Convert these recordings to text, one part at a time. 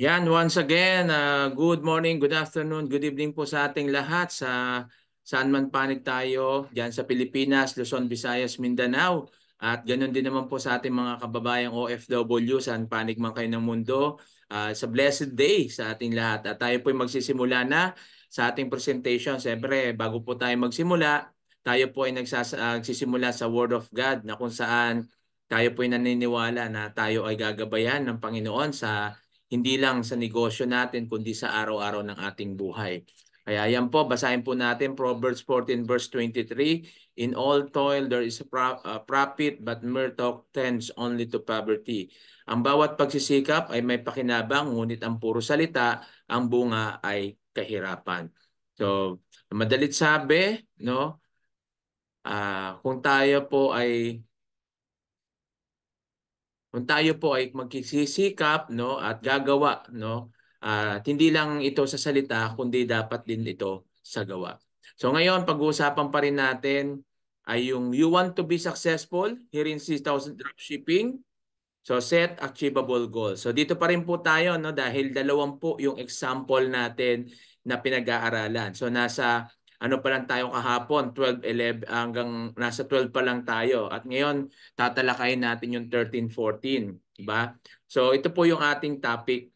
Yan, once again, uh, good morning, good afternoon, good evening po sa ating lahat sa saan man panig tayo dyan sa Pilipinas, Luzon, Visayas, Mindanao. At ganoon din naman po sa ating mga kababayang OFW, saan panig man kayo ng mundo. Uh, sa blessed day sa ating lahat. At tayo po'y magsisimula na sa ating presentation. Siyempre, bago po tayo magsimula, tayo po ay uh, nagsisimula sa Word of God na kung saan tayo po ay naniniwala na tayo ay gagabayan ng Panginoon sa hindi lang sa negosyo natin kundi sa araw-araw ng ating buhay. Kaya yan po, basahin po natin Proverbs 14 verse 23. In all toil there is a profit but mere talk tends only to poverty. Ang bawat pagsisikap ay may pakinabang ngunit ang puro salita, ang bunga ay kahirapan. So, madalit sabi, no? Uh, kung tayo po ay kung tayo po ay magkisisikap no at gagawa no at hindi lang ito sa salita kundi dapat din ito sa gawa. So ngayon pag-uusapan pa rin natin ay yung you want to be successful here in 6,000 dropshipping. So set achievable goals. So dito pa rin po tayo no dahil dalawang po yung example natin na pinag-aaralan. So nasa ano pa lang tayo kahapon, 12, 11, hanggang nasa 12 pa lang tayo. At ngayon, tatalakayin natin yung 13, 14. Diba? So ito po yung ating topic.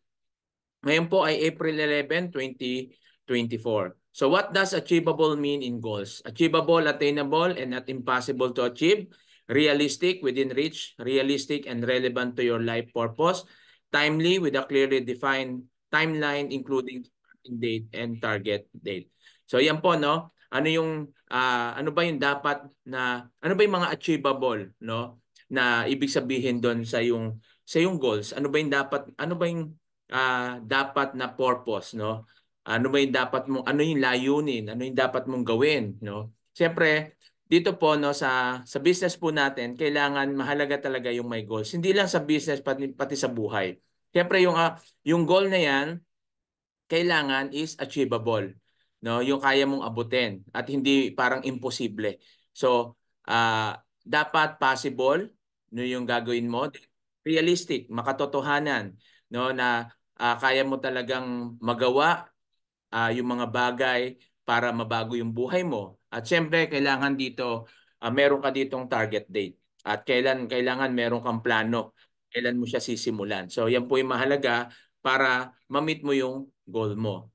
Ngayon po ay April 11, 2024. So what does achievable mean in goals? Achievable, attainable, and not impossible to achieve. Realistic, within reach. Realistic and relevant to your life purpose. Timely, with a clearly defined timeline including date and target date. So yan po no, ano yung uh, ano ba yung dapat na ano ba yung mga achievable no na ibig sabihin doon sa yung sa yung goals. Ano ba yung dapat ano ba yung uh, dapat na purpose no? Ano ba yung dapat mong ano yung layunin, ano yung dapat mong gawin no? Siyempre, dito po no sa sa business po natin, kailangan mahalaga talaga yung may goals. Hindi lang sa business pati, pati sa buhay. Siyempre yung uh, yung goal na yan kailangan is achievable no yung kaya mong abutin at hindi parang imposible so uh, dapat possible no yung gagawin mo realistic makatotohanan no na uh, kaya mo talagang magawa uh, yung mga bagay para mabago yung buhay mo at siyempre kailangan dito uh, meron ka ditong target date at kailan kailangan meron kang plano kailan mo siya sisimulan so yan po yung mahalaga para ma-meet mo yung goal mo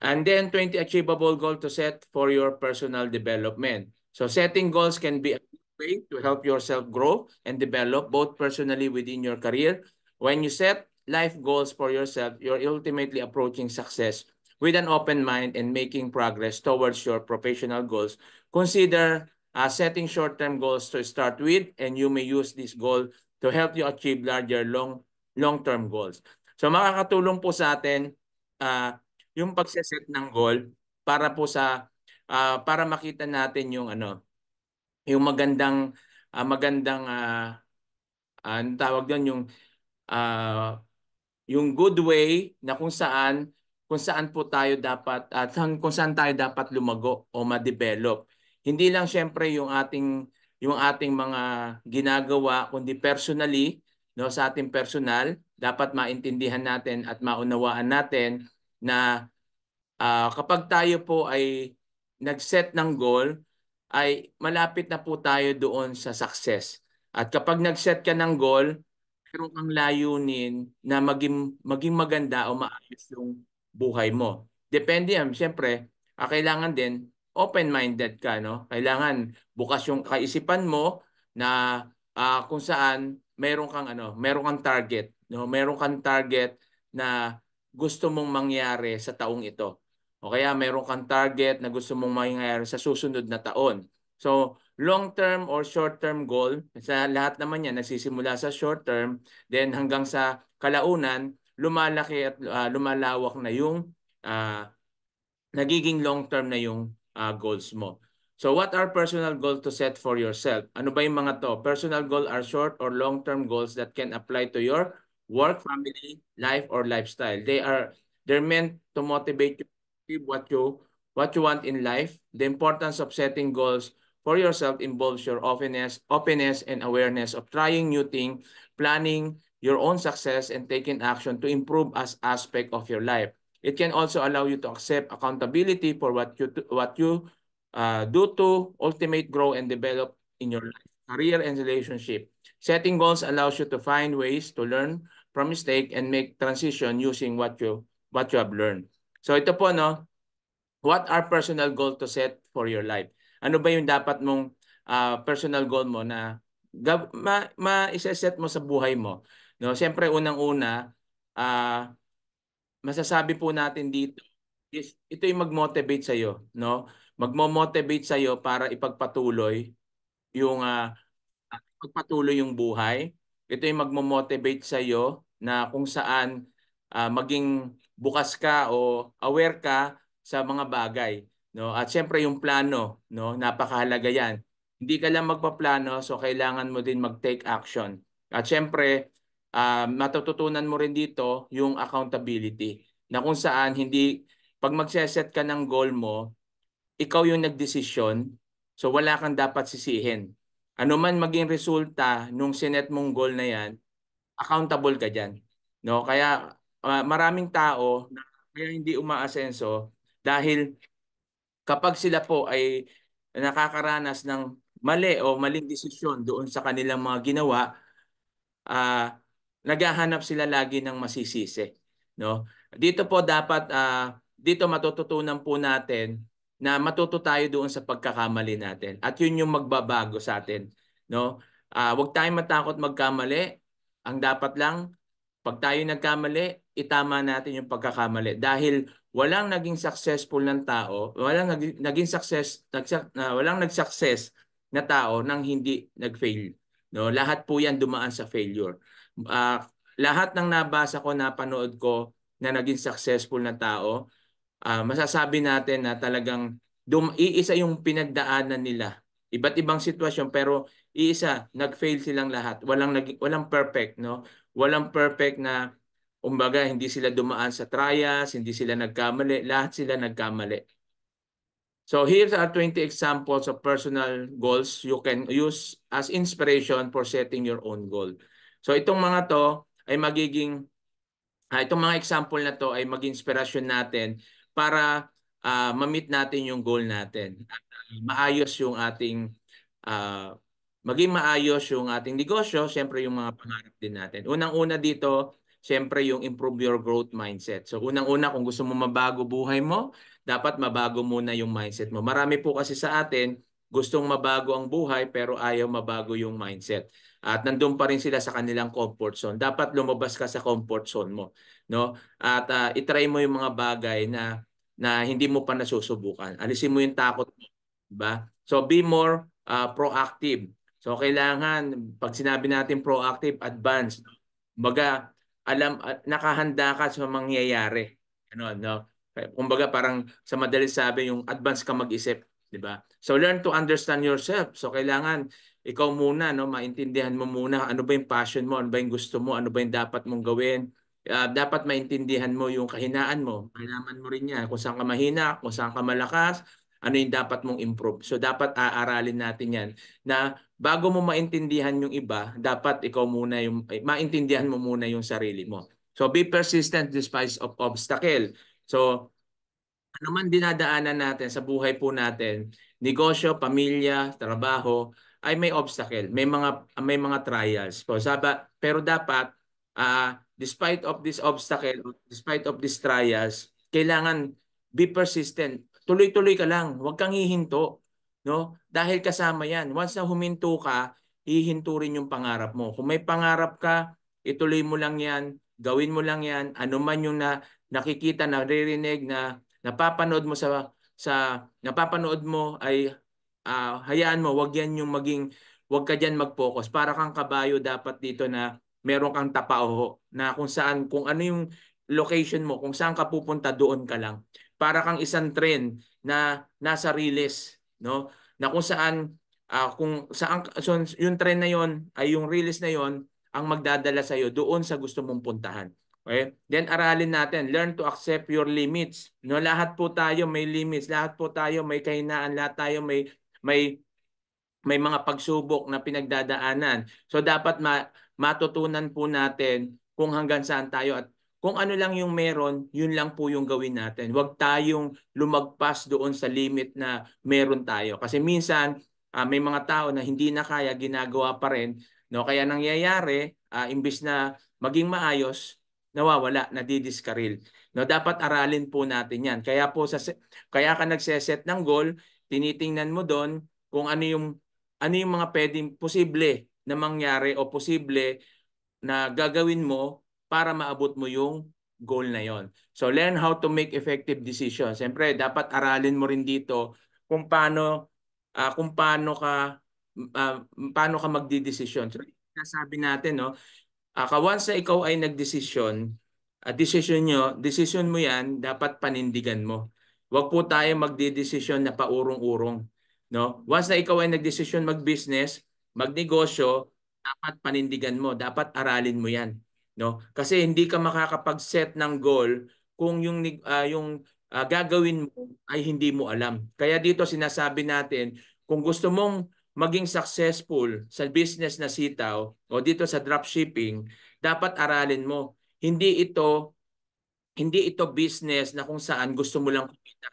And then 20 achievable goal to set for your personal development. So setting goals can be a way to help yourself grow and develop both personally within your career. When you set life goals for yourself, you're ultimately approaching success with an open mind and making progress towards your professional goals. Consider uh, setting short-term goals to start with, and you may use this goal to help you achieve larger long long-term goals. So makakatulong po sa atin uh, yung pagse-set ng goal para po sa uh, para makita natin yung ano yung magandang uh, magandang uh, uh, tawag doon yung uh, yung good way na kung saan kung saan po tayo dapat at uh, kung saan tayo dapat lumago o ma-develop. Hindi lang siyempre yung ating yung ating mga ginagawa kundi personally no sa ating personal dapat maintindihan natin at maunawaan natin na uh, kapag tayo po ay nag-set ng goal, ay malapit na po tayo doon sa success. At kapag nag-set ka ng goal, meron kang layunin na maging, maging maganda o maayos yung buhay mo. Depende yan, siyempre, ah, kailangan din open-minded ka. No? Kailangan bukas yung kaisipan mo na ah, kung saan meron kang ano, meron kang target, no? Meron kang target na gusto mong mangyari sa taong ito. O kaya meron kang target na gusto mong mangyari sa susunod na taon. So, long-term or short-term goal, sa lahat naman yan, nagsisimula sa short-term, then hanggang sa kalaunan, lumalaki at uh, lumalawak na yung uh, nagiging long-term na yung uh, goals mo. So what are personal goals to set for yourself? Ano ba yung mga to? Personal goals are short or long-term goals that can apply to your work, family, life, or lifestyle. They are they're meant to motivate you to achieve what you what you want in life. The importance of setting goals for yourself involves your openness, openness and awareness of trying new things, planning your own success, and taking action to improve as aspect of your life. It can also allow you to accept accountability for what you what you uh, do to ultimate grow and develop in your life, career, and relationship. Setting goals allows you to find ways to learn from mistake and make transition using what you what you have learned. So ito po no, what are personal goals to set for your life? Ano ba yung dapat mong uh, personal goal mo na ma, ma set mo sa buhay mo? No, siyempre unang-una uh, masasabi po natin dito is ito yung mag-motivate sa iyo, no? Magmo-motivate sa iyo para ipagpatuloy yung uh, ah, pagpatuloy yung buhay ito yung magmo-motivate sa iyo na kung saan uh, maging bukas ka o aware ka sa mga bagay, no? At siyempre yung plano, no? Napakahalaga 'yan. Hindi ka lang magpaplano, so kailangan mo din mag-take action. At siyempre, uh, ah, matututunan mo rin dito yung accountability na kung saan hindi pag magse-set ka ng goal mo, ikaw yung nagdesisyon, so wala kang dapat sisihin ano man maging resulta nung sinet mong goal na yan, accountable ka diyan. No? Kaya uh, maraming tao na kaya hindi umaasenso dahil kapag sila po ay nakakaranas ng mali o maling desisyon doon sa kanilang mga ginawa, uh, naghahanap sila lagi ng masisisi. No? Dito po dapat, uh, dito matututunan po natin na matuto tayo doon sa pagkakamali natin. At yun yung magbabago sa atin. No? Uh, huwag tayong matakot magkamali. Ang dapat lang, pag tayo nagkamali, itama natin yung pagkakamali. Dahil walang naging successful ng tao, walang naging, naging success, nagsak, uh, walang nag-success na tao nang hindi nag-fail. No? Lahat po yan dumaan sa failure. Uh, lahat ng nabasa ko, napanood ko na naging successful na tao, uh, masasabi natin na talagang dum- iisa yung pinagdaanan nila. Iba't ibang sitwasyon pero iisa, nagfail silang lahat. Walang naging, walang perfect, no? Walang perfect na umbaga hindi sila dumaan sa trials, hindi sila nagkamali, lahat sila nagkamali. So here's are 20 examples of personal goals you can use as inspiration for setting your own goal. So itong mga to ay magiging uh, itong mga example na to ay mag inspirasyon natin para uh, ma-meet natin yung goal natin. At, ah, maayos yung ating uh, maging maayos yung ating negosyo, syempre yung mga pangarap din natin. Unang-una dito, syempre yung improve your growth mindset. So unang-una kung gusto mo mabago buhay mo, dapat mabago muna yung mindset mo. Marami po kasi sa atin, gustong mabago ang buhay pero ayaw mabago yung mindset. At nandun pa rin sila sa kanilang comfort zone. Dapat lumabas ka sa comfort zone mo, no? At uh, itry mo yung mga bagay na na hindi mo pa nasusubukan. Alisin mo yung takot mo, ba? Diba? So be more uh, proactive. So kailangan pag sinabi natin proactive, advanced, baga alam uh, nakahanda ka sa mangyayari. Ano, no? Kumbaga parang sa madaling sabi yung advance ka mag-isip 'di ba? So learn to understand yourself. So kailangan ikaw muna no maintindihan mo muna ano ba yung passion mo, ano ba yung gusto mo, ano ba yung dapat mong gawin. Uh, dapat maintindihan mo yung kahinaan mo. Malaman mo rin 'yan kung saan ka mahina, kung saan ka malakas, ano yung dapat mong improve. So dapat aaralin natin 'yan na bago mo maintindihan yung iba, dapat ikaw muna yung eh, maintindihan mo muna yung sarili mo. So be persistent despite of obstacle. So ano man dinadaanan natin sa buhay po natin, negosyo, pamilya, trabaho, ay may obstacle, may mga may mga trials po. Saba, pero dapat uh, despite of this obstacle, despite of these trials, kailangan be persistent. Tuloy-tuloy ka lang, huwag kang hihinto, no? Dahil kasama 'yan. Once na huminto ka, hihinto rin yung pangarap mo. Kung may pangarap ka, ituloy mo lang 'yan, gawin mo lang 'yan, anuman yung na nakikita, naririnig na napapanood mo sa sa napapanood mo ay uh, hayaan mo wag yan yung maging wag ka diyan mag-focus para kang kabayo dapat dito na meron kang tapao na kung saan kung ano yung location mo kung saan ka pupunta doon ka lang para kang isang trend na nasa release no na kung saan uh, kung saan so, yung trend na yon ay yung release na yon ang magdadala sa iyo doon sa gusto mong puntahan Okay? Then aralin natin, learn to accept your limits. No, lahat po tayo may limits, lahat po tayo may kahinaan, lahat tayo may may may mga pagsubok na pinagdadaanan. So dapat ma matutunan po natin kung hanggang saan tayo at kung ano lang yung meron, yun lang po yung gawin natin. Huwag tayong lumagpas doon sa limit na meron tayo. Kasi minsan uh, may mga tao na hindi na kaya ginagawa pa rin, no? Kaya nangyayari uh, imbis na maging maayos, nawawala, nadidiskaril. No, dapat aralin po natin 'yan. Kaya po sa kaya ka nagse-set ng goal, tinitingnan mo doon kung ano yung ano yung mga pwedeng posible na mangyari o posible na gagawin mo para maabot mo yung goal na yon. So learn how to make effective decisions. Siyempre, dapat aralin mo rin dito kung paano uh, kung paano ka uh, paano ka magdedesisyon. So, nasabi natin no, Uh, once na ikaw ay nagdesisyon, uh, decision nyo, decision mo yan, dapat panindigan mo. Huwag po tayo magdedesisyon na paurong-urong. No? Once na ikaw ay nagdesisyon mag-business, magnegosyo, dapat panindigan mo, dapat aralin mo yan. No? Kasi hindi ka makakapag-set ng goal kung yung uh, yung uh, gagawin mo ay hindi mo alam. Kaya dito sinasabi natin, kung gusto mong maging successful sa business na sitaw o dito sa dropshipping, dapat aralin mo. Hindi ito hindi ito business na kung saan gusto mo lang kumita.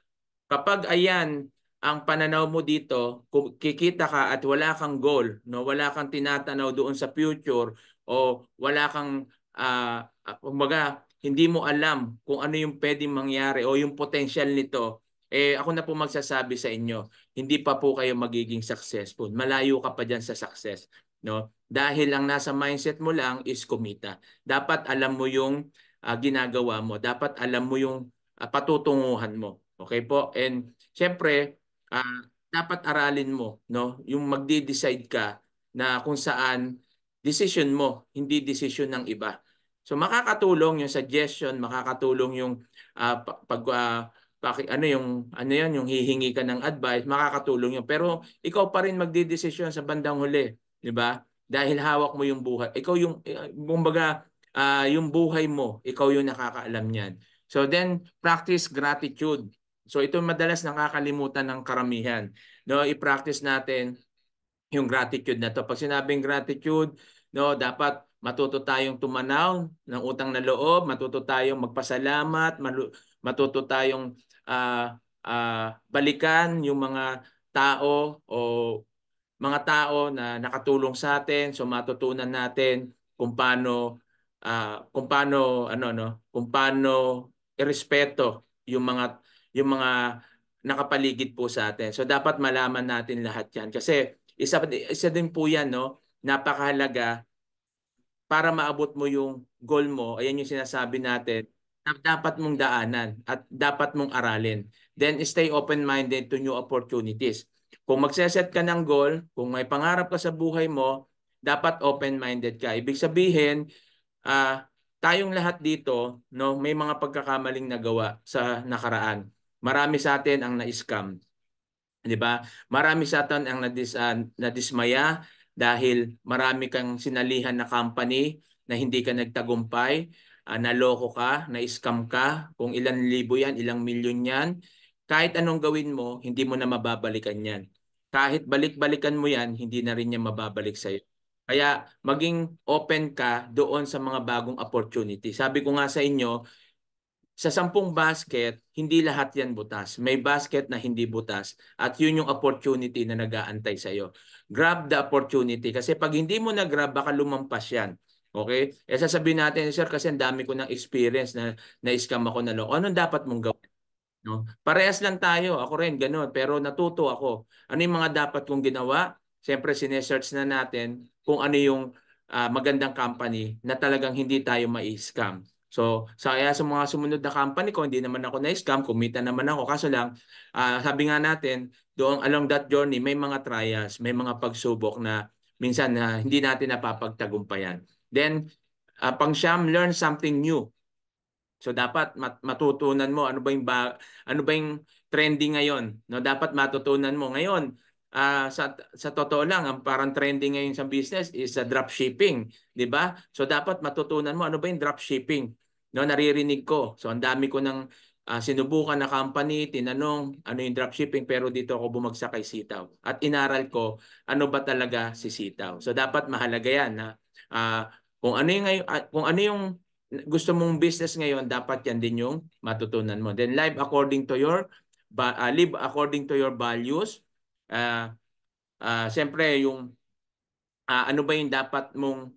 Kapag ayan ang pananaw mo dito, kikita ka at wala kang goal, no? wala kang tinatanaw doon sa future o wala kang uh, ah, ah, umaga, hindi mo alam kung ano yung pwedeng mangyari o yung potential nito, eh ako na po magsasabi sa inyo, hindi pa po kayo magiging successful. Malayo ka pa diyan sa success, no? Dahil ang nasa mindset mo lang is kumita. Dapat alam mo yung uh, ginagawa mo, dapat alam mo yung uh, patutunguhan mo. Okay po? And syempre, uh, dapat aralin mo, no? Yung magde-decide ka na kung saan decision mo, hindi decision ng iba. So makakatulong yung suggestion, makakatulong yung uh, pag uh, bakit ano yung ano yan yung hihingi ka ng advice, makakatulong yun. Pero ikaw pa rin magdedesisyon sa bandang huli, 'di ba? Dahil hawak mo yung buhay. Ikaw yung kumbaga uh, yung buhay mo, ikaw yung nakakaalam niyan. So then practice gratitude. So ito madalas nakakalimutan ng karamihan. No, i-practice natin yung gratitude na to. Pag sinabing gratitude, no, dapat matuto tayong tumanaw ng utang na loob, matuto tayong magpasalamat, matuto tayong uh, uh, balikan yung mga tao o mga tao na nakatulong sa atin so matutunan natin kung paano uh, kung paano ano no kung paano irespeto yung mga yung mga nakapaligid po sa atin. So dapat malaman natin lahat 'yan kasi isa isa din po 'yan no, napakahalaga para maabot mo yung goal mo. Ayan yung sinasabi natin na dapat mong daanan at dapat mong aralin. Then stay open-minded to new opportunities. Kung magseset ka ng goal, kung may pangarap ka sa buhay mo, dapat open-minded ka. Ibig sabihin, uh, tayong lahat dito, no, may mga pagkakamaling nagawa sa nakaraan. Marami sa atin ang na-scam. 'Di ba? Marami sa atin ang nadis, uh, nadismaya dahil marami kang sinalihan na company na hindi ka nagtagumpay uh, naloko ka, na-scam ka, kung ilan libo yan, ilang milyon yan, kahit anong gawin mo, hindi mo na mababalikan yan. Kahit balik-balikan mo yan, hindi na rin niya mababalik sa'yo. Kaya maging open ka doon sa mga bagong opportunity. Sabi ko nga sa inyo, sa sampung basket, hindi lahat yan butas. May basket na hindi butas. At yun yung opportunity na nag-aantay sa'yo. Grab the opportunity. Kasi pag hindi mo na-grab, baka lumampas yan. Okay? Eh sasabihin natin, sir, kasi ang dami ko ng experience na na-scam ako na loan. Anong dapat mong gawin? No? Parehas lang tayo. Ako rin, ganun. Pero natuto ako. Ano yung mga dapat kong ginawa? Siyempre, sinesearch na natin kung ano yung uh, magandang company na talagang hindi tayo ma-scam. So, sa kaya sa mga sumunod na company ko, hindi naman ako na-scam, kumita naman ako. Kaso lang, uh, sabi nga natin, doon along that journey, may mga trials, may mga pagsubok na minsan na uh, hindi natin napapagtagumpayan. Then, uh, pang-siyam, learn something new. So dapat mat- matutunan mo ano ba yung ba- ano ba yung trending ngayon. No, dapat matutunan mo ngayon. Uh, sa sa totoo lang, ang parang trending ngayon sa business is uh, drop shipping, 'di ba? So dapat matutunan mo ano ba yung drop shipping. No, naririnig ko. So ang dami ko ng uh, sinubukan na company, tinanong ano yung dropshipping pero dito ako bumagsak kay sitaw. At inaral ko ano ba talaga si sitaw. So dapat mahalaga yan. Ha? Uh, kung ano yung ah, kung ano yung gusto mong business ngayon, dapat yan din yung matutunan mo. Then live according to your uh, live according to your values. Uh, uh, Siyempre, yung uh, ano ba yung dapat mong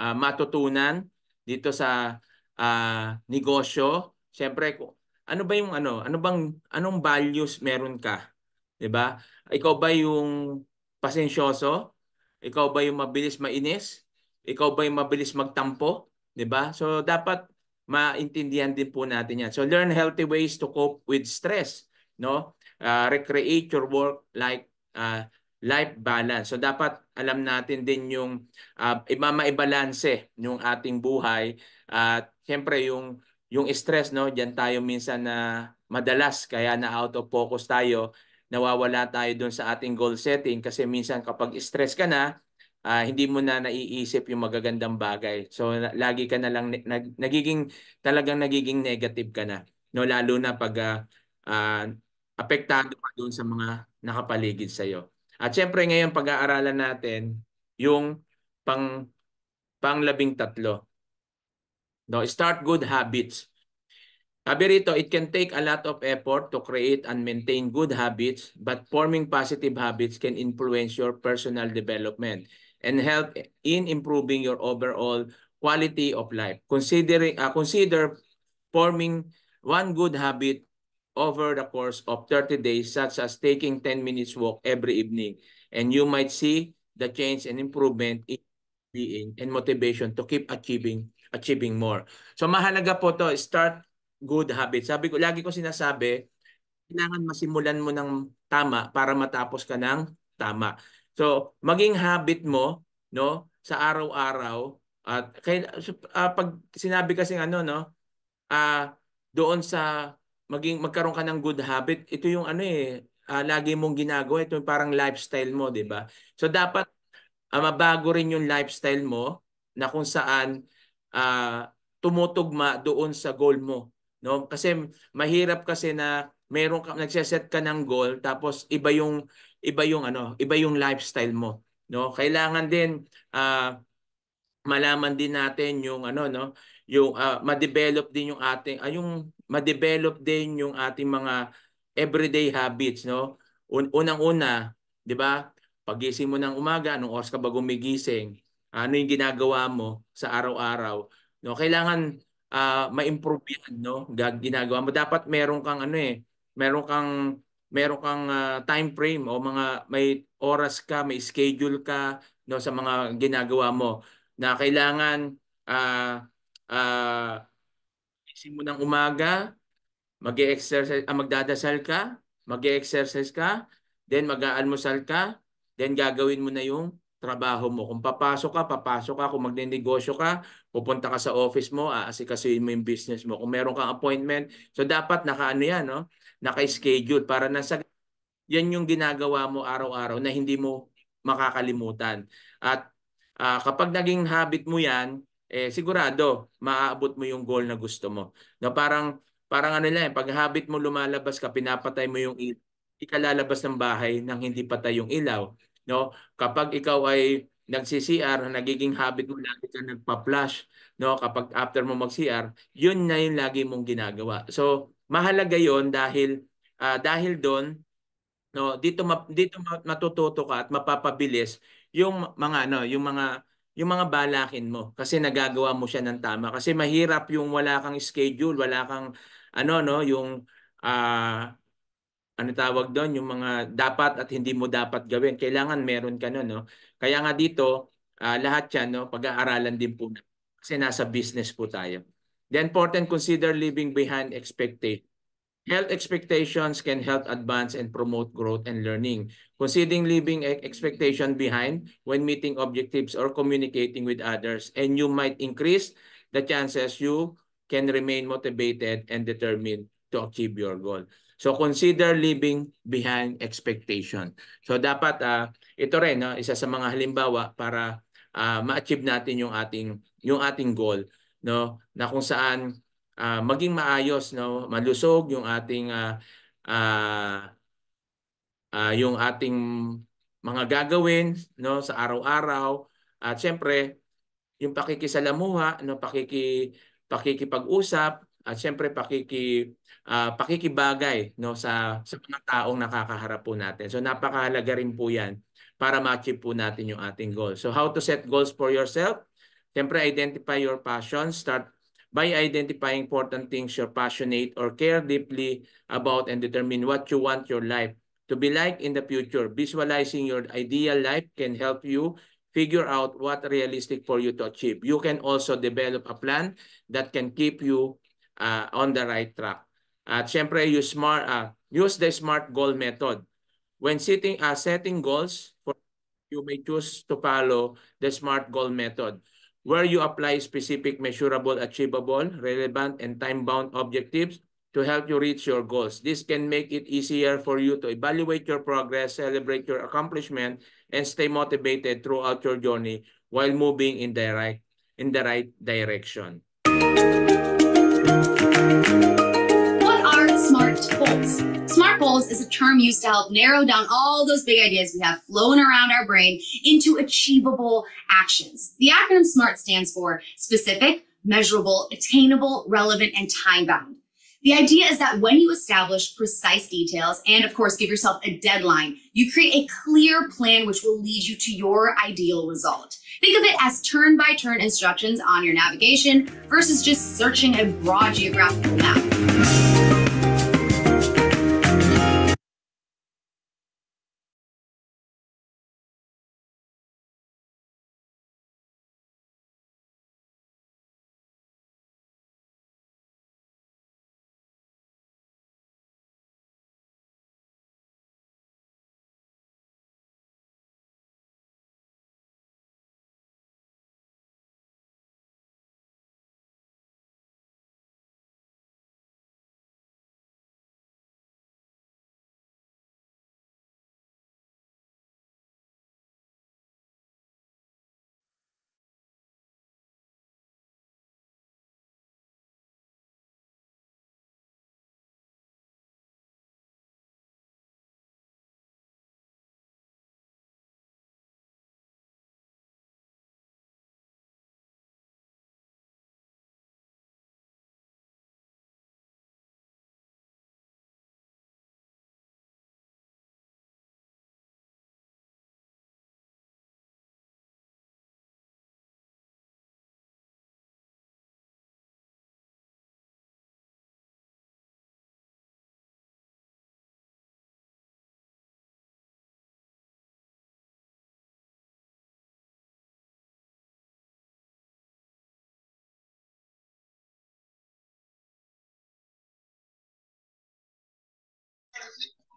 uh, matutunan dito sa uh, negosyo? Siyempre, ano ba yung ano? Ano bang anong values meron ka? 'Di ba? Ikaw ba yung pasensyoso? Ikaw ba yung mabilis mainis? Ikaw ba yung mabilis magtampo? 'Di ba? So dapat maintindihan din po natin 'yan. So learn healthy ways to cope with stress, no? Uh, recreate your work like uh, life balance. So dapat alam natin din yung uh, imamaibalanse yung ating buhay at uh, syempre yung yung stress no, diyan tayo minsan na madalas kaya na out of focus tayo, nawawala tayo doon sa ating goal setting kasi minsan kapag stress ka na, uh, hindi mo na naiisip yung magagandang bagay. So lagi ka na lang nag- nagiging talagang nagiging negative ka na. No lalo na pag uh, uh, apektado ka doon sa mga nakapaligid sa iyo. At siyempre ngayon pag-aaralan natin yung pang panglabing tatlo. No, start good habits. Sabi rito, it can take a lot of effort to create and maintain good habits, but forming positive habits can influence your personal development and help in improving your overall quality of life. Considering, uh, consider forming one good habit over the course of 30 days, such as taking 10 minutes walk every evening. And you might see the change and improvement in being and motivation to keep achieving achieving more. So mahalaga po to start good habits. Sabi ko, lagi ko sinasabi, kailangan masimulan mo ng tama para matapos ka ng tama. So, maging habit mo no sa araw-araw at kay, uh, pag sinabi kasi ano no uh, doon sa maging magkaroon ka ng good habit, ito yung ano eh uh, lagi mong ginagawa, ito yung parang lifestyle mo, 'di ba? So dapat uh, mabago rin yung lifestyle mo na kung saan uh, tumutugma doon sa goal mo, no? Kasi mahirap kasi na meron ka nagse-set ka ng goal tapos iba yung iba yung ano, iba yung lifestyle mo, no? Kailangan din uh, malaman din natin yung ano no, yung uh, ma-develop din yung ating uh, yung ma-develop din yung ating mga everyday habits, no? Un Unang-una, 'di ba? Pagising mo ng umaga, anong oras ka ba gumigising? Ano yung ginagawa mo sa araw-araw? No, kailangan uh, ma-improve yan, no? Ginagawa mo dapat meron kang ano eh, meron kang meron kang uh, time frame o mga may oras ka, may schedule ka no sa mga ginagawa mo na kailangan uh, uh, mo ng umaga, mag-exercise, ah, magdadasal ka, mag-exercise ka, then mag-aalmusal ka, then gagawin mo na yung trabaho mo. Kung papasok ka, papasok ka. Kung magnenegosyo ka, pupunta ka sa office mo, aasikasuin mo yung business mo. Kung meron kang appointment, so dapat nakaano yan, no? naka-schedule para nasa yan yung ginagawa mo araw-araw na hindi mo makakalimutan. At uh, kapag naging habit mo yan, eh, sigurado maaabot mo yung goal na gusto mo. Na parang parang ano lang, pag habit mo lumalabas ka, pinapatay mo yung ikalalabas ng bahay nang hindi patay yung ilaw. No? Kapag ikaw ay nag cr nagiging habit mo lagi ka nagpa flush no? Kapag after mo mag-CR, yun na yung lagi mong ginagawa. So, mahalaga 'yon dahil uh, dahil doon no dito ma, dito matututo ka at mapapabilis yung mga ano yung mga yung mga balakin mo kasi nagagawa mo siya ng tama kasi mahirap yung wala kang schedule wala kang ano no yung uh, ano tawag doon yung mga dapat at hindi mo dapat gawin kailangan meron ka no, no? kaya nga dito uh, lahat 'yan no pag-aaralan din po kasi nasa business po tayo The important consider leaving behind expectations. Health expectations can help advance and promote growth and learning. Considering leaving e-, expectation behind when meeting objectives or communicating with others, and you might increase the chances you can remain motivated and determined to achieve your goal. So consider leaving behind expectation. So dapat uh, ito rin no, ah, isa sa mga halimbawa para uh, ma-achieve natin yung ating yung ating goal no na kung saan uh, maging maayos no malusog yung ating uh, uh, uh, yung ating mga gagawin no sa araw-araw at siyempre yung pakikisalamuha no pakiki pakikipag-usap at siyempre pakiki uh, pakikibagay no sa sa mga taong nakakaharap po natin. So napakahalaga rin po 'yan para ma-achieve po natin yung ating goal. So how to set goals for yourself? Siyempre, identify your passion. Start by identifying important things you're passionate or care deeply about and determine what you want your life to be like in the future. Visualizing your ideal life can help you figure out what realistic for you to achieve. You can also develop a plan that can keep you uh, on the right track. At uh, use, smart, uh, use the SMART goal method. When setting, uh, setting goals, for you may choose to follow the SMART goal method where you apply specific, measurable, achievable, relevant, and time-bound objectives to help you reach your goals. This can make it easier for you to evaluate your progress, celebrate your accomplishment, and stay motivated throughout your journey while moving in the right, in the right direction. goals is a term used to help narrow down all those big ideas we have flowing around our brain into achievable actions. The acronym SMART stands for specific, measurable, attainable, relevant, and time bound. The idea is that when you establish precise details and, of course, give yourself a deadline, you create a clear plan which will lead you to your ideal result. Think of it as turn by turn instructions on your navigation versus just searching a broad geographical map.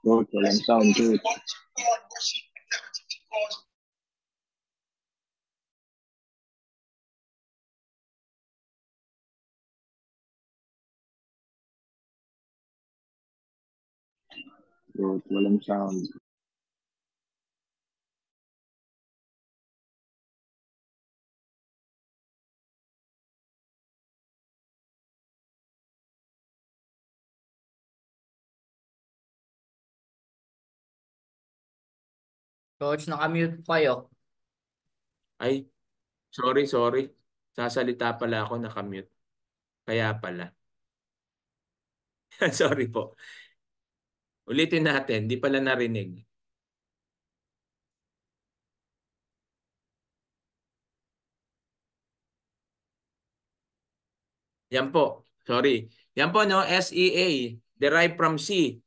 Okay, I'm sound good. Good, William sound. Coach, nakamute kayo. Ay, sorry, sorry. Sasalita pala ako, nakamute. Kaya pala. sorry po. Ulitin natin, di pala narinig. Yan po. Sorry. Yan po no, SEA derived from C.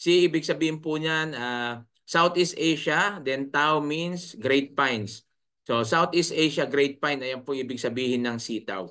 C ibig sabihin po niyan uh, Southeast Asia, then Tao means Great Pines. So Southeast Asia, Great Pine, ayan po ibig sabihin ng sitaw.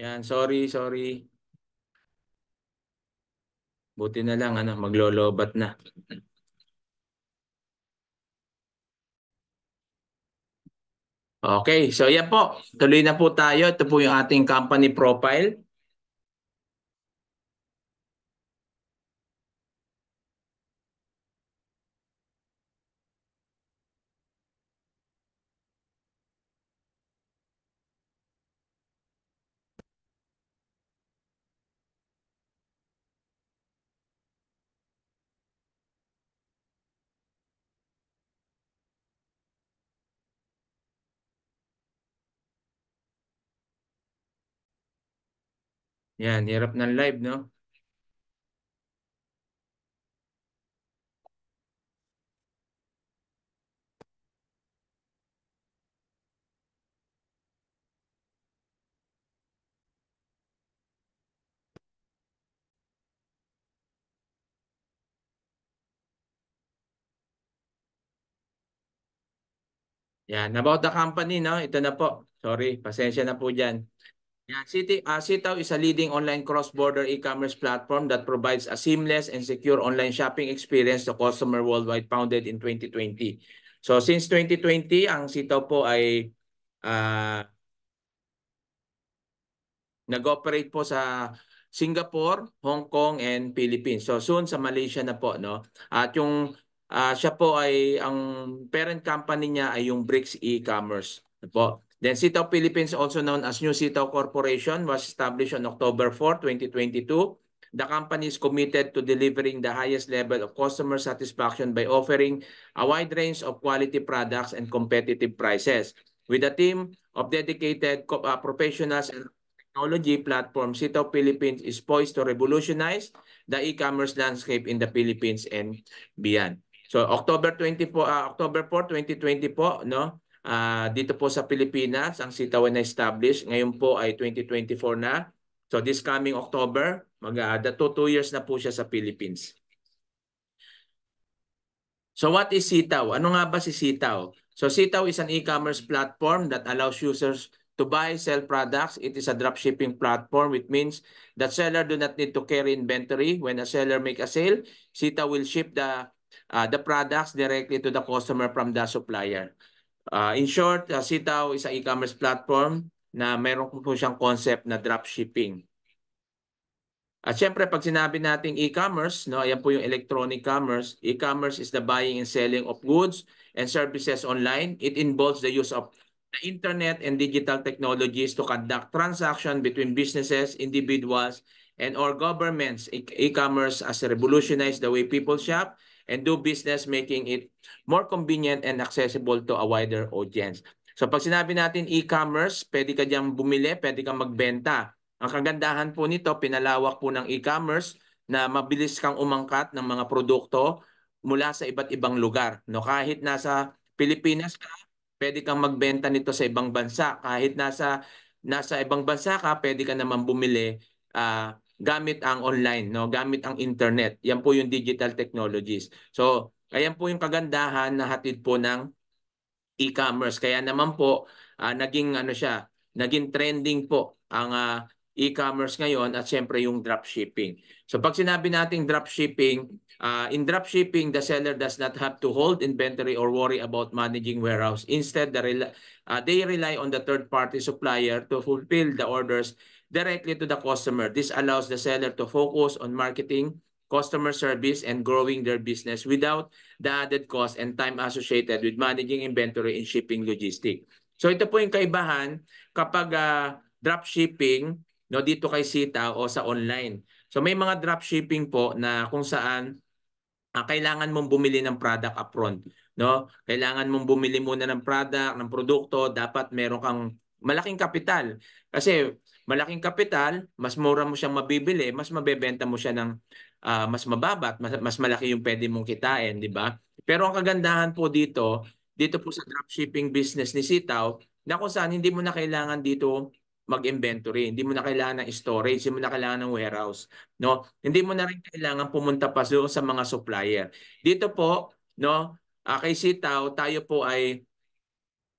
Yan, sorry, sorry. Buti na lang, ano, maglolobat na. Okay, so yan po. Tuloy na po tayo. Ito po yung ating company profile. Yan, hirap ng live, no? Yan, about the company, no? Ito na po. Sorry, pasensya na po dyan. Yeah, City, uh, Sitaw is a leading online cross-border e-commerce platform that provides a seamless and secure online shopping experience to customer worldwide founded in 2020. So since 2020, ang Sitaw po ay uh, nag-operate po sa Singapore, Hong Kong, and Philippines. So soon sa Malaysia na po. No? At yung uh, siya po ay, ang parent company niya ay yung Bricks E-Commerce. Po. Then Sitaw Philippines, also known as New Sitaw Corporation, was established on October 4, 2022. The company is committed to delivering the highest level of customer satisfaction by offering a wide range of quality products and competitive prices. With a team of dedicated uh, professionals and technology platform, Sitaw Philippines is poised to revolutionize the e-commerce landscape in the Philippines and beyond. So October 24 uh, October 4, 2020 po no Uh, dito po sa Pilipinas, ang sitawan na established. Ngayon po ay 2024 na. So this coming October, mag-aada ah, to 2 years na po siya sa Philippines. So what is Sitaw? Ano nga ba si Sitaw? So Sitaw is an e-commerce platform that allows users to buy, sell products. It is a dropshipping platform which means that seller do not need to carry inventory. When a seller make a sale, Sitaw will ship the uh, the products directly to the customer from the supplier. Uh, in short, uh, Sitaw is an e-commerce platform na meron po siyang concept na dropshipping. At syempre, pag sinabi nating e-commerce, no, ayan po yung electronic commerce. E-commerce is the buying and selling of goods and services online. It involves the use of the internet and digital technologies to conduct transactions between businesses, individuals, and or governments. E-commerce has revolutionized the way people shop and do business making it more convenient and accessible to a wider audience. So pag sinabi natin e-commerce, pwede ka diyang bumili, pwede kang magbenta. Ang kagandahan po nito, pinalawak po ng e-commerce na mabilis kang umangkat ng mga produkto mula sa iba't ibang lugar. No, kahit nasa Pilipinas ka, pwede kang magbenta nito sa ibang bansa. Kahit nasa nasa ibang bansa ka, pwede ka naman bumili uh, gamit ang online, no? gamit ang internet. Yan po yung digital technologies. So, ayan po yung kagandahan na hatid po ng e-commerce. Kaya naman po, uh, naging ano siya, naging trending po ang uh, e-commerce ngayon at siyempre yung dropshipping. So pag sinabi nating dropshipping, uh, ah, in dropshipping, the seller does not have to hold inventory or worry about managing warehouse. Instead, the rel uh, they rely on the third-party supplier to fulfill the orders directly to the customer. This allows the seller to focus on marketing, customer service, and growing their business without the added cost and time associated with managing inventory and shipping logistic. So ito po yung kaibahan kapag uh, drop shipping no dito kay Sita o sa online. So may mga drop shipping po na kung saan uh, kailangan mong bumili ng product upfront, no? Kailangan mong bumili muna ng product, ng produkto, dapat meron kang malaking kapital. Kasi malaking kapital, mas mura mo siyang mabibili, mas mabebenta mo siya ng uh, mas mababa mas, mas malaki yung pwede mong kitain, di ba? Pero ang kagandahan po dito, dito po sa dropshipping business ni Sitaw, na kung saan hindi mo na kailangan dito mag-inventory, hindi mo na kailangan ng storage, hindi mo na kailangan ng warehouse, no? Hindi mo na rin kailangan pumunta pa sa mga supplier. Dito po, no, uh, kay Sitaw, tayo po ay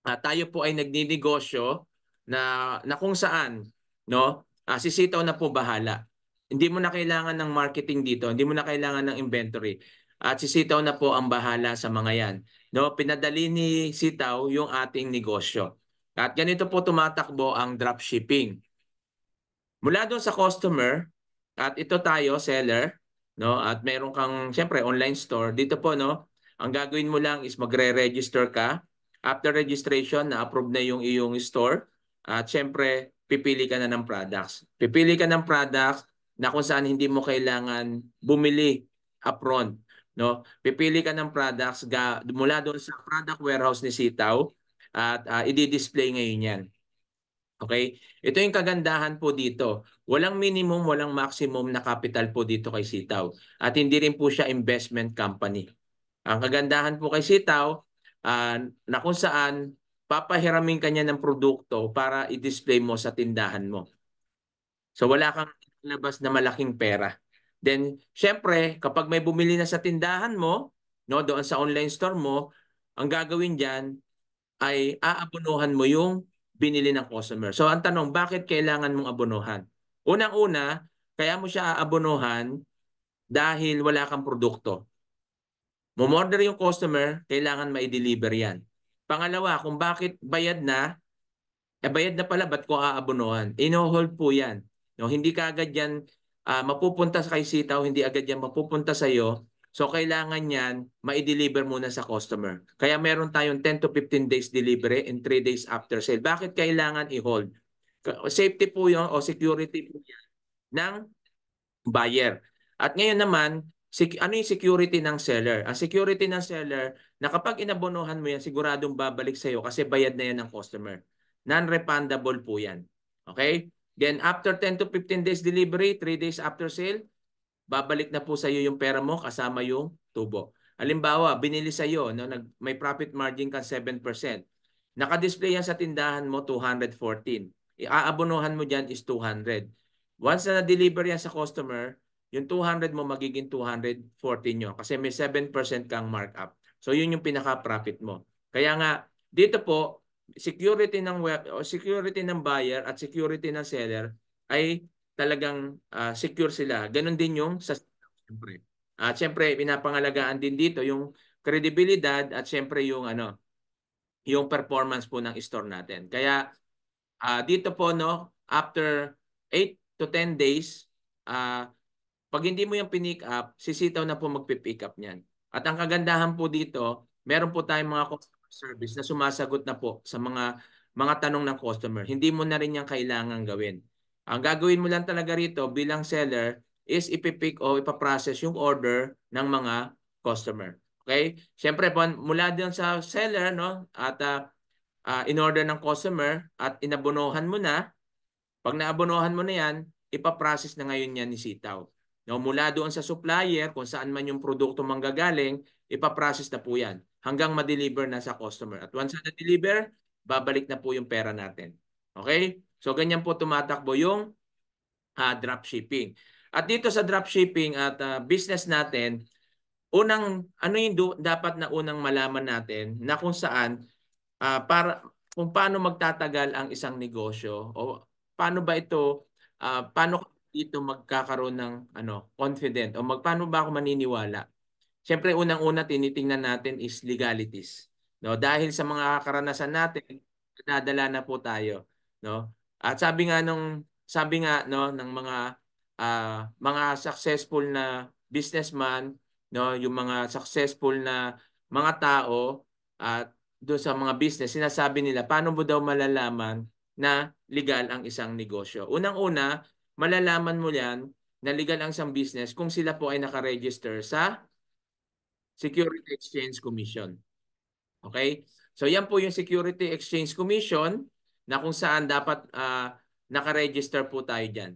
uh, tayo po ay nagninegosyo na na kung saan No? Ah, si sitaw na po bahala. Hindi mo na kailangan ng marketing dito, hindi mo na kailangan ng inventory. At si Sitaw na po ang bahala sa mga yan. No, pinadali ni Sitaw yung ating negosyo. At ganito po tumatakbo ang dropshipping. Mula doon sa customer, at ito tayo, seller, no? At meron kang siyempre online store dito po, no? Ang gagawin mo lang is magre-register ka. After registration, na-approve na yung iyong store. At siyempre, pipili ka na ng products. Pipili ka ng products na kung saan hindi mo kailangan bumili upfront. No? Pipili ka ng products ga, mula doon sa product warehouse ni Sitaw at uh, i-display ngayon yan. Okay? Ito yung kagandahan po dito. Walang minimum, walang maximum na capital po dito kay Sitaw. At hindi rin po siya investment company. Ang kagandahan po kay Sitaw, uh, na kung saan papahiramin ka niya ng produkto para i-display mo sa tindahan mo. So wala kang labas na malaking pera. Then, syempre, kapag may bumili na sa tindahan mo, no, doon sa online store mo, ang gagawin diyan ay aabunuhan mo yung binili ng customer. So ang tanong, bakit kailangan mong abunuhan? Unang-una, kaya mo siya aabonohan dahil wala kang produkto. Mumorder yung customer, kailangan ma-deliver yan. Pangalawa, kung bakit bayad na, eh, bayad na pala, ba't ko aabonohan? Inohold po yan. No, hindi ka agad yan uh, mapupunta sa kay sitaw, hindi agad yan mapupunta sa iyo. So kailangan yan ma-deliver muna sa customer. Kaya meron tayong 10 to 15 days delivery and 3 days after sale. Bakit kailangan i-hold? Safety po yon o security po yan ng buyer. At ngayon naman, sec- ano yung security ng seller? Ang security ng seller, na kapag inabonohan mo yan, siguradong babalik sa'yo kasi bayad na yan ng customer. Non-refundable po yan. Okay? Then after 10 to 15 days delivery, 3 days after sale, babalik na po sa'yo yung pera mo kasama yung tubo. Halimbawa, binili sa'yo, no, nag, may profit margin ka 7%. Nakadisplay yan sa tindahan mo, 214. Iaabonohan mo dyan is 200. Once na na-deliver yan sa customer, yung 200 mo magiging 214 nyo kasi may 7% kang markup. So yun yung pinaka-profit mo. Kaya nga, dito po, security ng web, o security ng buyer at security ng seller ay talagang uh, secure sila. Ganon din yung sa siyempre. At uh, siyempre pinapangalagaan din dito yung credibility at siyempre yung ano yung performance po ng store natin. Kaya uh, dito po no after 8 to 10 days uh, pag hindi mo yung pinick up, sisitaw na po magpipick up niyan. At ang kagandahan po dito, meron po tayong mga customer service na sumasagot na po sa mga mga tanong ng customer. Hindi mo na rin yung kailangan gawin. Ang gagawin mo lang talaga rito bilang seller is ipipick o ipaprocess yung order ng mga customer. Okay? Siyempre po, mula din sa seller no, at uh, uh, in-order ng customer at inabonohan mo na, pag naabonohan mo na yan, ipaprocess na ngayon yan ni Sitaw. No, mula doon sa supplier, kung saan man yung produkto manggagaling, ipaprocess na po yan hanggang ma-deliver na sa customer. At once na-deliver, babalik na po yung pera natin. Okay? So ganyan po tumatakbo yung uh, ah, dropshipping. At dito sa dropshipping at uh, business natin, unang ano yung dapat na unang malaman natin na kung saan uh, para kung paano magtatagal ang isang negosyo o paano ba ito uh, paano dito magkakaroon ng ano, confident o magpaano ba ako maniniwala? Siyempre unang-una tinitingnan natin is legalities. No, dahil sa mga karanasan natin, nadadala na po tayo, no? At sabi nga nung sabi nga no ng mga uh, mga successful na businessman, no, yung mga successful na mga tao at doon sa mga business, sinasabi nila paano mo daw malalaman na legal ang isang negosyo. Unang-una, malalaman mo yan na legal ang isang business kung sila po ay nakaregister sa Security Exchange Commission. Okay? So yan po yung Security Exchange Commission na kung saan dapat uh, nakaregister po tayo dyan.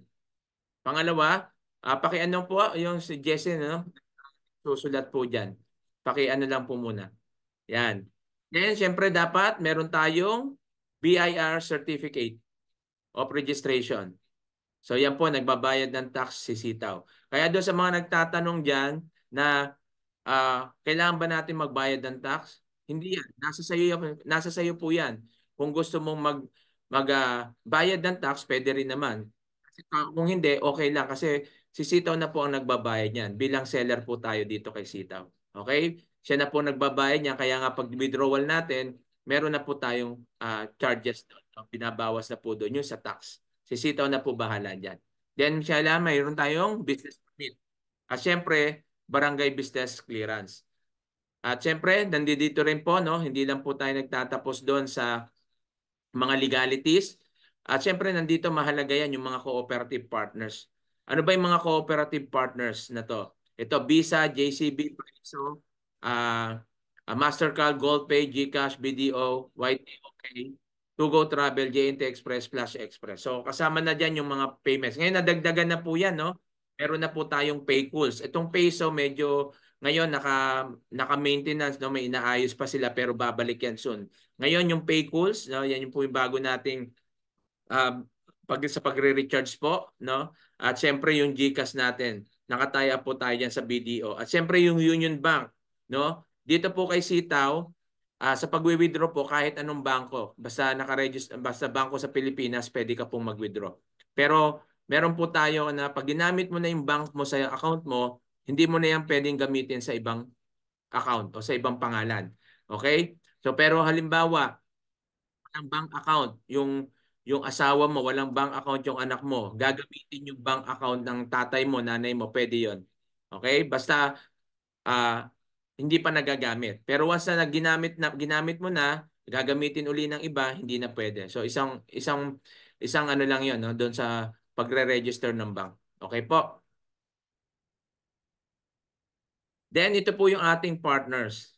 Pangalawa, uh, pakiano po ah, yung si Jesse, no? susulat po dyan. Pakiano lang po muna. Yan. Then, syempre dapat meron tayong BIR certificate of registration. So yan po, nagbabayad ng tax si sitaw. Kaya doon sa mga nagtatanong dyan na uh, kailangan ba natin magbayad ng tax? Hindi yan. Nasa sayo, nasa sayo po yan. Kung gusto mong mag, magbayad ah, uh, ng tax, pwede rin naman. Kasi, kung hindi, okay lang. Kasi si sitaw na po ang nagbabayad niyan. Bilang seller po tayo dito kay sitaw. Okay? Siya na po nagbabayad niya. Kaya nga pag withdrawal natin, meron na po tayong uh, charges doon. Binabawas na po doon yun sa tax. Sisitaw na po bahala dyan. Then siya lang, mayroon tayong business permit. At syempre, barangay business clearance. At syempre, nandito rin po, no? hindi lang po tayo nagtatapos doon sa mga legalities. At syempre, nandito mahalaga yan yung mga cooperative partners. Ano ba yung mga cooperative partners na to? Ito, Visa, JCB, Preso, uh, ah, uh, ah, MasterCard, GoldPay, GCash, BDO, YTOK, To Go Travel, JNT Express, Flash Express. So kasama na diyan yung mga payments. Ngayon nadagdagan na po yan. No? Meron na po tayong Paycools. Itong peso medyo ngayon naka, naka-maintenance, no? may inaayos pa sila pero babalik yan soon. Ngayon yung Paycools, no? yan yung po yung bago nating uh, pag, sa pagre-recharge po. No? At siyempre yung GCash natin. Nakataya po tayo diyan sa BDO. At siyempre yung Union Bank. No? Dito po kay Sitaw, Uh, sa pag-withdraw po kahit anong bangko, basta naka-register basta bangko sa Pilipinas, pwede ka pong mag-withdraw. Pero meron po tayo na pag ginamit mo na yung bank mo sa account mo, hindi mo na yan pwedeng gamitin sa ibang account o sa ibang pangalan. Okay? So pero halimbawa, ang bank account, yung yung asawa mo, walang bank account yung anak mo, gagamitin yung bank account ng tatay mo, nanay mo, pwede yon Okay? Basta uh, hindi pa nagagamit. Pero once na ginamit na ginamit mo na, gagamitin uli ng iba, hindi na pwede. So isang isang isang ano lang 'yon, no, doon sa pagre-register ng bank. Okay po. Then ito po yung ating partners.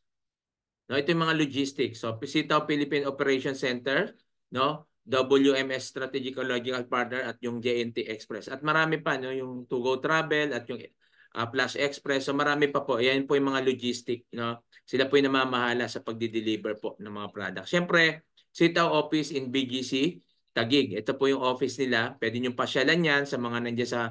No, ito yung mga logistics. So Pisitaw Philippine Operation Center, no, WMS Strategic and Logical Partner at yung JNT Express. At marami pa no, yung To Go Travel at yung uh, ah, Plus Express. So marami pa po. Yan po yung mga logistic. No? Sila po yung namamahala sa pagdi-deliver po ng mga products. syempre Sitaw Office in BGC, Tagig. Ito po yung office nila. Pwede nyo pasyalan yan sa mga nandiyan sa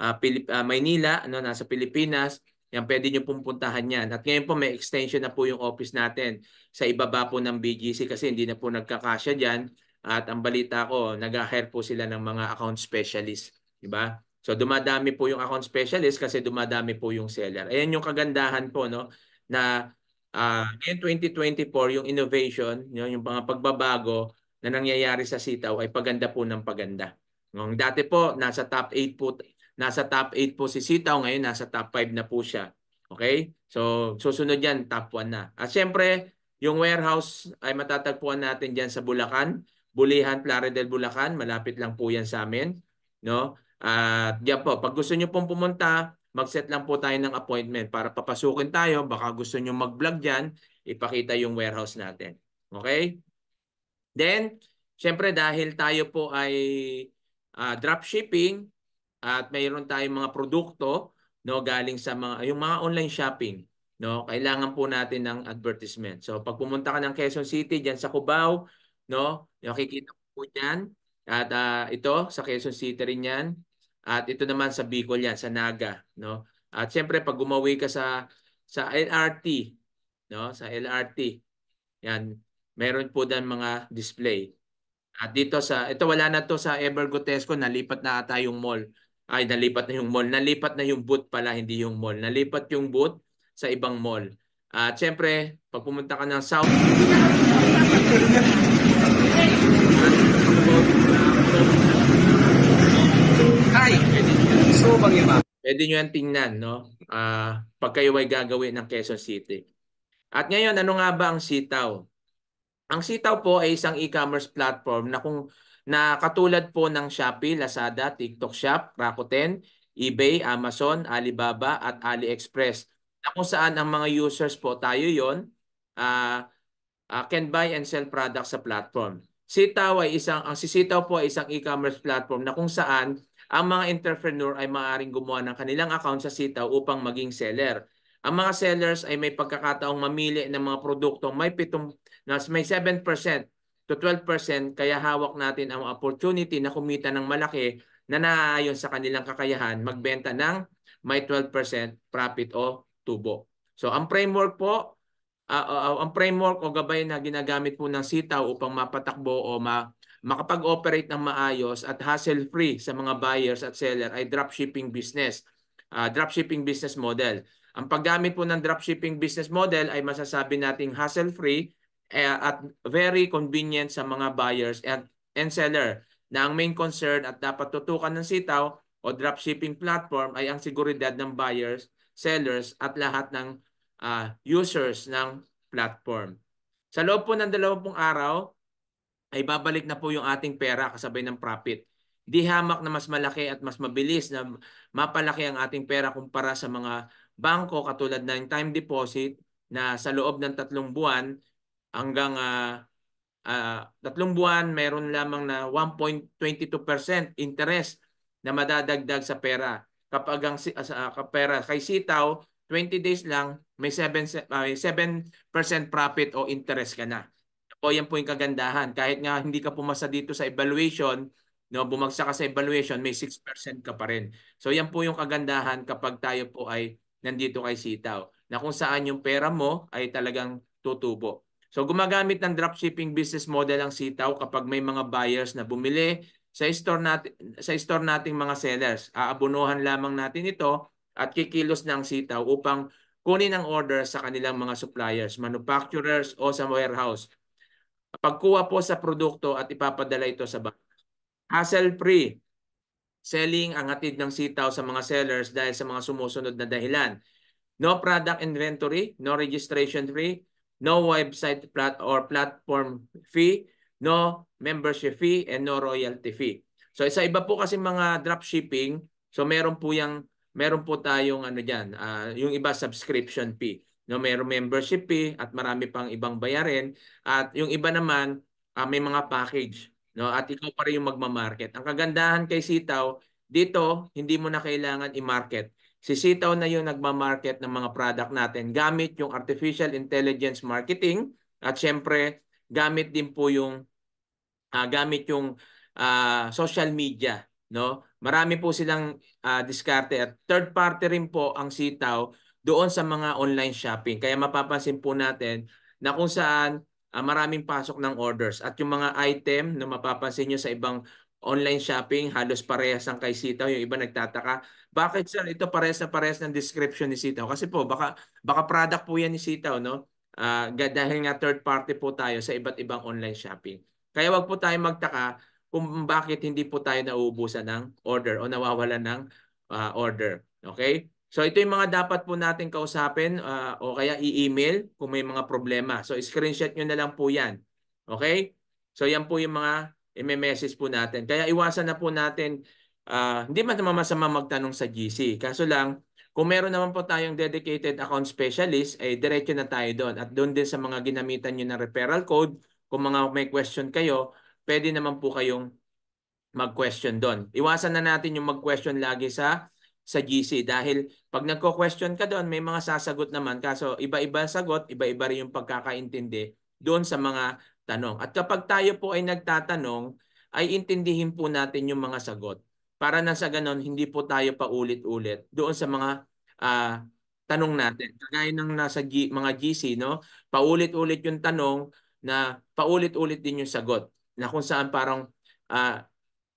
uh, Pilip uh, Maynila, no nasa Pilipinas. Yan, pwede nyo pumuntahan yan. At ngayon po may extension na po yung office natin sa ibaba po ng BGC kasi hindi na po nagkakasya diyan At ang balita ko, nag-hire po sila ng mga account specialist. di ba So dumadami po yung account specialist kasi dumadami po yung seller. Ayan yung kagandahan po no na uh, in 2024 yung innovation, yun, yung mga pagbabago na nangyayari sa sitaw ay paganda po ng paganda. Ng dati po nasa top 8 po nasa top 8 po si sitaw, ngayon nasa top 5 na po siya. Okay? So susunod yan top 1 na. At syempre, yung warehouse ay matatagpuan natin diyan sa Bulacan, Bulihan, Plaridel Bulacan, malapit lang po yan sa amin, no? At yan po, pag gusto nyo pong pumunta, mag-set lang po tayo ng appointment para papasukin tayo. Baka gusto nyo mag-vlog dyan, ipakita yung warehouse natin. Okay? Then, syempre dahil tayo po ay uh, drop shipping at mayroon tayong mga produkto no galing sa mga yung mga online shopping no kailangan po natin ng advertisement so pag pumunta ka ng Quezon City diyan sa Cubao no nakikita po diyan at uh, ito sa Quezon City rin yan at ito naman sa Bicol yan, sa Naga, no? At siyempre pag gumawi ka sa sa LRT, no? Sa LRT. Yan, meron po din mga display. At dito sa ito wala na to sa Evergotesco, nalipat na ata yung mall. Ay, nalipat na yung mall. Nalipat na yung booth pala, hindi yung mall. Nalipat yung booth sa ibang mall. At siyempre, pag pumunta ka ng South... Gusto mo bang yun, Pwede nyo yan tingnan, no? Uh, pag kayo ay gagawin ng Quezon City. At ngayon, ano nga ba ang Sitaw? Ang Sitaw po ay isang e-commerce platform na kung na katulad po ng Shopee, Lazada, TikTok Shop, Rakuten, eBay, Amazon, Alibaba at AliExpress na kung saan ang mga users po tayo yon uh, uh, can buy and sell products sa platform. Sitaw ay isang ang Sitaw po ay isang e-commerce platform na kung saan ang mga entrepreneur ay maaaring gumawa ng kanilang account sa sitaw upang maging seller. Ang mga sellers ay may pagkakataong mamili ng mga produkto may pitong, may 7% to 12% kaya hawak natin ang opportunity na kumita ng malaki na naaayon sa kanilang kakayahan magbenta ng may 12% profit o tubo. So ang framework po, uh, uh, ang framework o gabay na ginagamit po ng sitaw upang mapatakbo o ma makapag-operate ng maayos at hassle-free sa mga buyers at seller ay dropshipping business. Uh, dropshipping business model. Ang paggamit po ng dropshipping business model ay masasabi nating hassle-free eh, at very convenient sa mga buyers and, and seller na ang main concern at dapat tutukan ng sitaw o dropshipping platform ay ang seguridad ng buyers, sellers at lahat ng uh, users ng platform. Sa loob po ng dalawampung araw, ay babalik na po yung ating pera kasabay ng profit. Di hamak na mas malaki at mas mabilis na mapalaki ang ating pera kumpara sa mga bangko katulad ng time deposit na sa loob ng tatlong buwan hanggang uh, uh, tatlong buwan meron lamang na 1.22% interest na madadagdag sa pera. Kapag ang uh, ah, pera kay sitaw, 20 days lang may 7 uh, 7% profit o interest ka na. So yan po yung kagandahan. Kahit nga hindi ka pumasa dito sa evaluation, no, bumagsak ka sa evaluation, may 6% ka pa rin. So yan po yung kagandahan kapag tayo po ay nandito kay Sitaw na kung saan yung pera mo ay talagang tutubo. So gumagamit ng dropshipping business model ang Sitaw kapag may mga buyers na bumili sa store natin sa store nating mga sellers. Aabunuhan lamang natin ito at kikilos ng Sitaw upang kunin ang order sa kanilang mga suppliers, manufacturers o sa warehouse Pagkuha po sa produkto at ipapadala ito sa bank. Hassle-free. Selling ang hatid ng sitaw sa mga sellers dahil sa mga sumusunod na dahilan. No product inventory, no registration fee, no website plat or platform fee, no membership fee, and no royalty fee. So isa iba po kasi mga dropshipping, so meron po yang meron po tayong ano diyan, uh, ah, yung iba subscription fee no mayro membership fee eh, at marami pang ibang bayarin at yung iba naman uh, may mga package no at ikaw pa rin yung magma-market. Ang kagandahan kay Sitaw dito hindi mo na kailangan i-market. Si Sitaw na yung nagma-market ng mga product natin gamit yung artificial intelligence marketing at syempre gamit din po yung uh, gamit yung uh, social media no. Marami po silang uh, diskarte at third party rin po ang Sitaw doon sa mga online shopping. Kaya mapapansin po natin na kung saan uh, maraming pasok ng orders at yung mga item na mapapansin nyo sa ibang online shopping halos parehas ang kay Sitaw yung iba nagtataka bakit sir ito parehas na parehas ng description ni Sitaw kasi po baka baka product po yan ni Sitaw no uh, dahil nga third party po tayo sa iba't ibang online shopping kaya wag po tayo magtaka kung bakit hindi po tayo nauubusan ng order o nawawala ng uh, order okay So ito yung mga dapat po natin kausapin uh, o kaya i-email kung may mga problema. So screenshot nyo na lang po yan. Okay? So yan po yung mga i-message po natin. Kaya iwasan na po natin, uh, hindi man naman masama magtanong sa GC. Kaso lang, kung meron naman po tayong dedicated account specialist, eh diretso na tayo doon. At doon din sa mga ginamitan nyo ng referral code, kung mga may question kayo, pwede naman po kayong mag-question doon. Iwasan na natin yung mag-question lagi sa sa GC dahil pag nagko-question ka doon may mga sasagot naman kaso iba-iba sagot, iba-iba rin yung pagkakaintindi doon sa mga tanong. At kapag tayo po ay nagtatanong ay intindihin po natin yung mga sagot para na sa ganun, hindi po tayo paulit-ulit doon sa mga uh, tanong natin. Kagaya ng nasa G, mga GC, no? paulit-ulit yung tanong na paulit-ulit din yung sagot na kung saan parang uh,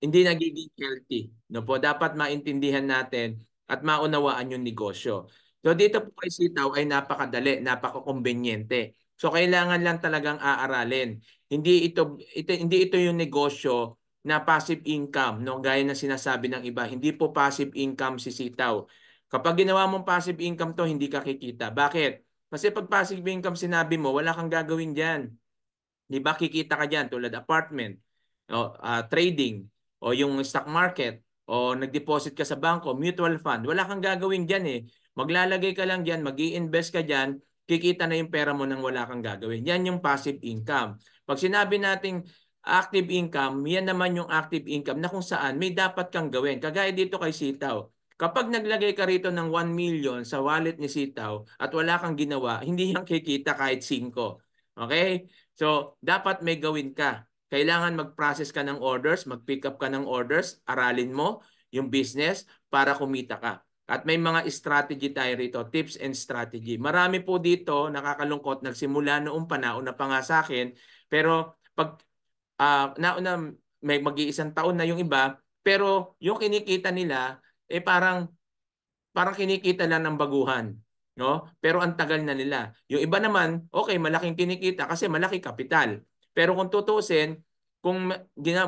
hindi nagiging healthy. No po? Dapat maintindihan natin at maunawaan yung negosyo. So dito po kay sitaw ay napakadali, napakakumbenyente. So kailangan lang talagang aaralin. Hindi ito, ito hindi ito yung negosyo na passive income, no? Gaya ng sinasabi ng iba, hindi po passive income si sitaw. Kapag ginawa mong passive income to, hindi ka kikita. Bakit? Kasi pag passive income sinabi mo, wala kang gagawin diyan. 'Di ba? Kikita ka diyan tulad apartment, no? uh, trading, o yung stock market o nag-deposit ka sa banko, mutual fund, wala kang gagawin diyan eh. Maglalagay ka lang diyan, magi-invest ka diyan, kikita na yung pera mo nang wala kang gagawin. Yan yung passive income. Pag sinabi nating active income, yan naman yung active income na kung saan may dapat kang gawin. Kagaya dito kay Sitaw. Kapag naglagay ka rito ng 1 million sa wallet ni Sitaw at wala kang ginawa, hindi yan kikita kahit 5. Okay? So, dapat may gawin ka. Kailangan mag-process ka ng orders, mag-pick up ka ng orders, aralin mo yung business para kumita ka. At may mga strategy tayo rito, tips and strategy. Marami po dito, nakakalungkot, nagsimula noong panahon na pa nga sa akin, pero pag uh, nauna, may mag-iisang taon na yung iba, pero yung kinikita nila, eh parang, parang kinikita lang ng baguhan. No? Pero ang tagal na nila. Yung iba naman, okay, malaking kinikita kasi malaki kapital. Pero kung tutusin, kung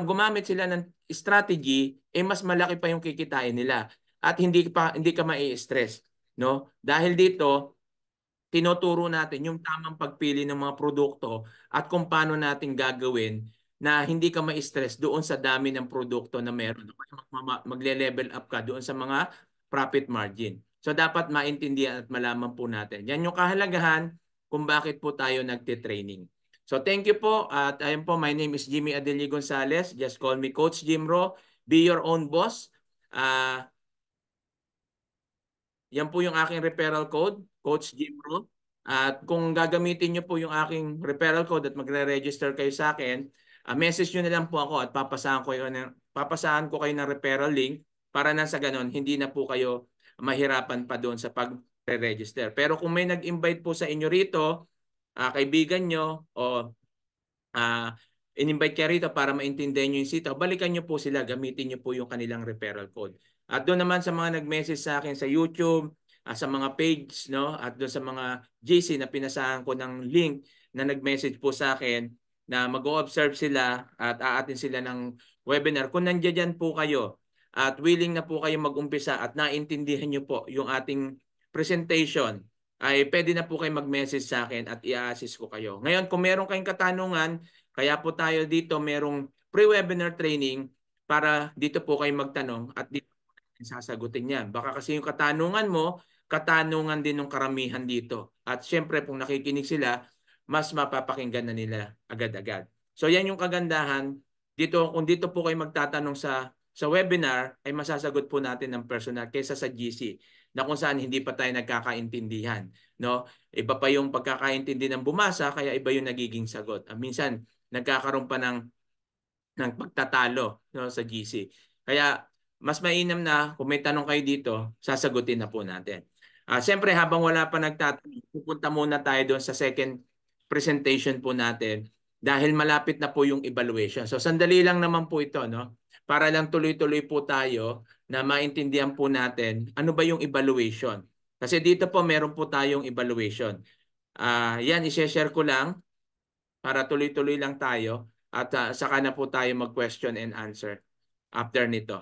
gumamit sila ng strategy, eh mas malaki pa yung kikitain nila at hindi pa hindi ka mai-stress, no? Dahil dito tinuturo natin yung tamang pagpili ng mga produkto at kung paano natin gagawin na hindi ka mai-stress doon sa dami ng produkto na meron. Magle-level up ka doon sa mga profit margin. So dapat maintindihan at malaman po natin. Yan yung kahalagahan kung bakit po tayo nagte-training. So thank you po at ayun po my name is Jimmy Adelie Gonzalez. Just call me Coach Jim Ro. Be your own boss. Uh, yan po yung aking referral code, Coach Jim Ro. At kung gagamitin niyo po yung aking referral code at magre-register kayo sa akin, uh, message niyo na lang po ako at papasahan ko yun ng papasahan ko kayo ng referral link para na sa ganun hindi na po kayo mahirapan pa doon sa pag-register. Pero kung may nag-invite po sa inyo rito, uh, kaibigan nyo o uh, in-invite kayo rito para maintindihan nyo yung sitaw, balikan nyo po sila, gamitin nyo po yung kanilang referral code. At doon naman sa mga nag-message sa akin sa YouTube, uh, sa mga page, no? at doon sa mga JC na pinasahan ko ng link na nag-message po sa akin na mag-observe o sila at aatin sila ng webinar. Kung nandiyan po kayo at willing na po kayo mag-umpisa at naintindihan nyo po yung ating presentation, ay pwede na po kayo mag-message sa akin at i-assist ko kayo. Ngayon, kung meron kayong katanungan, kaya po tayo dito merong pre-webinar training para dito po kayo magtanong at dito po sasagutin yan. Baka kasi yung katanungan mo, katanungan din ng karamihan dito. At syempre, kung nakikinig sila, mas mapapakinggan na nila agad-agad. So yan yung kagandahan. Dito, kung dito po kayo magtatanong sa sa webinar, ay masasagot po natin ng personal kaysa sa GC na kung saan hindi pa tayo nagkakaintindihan. No? Iba pa yung pagkakaintindi ng bumasa, kaya iba yung nagiging sagot. At ah, minsan, nagkakaroon pa ng, ng pagtatalo no, sa GC. Kaya mas mainam na kung may tanong kayo dito, sasagutin na po natin. Uh, Siyempre, habang wala pa nagtatanong, pupunta muna tayo doon sa second presentation po natin dahil malapit na po yung evaluation. So sandali lang naman po ito, no? Para lang tuloy-tuloy po tayo na maintindihan po natin ano ba yung evaluation. Kasi dito po meron po tayong evaluation. Uh, yan, isi-share ko lang para tuloy-tuloy lang tayo at uh, saka na po tayo mag-question and answer after nito.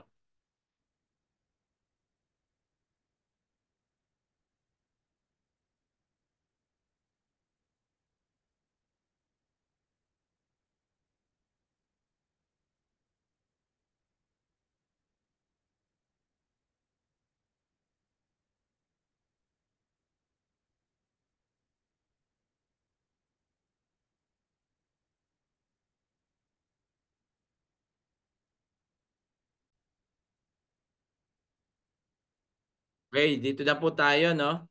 Okay, dito na po tayo, no?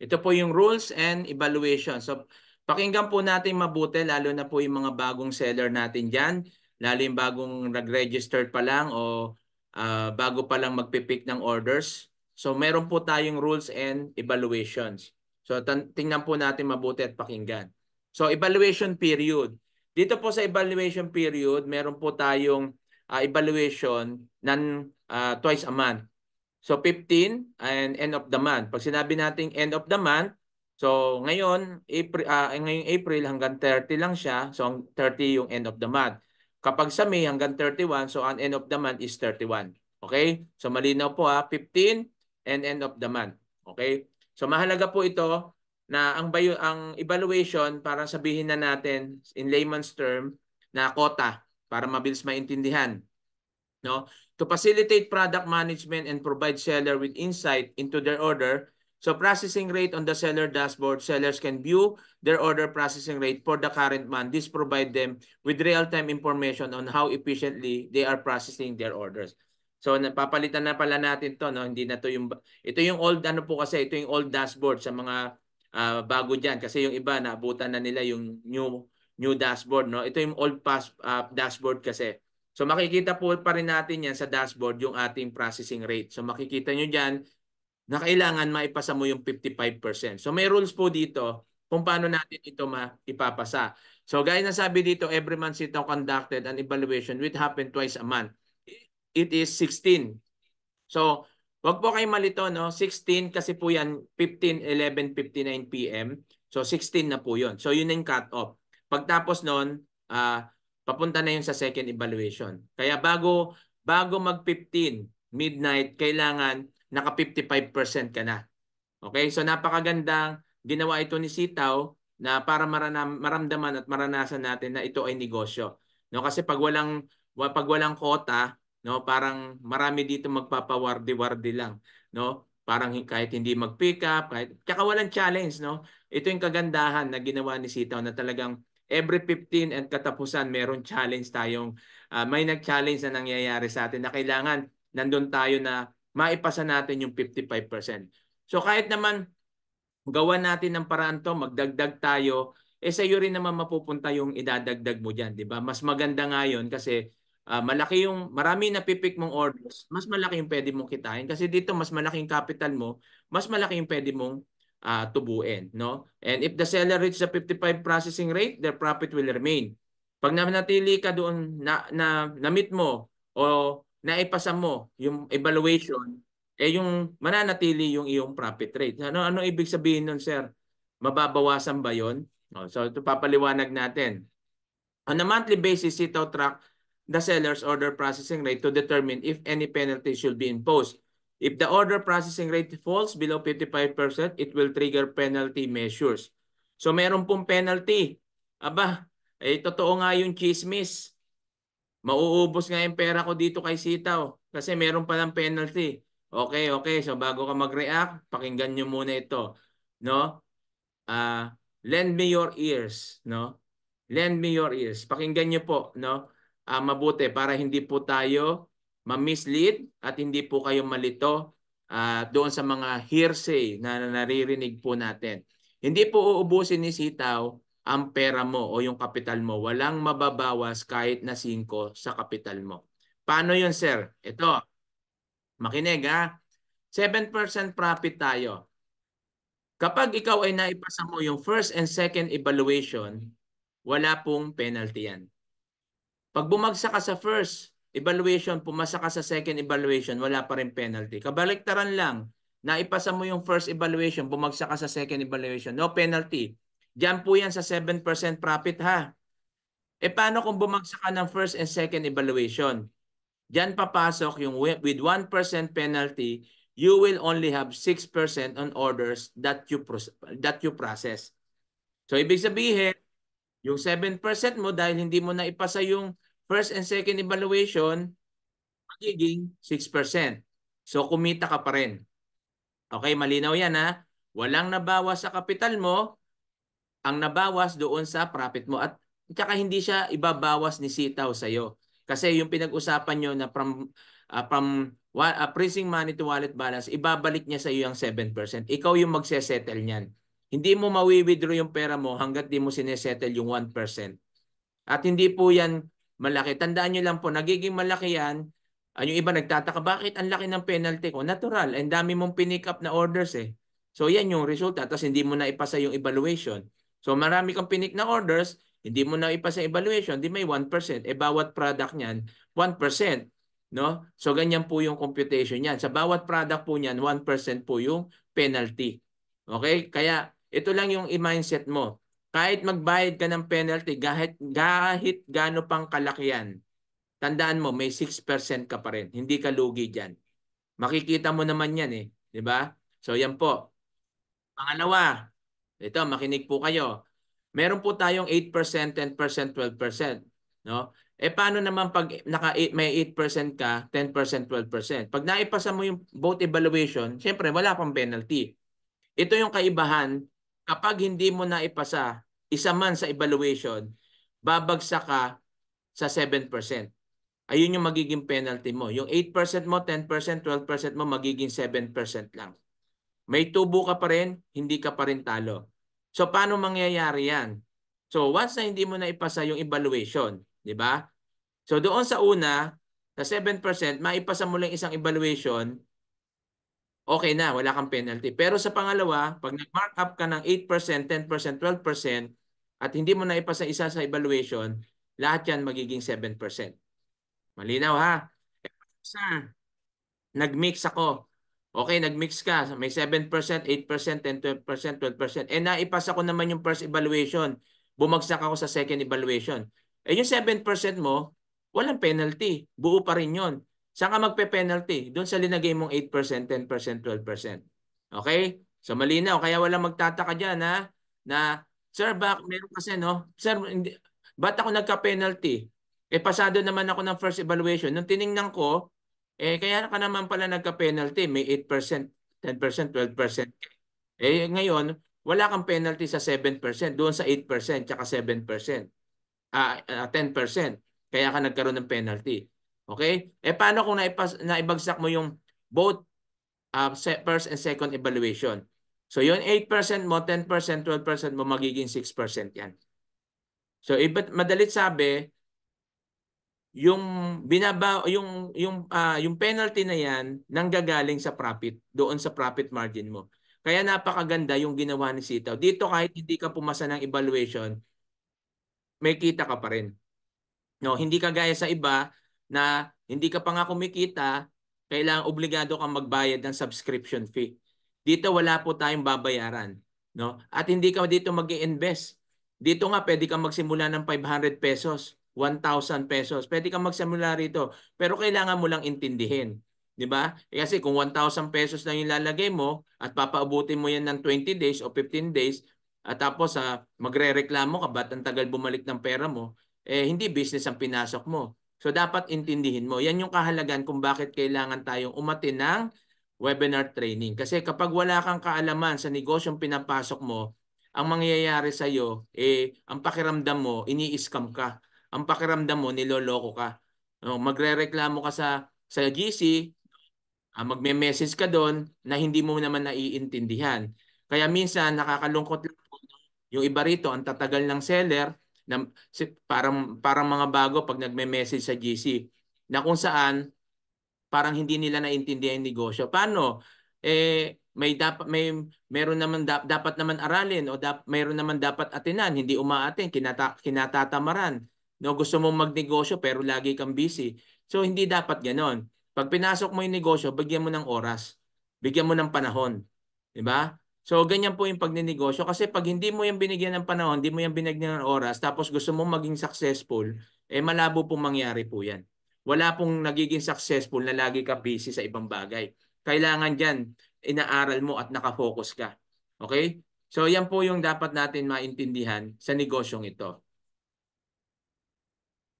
Ito po yung rules and evaluation. So, pakinggan po natin mabuti, lalo na po yung mga bagong seller natin dyan, lalo yung bagong nag-register pa lang o uh, bago pa lang magpipick ng orders. So, meron po tayong rules and evaluations. So, tingnan po natin mabuti at pakinggan. So, evaluation period. Dito po sa evaluation period, meron po tayong uh, evaluation ng uh, twice a month. So 15 and end of the month. Pag sinabi nating end of the month, so ngayon April uh, ngayong April hanggang 30 lang siya. So 30 yung end of the month. Kapag sa May hanggang 31, so ang end of the month is 31. Okay? So malinaw po ha, ah, 15 and end of the month. Okay? So mahalaga po ito na ang bayo, ang evaluation para sabihin na natin in layman's term na quota para mabilis maintindihan. No? to facilitate product management and provide seller with insight into their order. So processing rate on the seller dashboard, sellers can view their order processing rate for the current month. This provide them with real-time information on how efficiently they are processing their orders. So napapalitan na pala natin to no hindi na to yung ito yung old ano po kasi ito yung old dashboard sa mga uh, bago diyan kasi yung iba na abutan na nila yung new new dashboard no ito yung old past uh, ah, dashboard kasi So makikita po pa rin natin yan sa dashboard yung ating processing rate. So makikita nyo dyan na kailangan maipasa mo yung 55%. So may rules po dito kung paano natin ito maipapasa. So guys, nasabi dito, every month ito conducted an evaluation which happen twice a month. It is 16. So wag po kayo malito, no? 16 kasi po yan 15, 11, 59 p.m. So 16 na po yun. So yun yung cut-off. Pagtapos nun, ah, uh, papunta na yun sa second evaluation. Kaya bago, bago mag-15, midnight, kailangan naka 55% ka na. Okay? So napakagandang ginawa ito ni Sitaw na para maranam, maramdaman at maranasan natin na ito ay negosyo. No kasi pag walang pag walang kota, no parang marami dito magpapawardi-wardi lang, no? Parang kahit hindi mag-pick up, kahit tsaka walang challenge, no? Ito yung kagandahan na ginawa ni Sitaw na talagang every 15 and katapusan meron challenge tayong uh, may nag-challenge na nangyayari sa atin na kailangan nandun tayo na maipasa natin yung 55%. So kahit naman gawa natin ng paraan to, magdagdag tayo, eh sa'yo rin naman mapupunta yung idadagdag mo dyan, di ba? Mas maganda nga yun kasi uh, malaki yung, marami na pipik mong orders, mas malaki yung pwede mong kitain kasi dito mas malaki yung capital mo, mas malaki yung pwede mong uh, tubuin. No? And if the seller reaches the 55 processing rate, their profit will remain. Pag nanatili ka doon na, na, na-meet mo o naipasa mo yung evaluation, eh yung mananatili yung iyong profit rate. Ano, ano ibig sabihin nun, sir? Mababawasan ba yon? Oh, so ito papaliwanag natin. On a monthly basis, sitaw track the seller's order processing rate to determine if any penalty should be imposed. If the order processing rate falls below 55%, it will trigger penalty measures. So meron pong penalty. Aba, eh totoo nga yung chismis. Mauubos nga yung pera ko dito kay Sitaw kasi meron pa lang penalty. Okay, okay. So bago ka mag-react, pakinggan niyo muna ito, no? Uh, lend me your ears, no? Lend me your ears. Pakinggan niyo po, no? Uh, mabuti para hindi po tayo ma-mislead at hindi po kayo malito uh, doon sa mga hearsay na naririnig po natin. Hindi po uubusin ni Sitaw ang pera mo o yung kapital mo. Walang mababawas kahit na 5 sa kapital mo. Paano yun, sir? Ito. Makinig, ha? 7% profit tayo. Kapag ikaw ay naipasa mo yung first and second evaluation, wala pong penalty yan. Pag bumagsak ka sa first, evaluation, pumasa ka sa second evaluation, wala pa rin penalty. Kabaliktaran lang, naipasa mo yung first evaluation, bumagsak ka sa second evaluation, no penalty. Diyan po yan sa 7% profit ha. E paano kung bumagsak ka ng first and second evaluation? Diyan papasok yung with 1% penalty, you will only have 6% on orders that you that you process. So ibig sabihin, yung 7% mo dahil hindi mo naipasa yung first and second evaluation, magiging 6%. So kumita ka pa rin. Okay, malinaw yan ha. Walang nabawas sa kapital mo, ang nabawas doon sa profit mo. At saka hindi siya ibabawas ni sitaw sa'yo. Kasi yung pinag-usapan nyo na from, uh, from uh, ah, pressing money to wallet balance, ibabalik niya sa iyo yung 7%. Ikaw yung magsesettle niyan. Hindi mo mawi-withdraw yung pera mo hanggat di mo sinesettle yung 1%. At hindi po yan malaki. Tandaan nyo lang po, nagiging malaki yan. Ah, yung iba nagtataka, bakit ang laki ng penalty ko? Natural, ang dami mong pinick up na orders eh. So yan yung resulta, tapos hindi mo na ipasa yung evaluation. So marami kang pinick na orders, hindi mo na ipasa evaluation, di may 1%. Eh bawat product niyan, 1%. No? So ganyan po yung computation niyan. Sa bawat product po niyan, 1% po yung penalty. Okay? Kaya ito lang yung i-mindset mo. Kahit magbayad ka ng penalty, kahit, kahit gano pang kalaki yan, tandaan mo, may 6% ka pa rin. Hindi ka lugi dyan. Makikita mo naman yan eh. ba? Diba? So yan po. Pangalawa, ito, makinig po kayo. Meron po tayong 8%, 10%, 12%. No? Eh paano naman pag naka may 8% ka, 10%, 12%? Pag naipasa mo yung both evaluation, syempre wala pang penalty. Ito yung kaibahan kapag hindi mo naipasa isa man sa evaluation, babagsak ka sa 7%. Ayun yung magiging penalty mo. Yung 8% mo, 10%, 12% mo, magiging 7% lang. May tubo ka pa rin, hindi ka pa rin talo. So paano mangyayari yan? So once na hindi mo na ipasa yung evaluation, di ba? So doon sa una, sa 7%, maipasa mo lang isang evaluation, okay na, wala kang penalty. Pero sa pangalawa, pag nag-mark up ka ng 8%, 10%, 12%, at hindi mo na ipasa isa sa evaluation, lahat yan magiging 7%. Malinaw ha? Eh, sir, nag-mix ako. Okay, nag-mix ka. May 7%, 8%, 10%, 12%, 12%. Eh, naipasa ko naman yung first evaluation. Bumagsak ako sa second evaluation. Eh, yung 7% mo, walang penalty. Buo pa rin yon Saan ka magpe-penalty? Doon sa linagay mong 8%, 10%, 12%. Okay? So malinaw. Kaya wala magtataka dyan ha? Na, sir, bak, meron kasi no? Sir, hindi, ba't ako nagka-penalty? Eh pasado naman ako ng first evaluation. Nung tiningnan ko, eh kaya ka naman pala nagka-penalty. May 8%, 10%, 12%. Eh ngayon, wala kang penalty sa 7%, doon sa 8%, tsaka 7%, uh, uh, 10%. Kaya ka nagkaroon ng penalty. Okay? Eh paano kung naipas, naibagsak mo yung both uh, first and second evaluation? So yung 8% mo, 10%, 12% mo, magiging 6% yan. So ibat madalit sabi, yung binaba yung yung uh, yung penalty na yan nanggagaling sa profit doon sa profit margin mo. Kaya napakaganda yung ginawa ni Sitaw. Dito kahit hindi ka pumasa ng evaluation, may kita ka pa rin. No, hindi ka gaya sa iba na hindi ka pa nga kumikita, kailangan obligado kang magbayad ng subscription fee. Dito wala po tayong babayaran. No? At hindi ka dito mag invest Dito nga pwede kang magsimula ng 500 pesos, 1,000 pesos. Pwede kang magsimula rito. Pero kailangan mo lang intindihin. 'di ba? Eh, kasi kung 1,000 pesos lang ilalagay mo at papaabutin mo 'yan ng 20 days o 15 days at tapos ah, magrereklamo ka ba't ang tagal bumalik ng pera mo? Eh hindi business ang pinasok mo. So dapat intindihin mo. Yan yung kahalagan kung bakit kailangan tayong umatin ng webinar training. Kasi kapag wala kang kaalaman sa negosyong pinapasok mo, ang mangyayari sa iyo eh, ang pakiramdam mo, ini-scam ka. Ang pakiramdam mo, niloloko ka. No, magrereklamo ka sa, sa GC, ah, magme-message ka doon na hindi mo naman naiintindihan. Kaya minsan, nakakalungkot lang yung iba rito, ang tatagal ng seller, na parang parang mga bago pag nagme-message sa GC na kung saan parang hindi nila naintindihan yung negosyo. Paano? Eh may dapat may meron naman da, dapat naman aralin o da, meron naman dapat atinan, hindi umaatin, kinata, kinatatamaran. No, gusto mong magnegosyo pero lagi kang busy. So hindi dapat ganoon. Pag pinasok mo 'yung negosyo, bigyan mo ng oras. Bigyan mo ng panahon. 'Di ba? So ganyan po yung pagninegosyo kasi pag hindi mo yung binigyan ng panahon, hindi mo yung binigyan ng oras, tapos gusto mo maging successful, eh malabo pong mangyari po yan. Wala pong nagiging successful na lagi ka busy sa ibang bagay. Kailangan dyan, inaaral mo at nakafocus ka. Okay? So yan po yung dapat natin maintindihan sa negosyong ito.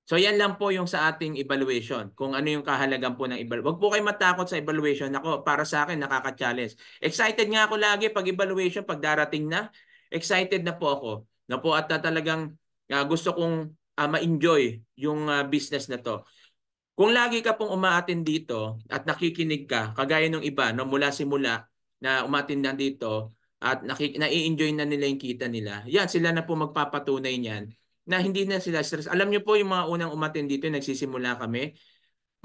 So yan lang po yung sa ating evaluation. Kung ano yung kahalagan po ng evaluation. Huwag po kayo matakot sa evaluation. Ako, para sa akin, nakaka-challenge. Excited nga ako lagi pag evaluation, pag darating na. Excited na po ako. Na po at uh, talagang uh, gusto kong uh, ma-enjoy yung uh, business na to. Kung lagi ka pong umaatin dito at nakikinig ka, kagaya ng iba, no, mula simula na umatin na dito at nai-enjoy na nila yung kita nila, yan, sila na po magpapatunay niyan na hindi na sila stress. Alam niyo po yung mga unang umatin dito, nagsisimula kami,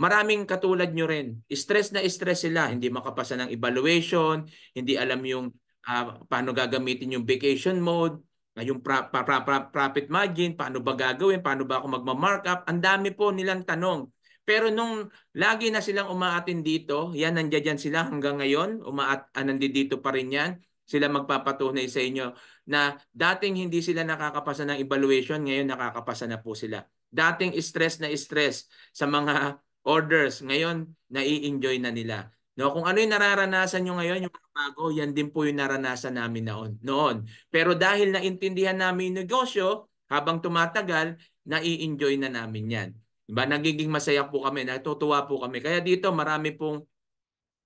maraming katulad nyo rin. Stress na stress sila, hindi makapasa ng evaluation, hindi alam yung uh, paano gagamitin yung vacation mode, ah, yung pra- pra- pra- profit margin, paano ba gagawin, paano ba ako magma-markup. Ang dami po nilang tanong. Pero nung lagi na silang umaatin dito, yan nandiyan sila hanggang ngayon, umaat ah, nandito pa rin yan sila magpapatunay sa inyo na dating hindi sila nakakapasa ng evaluation, ngayon nakakapasa na po sila. Dating stress na stress sa mga orders, ngayon nai-enjoy na nila. No, kung ano 'yung nararanasan nyo ngayon, yung bago, yan din po 'yung naranasan namin noon. Noon. Pero dahil naintindihan namin 'yung negosyo, habang tumatagal, nai-enjoy na namin 'yan. Diba? Nagiging masaya po kami, natutuwa po kami. Kaya dito marami pong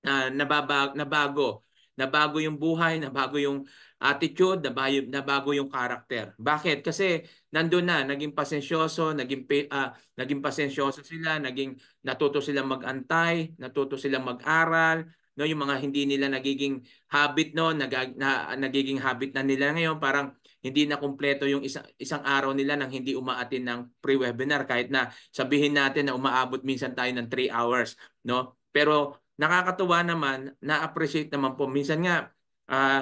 uh, nababag, nabago na bago yung buhay, na bago yung attitude, na bago yung karakter. Bakit? Kasi nandoon na, naging pasensyoso, naging, uh, naging pasensyoso sila, naging natuto silang mag-antay, natuto silang mag-aral, no yung mga hindi nila nagiging habit no nag, na, nagiging habit na nila ngayon parang hindi na kumpleto yung isang isang araw nila nang hindi umaatin ng pre-webinar kahit na sabihin natin na umaabot minsan tayo ng 3 hours no pero nakakatuwa naman, na-appreciate naman po. Minsan nga, uh,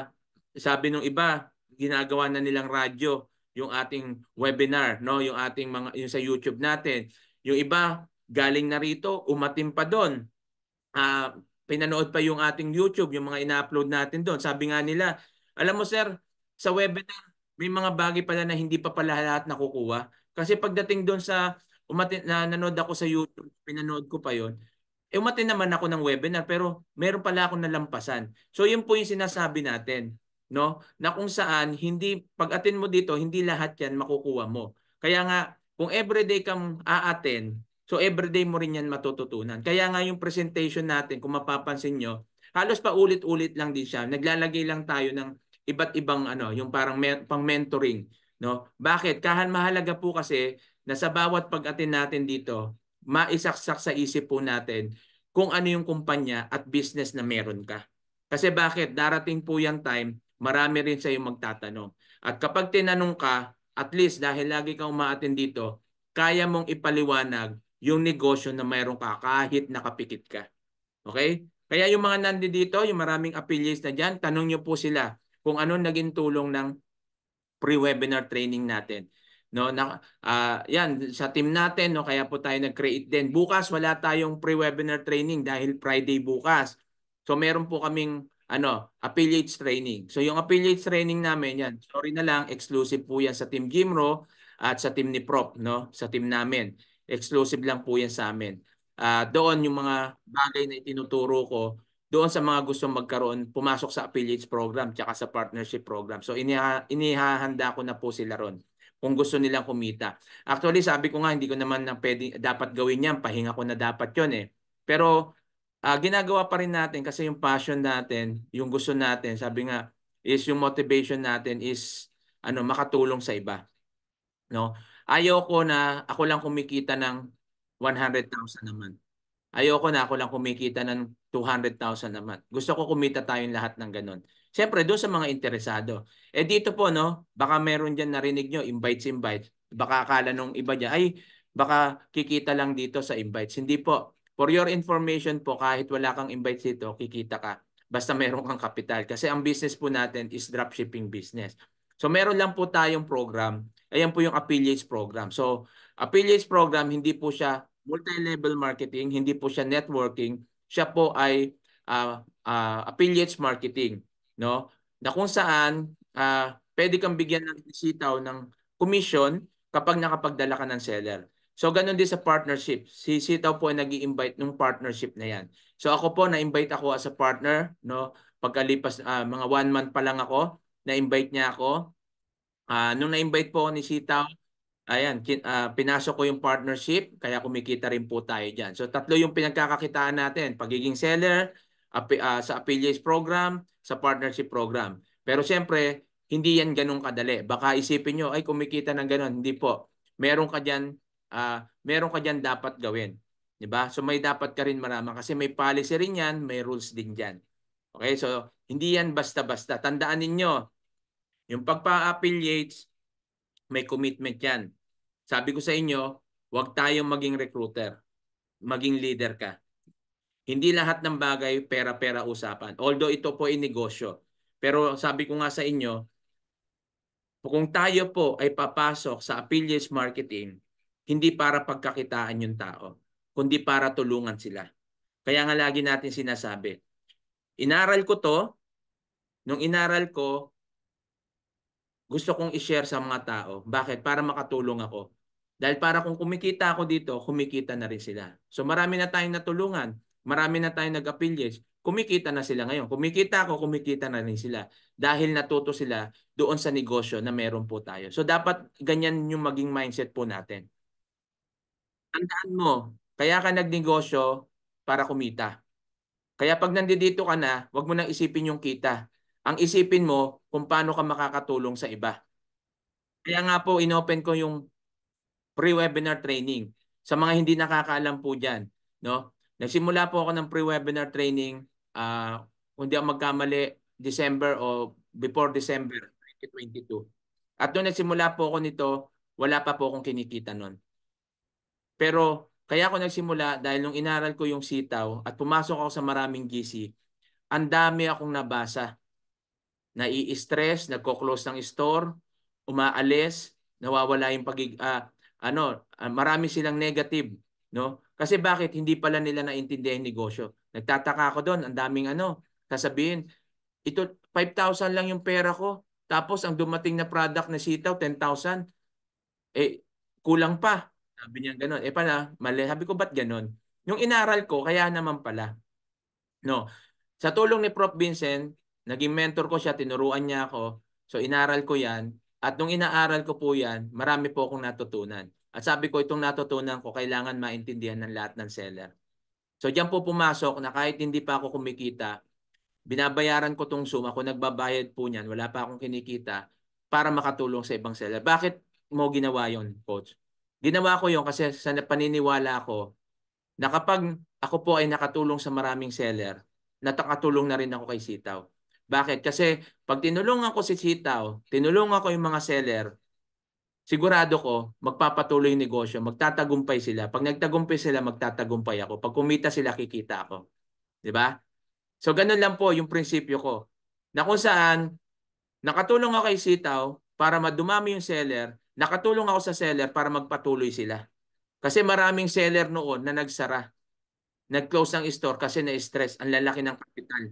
sabi nung iba, ginagawa na nilang radyo yung ating webinar, no? yung ating mga yung sa YouTube natin. Yung iba galing na rito, umatim pa doon. Uh, pinanood pa yung ating YouTube, yung mga ina-upload natin doon. Sabi nga nila, alam mo sir, sa webinar may mga bagay pala na hindi pa pala lahat nakukuha. Kasi pagdating doon sa umatin, na, nanood ako sa YouTube, pinanood ko pa yon eh umatin naman ako ng webinar pero meron pala akong nalampasan. So yun po yung sinasabi natin, no? Na kung saan hindi pag-attend mo dito, hindi lahat 'yan makukuha mo. Kaya nga kung everyday kang a so everyday mo rin 'yan matututunan. Kaya nga yung presentation natin, kung mapapansin nyo, halos paulit-ulit lang din siya. Naglalagay lang tayo ng iba't ibang ano, yung parang men- pang-mentoring, no? Bakit? Kahan mahalaga po kasi na sa bawat pag-attend natin dito, maisaksak sa isip po natin kung ano yung kumpanya at business na meron ka. Kasi bakit? Darating po yung time, marami rin sa'yo magtatanong. At kapag tinanong ka, at least dahil lagi kang umaatin dito, kaya mong ipaliwanag yung negosyo na mayroon ka kahit nakapikit ka. Okay? Kaya yung mga nandito, yung maraming affiliates na dyan, tanong nyo po sila kung ano naging tulong ng pre-webinar training natin no na uh, yan sa team natin no kaya po tayo nag-create din bukas wala tayong pre-webinar training dahil Friday bukas so meron po kaming ano affiliates training so yung affiliates training namin yan sorry na lang exclusive po yan sa team Gimro at sa team ni Prop no sa team namin exclusive lang po yan sa amin uh, doon yung mga bagay na itinuturo ko doon sa mga gusto magkaroon, pumasok sa affiliates program tsaka sa partnership program. So iniha, inihahanda ko na po sila ron kung gusto nilang kumita. Actually, sabi ko nga, hindi ko naman na pwede, dapat gawin yan. Pahinga ko na dapat yon eh. Pero uh, ginagawa pa rin natin kasi yung passion natin, yung gusto natin, sabi nga, is yung motivation natin is ano makatulong sa iba. No? Ayaw ko na ako lang kumikita ng 100,000 naman. Ayaw ko na ako lang kumikita ng 200,000 naman. Gusto ko kumita tayong lahat ng ganun. Siyempre, doon sa mga interesado. Eh dito po, no, baka meron dyan narinig nyo, invites, invites. Baka akala nung iba dyan, ay, baka kikita lang dito sa invites. Hindi po. For your information po, kahit wala kang invites dito, kikita ka. Basta meron kang kapital. Kasi ang business po natin is dropshipping business. So meron lang po tayong program. Ayan po yung affiliates program. So affiliates program, hindi po siya multi-level marketing, hindi po siya networking. Siya po ay uh, uh, affiliates marketing no? Na kung saan uh, pwede kang bigyan ng sitaw ng commission kapag nakapagdala ka ng seller. So ganun din sa partnership. Si Sitaw po ay nag i invite ng partnership na yan. So ako po, na-invite ako as a partner. No? Pagkalipas, uh, mga one month pa lang ako, na-invite niya ako. Uh, nung na-invite po ako ni Sitaw, ayan, kin, uh, pinasok ko yung partnership, kaya kumikita rin po tayo diyan. So tatlo yung pinagkakakitaan natin. Pagiging seller, api, uh, sa affiliates program, sa partnership program. Pero siyempre, hindi yan ganun kadali. Baka isipin nyo, ay kumikita ng ganun. Hindi po. Meron ka dyan, uh, meron ka dyan dapat gawin. Diba? So may dapat ka rin marama kasi may policy rin yan, may rules din dyan. Okay, so hindi yan basta-basta. Tandaan ninyo, yung pagpa-affiliates, may commitment yan. Sabi ko sa inyo, huwag tayong maging recruiter. Maging leader ka. Hindi lahat ng bagay pera-pera usapan. Although ito po ay negosyo. Pero sabi ko nga sa inyo, kung tayo po ay papasok sa affiliate marketing, hindi para pagkakitaan yung tao, kundi para tulungan sila. Kaya nga lagi natin sinasabi, inaral ko to, nung inaral ko, gusto kong i-share sa mga tao. Bakit? Para makatulong ako. Dahil para kung kumikita ako dito, kumikita na rin sila. So marami na tayong natulungan. Marami na tayong nag-affiliates. Kumikita na sila ngayon. Kumikita ako, kumikita na rin sila. Dahil natuto sila doon sa negosyo na meron po tayo. So dapat ganyan yung maging mindset po natin. Tandaan mo, kaya ka nagnegosyo para kumita. Kaya pag nandito ka na, wag mo nang isipin yung kita. Ang isipin mo kung paano ka makakatulong sa iba. Kaya nga po, inopen ko yung pre-webinar training. Sa mga hindi nakakaalam po dyan, no? Nagsimula po ako ng pre-webinar training. Uh, ah, hindi ako magkamali, December o before December 2022. At noong nagsimula po ako nito, wala pa po akong kinikita noon. Pero kaya ako nagsimula dahil nung inaral ko yung sitaw at pumasok ako sa maraming GC, ang dami akong nabasa. Nai-stress, nagko-close ng store, umaalis, nawawala yung pag uh, ah, ano, uh, marami silang negative, no? Kasi bakit hindi pala nila naintindihan yung negosyo? Nagtataka ako doon, ang daming ano, sasabihin, ito 5,000 lang yung pera ko. Tapos ang dumating na product na sitaw 10,000. Eh kulang pa. Sabi niya ganoon. Eh pala, mali. Sabi ko ba't ganun? Yung inaral ko, kaya naman pala. No. Sa tulong ni Prof Vincent, naging mentor ko siya, tinuruan niya ako. So inaral ko 'yan at nung inaaral ko po 'yan, marami po akong natutunan. At sabi ko, itong natutunan ko, kailangan maintindihan ng lahat ng seller. So diyan po pumasok na kahit hindi pa ako kumikita, binabayaran ko tong sum, ako nagbabayad po niyan, wala pa akong kinikita para makatulong sa ibang seller. Bakit mo ginawa yon coach? Ginawa ko yon kasi sa paniniwala ko na kapag ako po ay nakatulong sa maraming seller, nakatulong na rin ako kay Sitaw. Bakit? Kasi pag tinulungan ko si Sitaw, tinulungan ko yung mga seller, sigurado ko magpapatuloy yung negosyo, magtatagumpay sila. Pag nagtagumpay sila, magtatagumpay ako. Pag kumita sila, kikita ako. 'Di ba? So ganun lang po yung prinsipyo ko. Na kung saan nakatulong ako kay Sitaw para madumami yung seller, nakatulong ako sa seller para magpatuloy sila. Kasi maraming seller noon na nagsara. Nag-close ang store kasi na-stress. Ang lalaki ng kapital.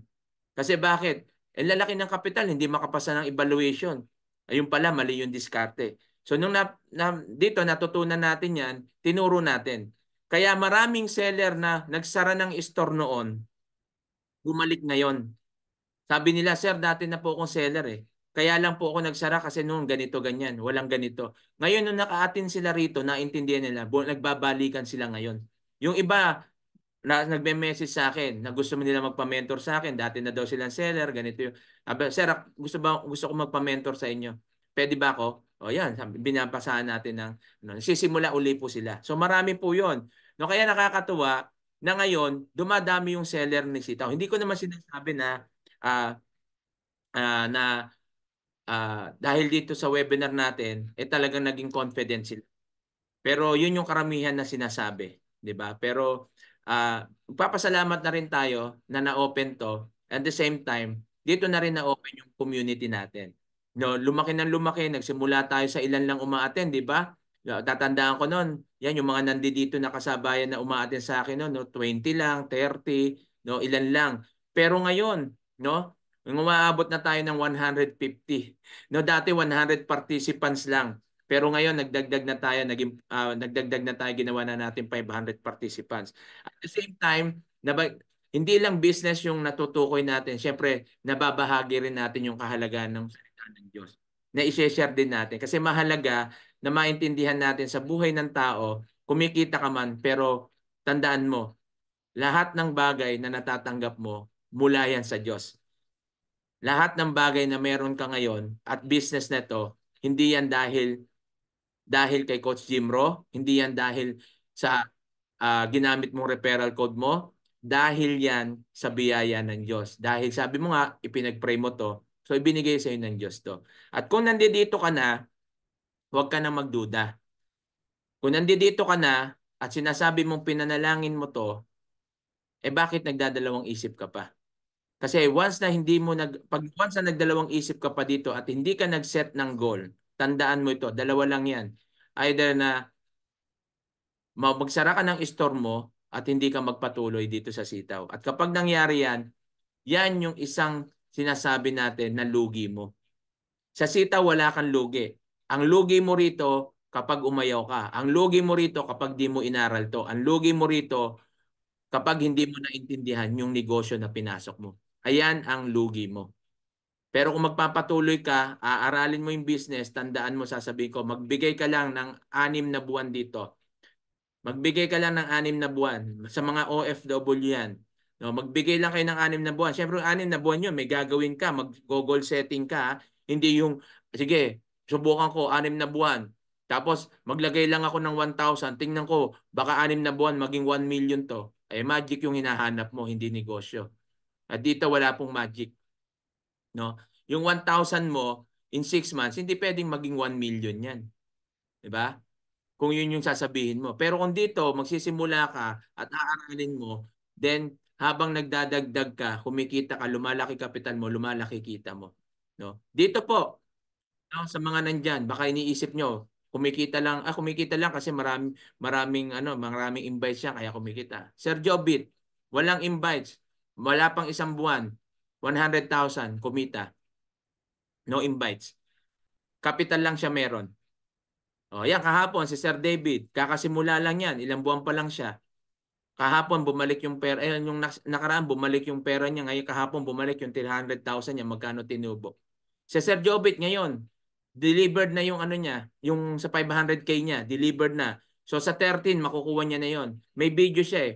Kasi bakit? Ang lalaki ng kapital, hindi makapasa ng evaluation. Ayun pala, mali yung diskarte. So nung na, na, dito natutunan natin yan, tinuro natin. Kaya maraming seller na nagsara ng store noon, bumalik ngayon. Sabi nila, sir, dati na po akong seller eh. Kaya lang po ako nagsara kasi noon ganito, ganyan. Walang ganito. Ngayon, nung nakaatin sila rito, naintindihan nila, nagbabalikan sila ngayon. Yung iba, na, nagme-message sa akin na gusto mo nila magpa-mentor sa akin. Dati na daw silang seller, ganito yung. Sir, ah, gusto, ba, gusto ko magpa-mentor sa inyo. Pwede ba ako? O yan, binabasaan natin ng ano, sisimula uli po sila. So marami po 'yon. No kaya nakakatuwa na ngayon dumadami yung seller ni sitaw. Hindi ko naman sinasabi na uh, uh, na uh, dahil dito sa webinar natin eh talagang naging confident sila. Pero 'yun yung karamihan na sinasabi, 'di ba? Pero uh, papasalamat na rin tayo na na-open to at the same time dito na rin na-open yung community natin. No, lumaki nang lumaki, nagsimula tayo sa ilan lang umaattend, di ba? Tatandaan ko noon, yan yung mga nandito na kasabayan na umaattend sa akin noon, no, 20 lang, 30, no, ilan lang. Pero ngayon, no, umaabot na tayo ng 150. No, dati 100 participants lang. Pero ngayon nagdagdag na tayo, naging uh, ah, nagdagdag na tayo ginawa na natin 500 participants. At the same time, nabag, hindi lang business yung natutukoy natin. Siyempre, nababahagi rin natin yung kahalagahan ng ng Diyos na i-share din natin. Kasi mahalaga na maintindihan natin sa buhay ng tao, kumikita ka man, pero tandaan mo, lahat ng bagay na natatanggap mo, mula yan sa Diyos. Lahat ng bagay na meron ka ngayon at business na to, hindi yan dahil dahil kay Coach Jim Ro, hindi yan dahil sa uh, ginamit mong referral code mo, dahil yan sa biyaya ng Diyos. Dahil sabi mo nga, ipinagpray mo to, So ibinigay sa iyo ng Diyos to. At kung nandito ka na, huwag ka nang magduda. Kung nandito ka na at sinasabi mong pinanalangin mo to, eh bakit nagdadalawang isip ka pa? Kasi once na hindi mo nag pag once na nagdalawang isip ka pa dito at hindi ka nag-set ng goal, tandaan mo ito, dalawa lang 'yan. Either na magsara ka ng store mo at hindi ka magpatuloy dito sa sitaw. At kapag nangyari 'yan, 'yan yung isang sinasabi natin na lugi mo. Sa sita, wala kang lugi. Ang lugi mo rito kapag umayaw ka. Ang lugi mo rito kapag di mo inaral to. Ang lugi mo rito kapag hindi mo naintindihan yung negosyo na pinasok mo. Ayan ang lugi mo. Pero kung magpapatuloy ka, aaralin mo yung business, tandaan mo, sasabihin ko, magbigay ka lang ng anim na buwan dito. Magbigay ka lang ng anim na buwan. Sa mga OFW yan, No, magbigay lang kayo ng anim na buwan. Siyempre, anim na buwan yun, may gagawin ka, mag-goal setting ka. Hindi yung, sige, subukan ko, anim na buwan. Tapos, maglagay lang ako ng 1,000. Tingnan ko, baka anim na buwan, maging 1 million to. Eh, magic yung hinahanap mo, hindi negosyo. At dito, wala pong magic. No? Yung 1,000 mo, in 6 months, hindi pwedeng maging 1 million yan. ba? Diba? Kung yun yung sasabihin mo. Pero kung dito, magsisimula ka at aaralin mo, then habang nagdadagdag ka, kumikita ka, lumalaki kapital mo, lumalaki kita mo. No? Dito po, no, sa mga nandyan, baka iniisip nyo, kumikita lang, ah, kumikita lang kasi marami, maraming, ano, maraming invites siya, kaya kumikita. Sir Jobit, walang invites, wala pang isang buwan, 100,000, kumita. No invites. Capital lang siya meron. O, yan, kahapon, si Sir David, kakasimula lang yan, ilang buwan pa lang siya, kahapon bumalik yung pera, eh, yung nakaraan bumalik yung pera niya, ngayon kahapon bumalik yung 300,000 niya, magkano tinubo. Si Sir Jobit ngayon, delivered na yung ano niya, yung sa 500k niya, delivered na. So sa 13, makukuha niya na yon. May video siya eh.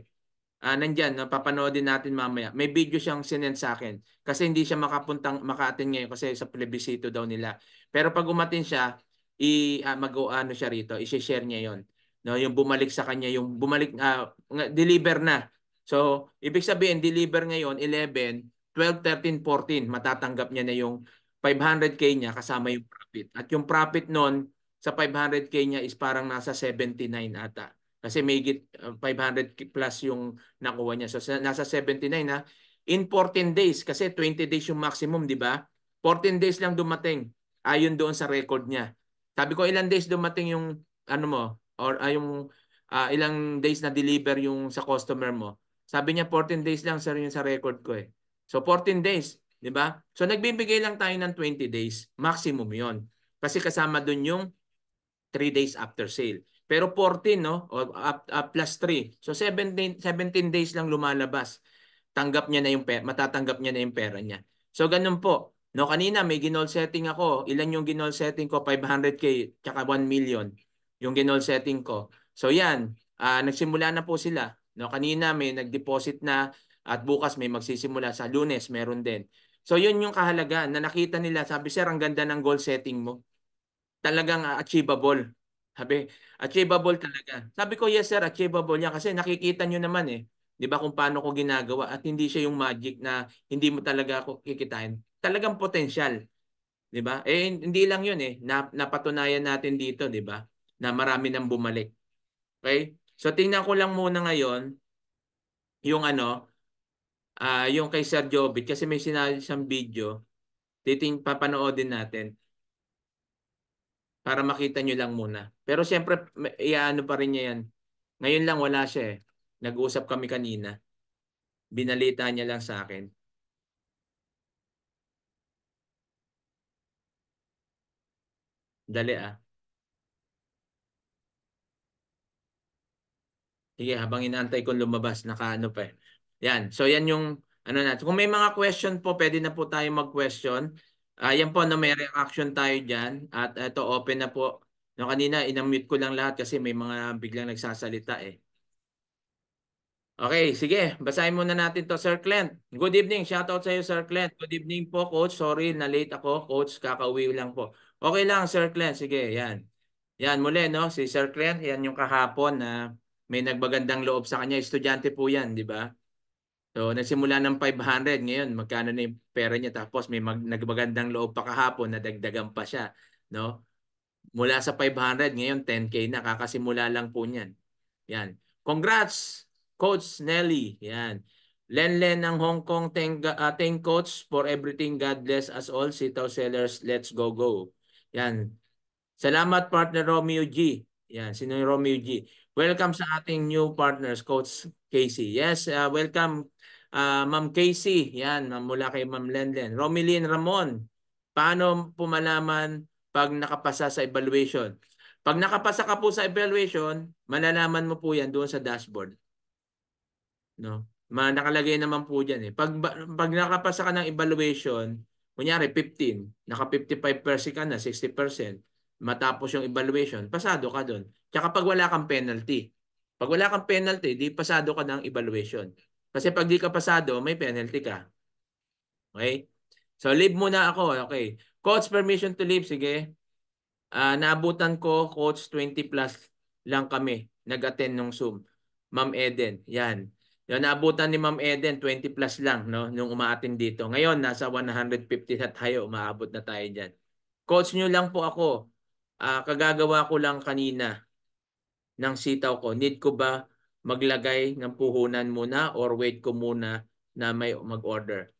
Uh, nandyan, napapanoodin natin mamaya. May video siyang sinend sa akin. Kasi hindi siya makapuntang, makaatin ngayon kasi sa plebisito daw nila. Pero pag umatin siya, i, uh, ah, mag-ano siya rito, i-share niya yon No, yung bumalik sa kanya, yung bumalik uh, deliver na. So, ibig sabihin deliver ngayon 11, 12, 13, 14 matatanggap niya na yung 500k niya kasama yung profit. At yung profit noon sa 500k niya is parang nasa 79 ata. Kasi may git, uh, ah, 500 plus yung nakuha niya. So nasa 79 na in 14 days kasi 20 days yung maximum, di ba? 14 days lang dumating ayon doon sa record niya. Sabi ko ilan days dumating yung ano mo, or uh, yung uh, ilang days na deliver yung sa customer mo. Sabi niya 14 days lang sir yun sa record ko eh. So 14 days, 'di ba? So nagbibigay lang tayo ng 20 days, maximum 'yon. Kasi kasama doon yung 3 days after sale. Pero 14 no, o up, up plus 3. So 17 17 days lang lumalabas. Tanggap niya na yung pera, matatanggap niya na yung pera niya. So ganun po. No, kanina may ginol setting ako. Ilan yung ginol setting ko? 500k tsaka 1 million yung ginol setting ko. So yan, uh, nagsimula na po sila. No, kanina may nag-deposit na at bukas may magsisimula sa Lunes, meron din. So yun yung kahalagaan na nakita nila, sabi sir ang ganda ng goal setting mo. Talagang achievable. Sabi, achievable talaga. Sabi ko, yes sir, achievable yan kasi nakikita nyo naman eh. 'Di ba kung paano ko ginagawa at hindi siya yung magic na hindi mo talaga ako kikitain. Talagang potensyal. 'Di ba? Eh hindi lang 'yun eh. Nap napatunayan natin dito, 'di ba? na marami nang bumalik. Okay? So tingnan ko lang muna ngayon yung ano, uh, yung kay Sir Jobit kasi may sinabi siyang video. Titing papanoodin natin para makita nyo lang muna. Pero siyempre, iaano pa rin niya yan. Ngayon lang wala siya eh. Nag-usap kami kanina. Binalita niya lang sa akin. Dali ah. Sige, habang inaantay ko lumabas, nakaano pa eh. Yan. So yan yung ano na. Kung may mga question po, pwede na po tayo mag-question. Uh, yan po, no, may reaction tayo dyan. At ito, open na po. No, kanina, inamute ko lang lahat kasi may mga biglang nagsasalita eh. Okay, sige. Basahin muna natin to, Sir Clint. Good evening. Shout out sa iyo, Sir Clint. Good evening po, Coach. Sorry, na late ako. Coach, kakauwi lang po. Okay lang, Sir Clint. Sige, yan. Yan, muli, no? Si Sir Clint, yan yung kahapon na may nagbagandang loob sa kanya. Estudyante po yan, di ba? So, nagsimula ng 500 ngayon, magkano na yung pera niya. Tapos may mag, nagbagandang loob pa kahapon, na dagdagan pa siya. No? Mula sa 500, ngayon 10K na. Kakasimula lang po niyan. Yan. Congrats, Coach Nelly. Yan. Lenlen ng Hong Kong, thank, uh, thank Coach for everything. God bless us all. Sitaw Sellers, let's go, go. Yan. Salamat partner Romeo G. Yan, sino yung Romeo G? Welcome sa ating new partners, Coach Casey. Yes, uh, welcome uh, Ma'am Casey. Yan, mula kay Ma'am Lenlen. Romilyn Ramon, paano po malaman pag nakapasa sa evaluation? Pag nakapasa ka po sa evaluation, malalaman mo po yan doon sa dashboard. No? Ma nakalagay naman po diyan eh. Pag pag nakapasa ka ng evaluation, kunyari 15, naka 55% ka na, 60% matapos yung evaluation, pasado ka doon. Tsaka pag wala kang penalty. Pag wala kang penalty, di pasado ka ng evaluation. Kasi pag di ka pasado, may penalty ka. Okay? So leave muna ako. Okay. Coach permission to leave. Sige. Uh, naabutan ko, coach 20 plus lang kami. Nag-attend nung Zoom. Ma'am Eden. Yan. Yan, naabutan ni Ma'am Eden, 20 plus lang no, nung umaatin dito. Ngayon, nasa 150 na tayo, umaabot na tayo dyan. Coach nyo lang po ako uh, kagagawa ko lang kanina ng sitaw ko, need ko ba maglagay ng puhunan muna or wait ko muna na may mag-order?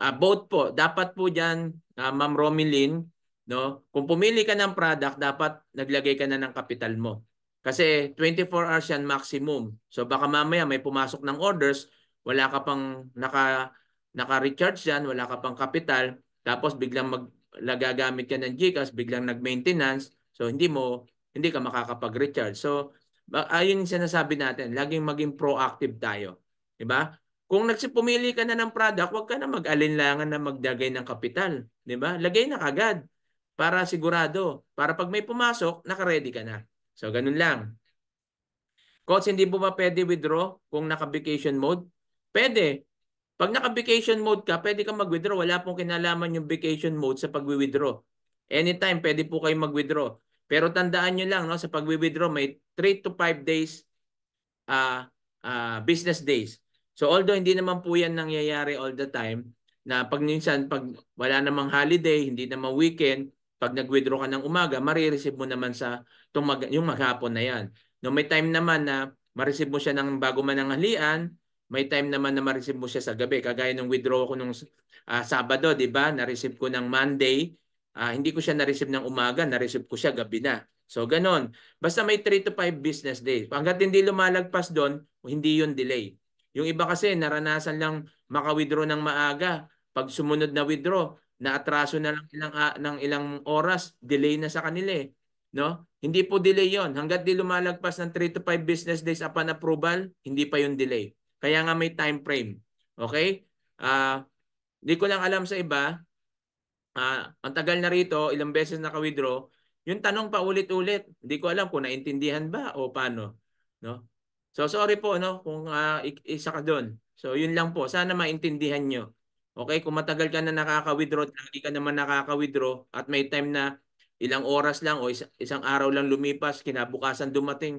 Uh, both po, dapat po dyan, uh, Ma'am Romilyn, no? kung pumili ka ng product, dapat naglagay ka na ng kapital mo. Kasi 24 hours yan maximum. So baka mamaya may pumasok ng orders, wala ka pang naka, naka-recharge dyan, wala ka pang kapital, tapos biglang mag, nagagamit ka ng Gcash, biglang nag-maintenance, So hindi mo hindi ka makakapag-recharge. So ayun yung sinasabi natin, laging maging proactive tayo, 'di ba? Kung nagsipumili ka na ng product, huwag ka na mag-alinlangan na magdagay ng kapital, 'di ba? Lagay na kagad para sigurado, para pag may pumasok, naka-ready ka na. So ganun lang. Coach, hindi po ba pwede withdraw kung naka-vacation mode? Pwede. Pag naka-vacation mode ka, pwede kang mag-withdraw. Wala pong kinalaman yung vacation mode sa pag-withdraw. Anytime, pwede po kayo mag-withdraw. Pero tandaan nyo lang no sa pagwi-withdraw may 3 to 5 days uh, uh, business days. So although hindi naman po 'yan nangyayari all the time na pag minsan pag wala namang holiday, hindi na weekend, pag nag-withdraw ka ng umaga, marireceive mo naman sa tong mag, yung maghapon na 'yan. No may time naman na ma-receive mo siya ng bago man ang halian, may time naman na ma-receive mo siya sa gabi. Kagaya ng withdraw ko nung uh, Sabado, 'di ba? Na-receive ko ng Monday, Uh, hindi ko siya na-receive ng umaga, na-receive ko siya gabi na. So ganon. Basta may 3 to 5 business days. Hanggat hindi lumalagpas doon, hindi yun delay. Yung iba kasi naranasan lang maka-withdraw ng maaga. Pag sumunod na withdraw, naatraso na lang ilang, uh, ng ilang oras, delay na sa kanila eh. No? Hindi po delay yon Hanggat di lumalagpas ng 3 to 5 business days upon approval, hindi pa yung delay. Kaya nga may time frame. Okay? Uh, di ko lang alam sa iba, uh, ang tagal na rito, ilang beses na ka withdraw yung tanong pa ulit-ulit. Hindi ko alam kung naintindihan ba o paano. No? So sorry po no kung uh, isa ka doon. So yun lang po. Sana maintindihan nyo. Okay, kung matagal ka na nakaka-withdraw, lagi ka naman nakaka-withdraw at may time na ilang oras lang o isang araw lang lumipas, kinabukasan dumating,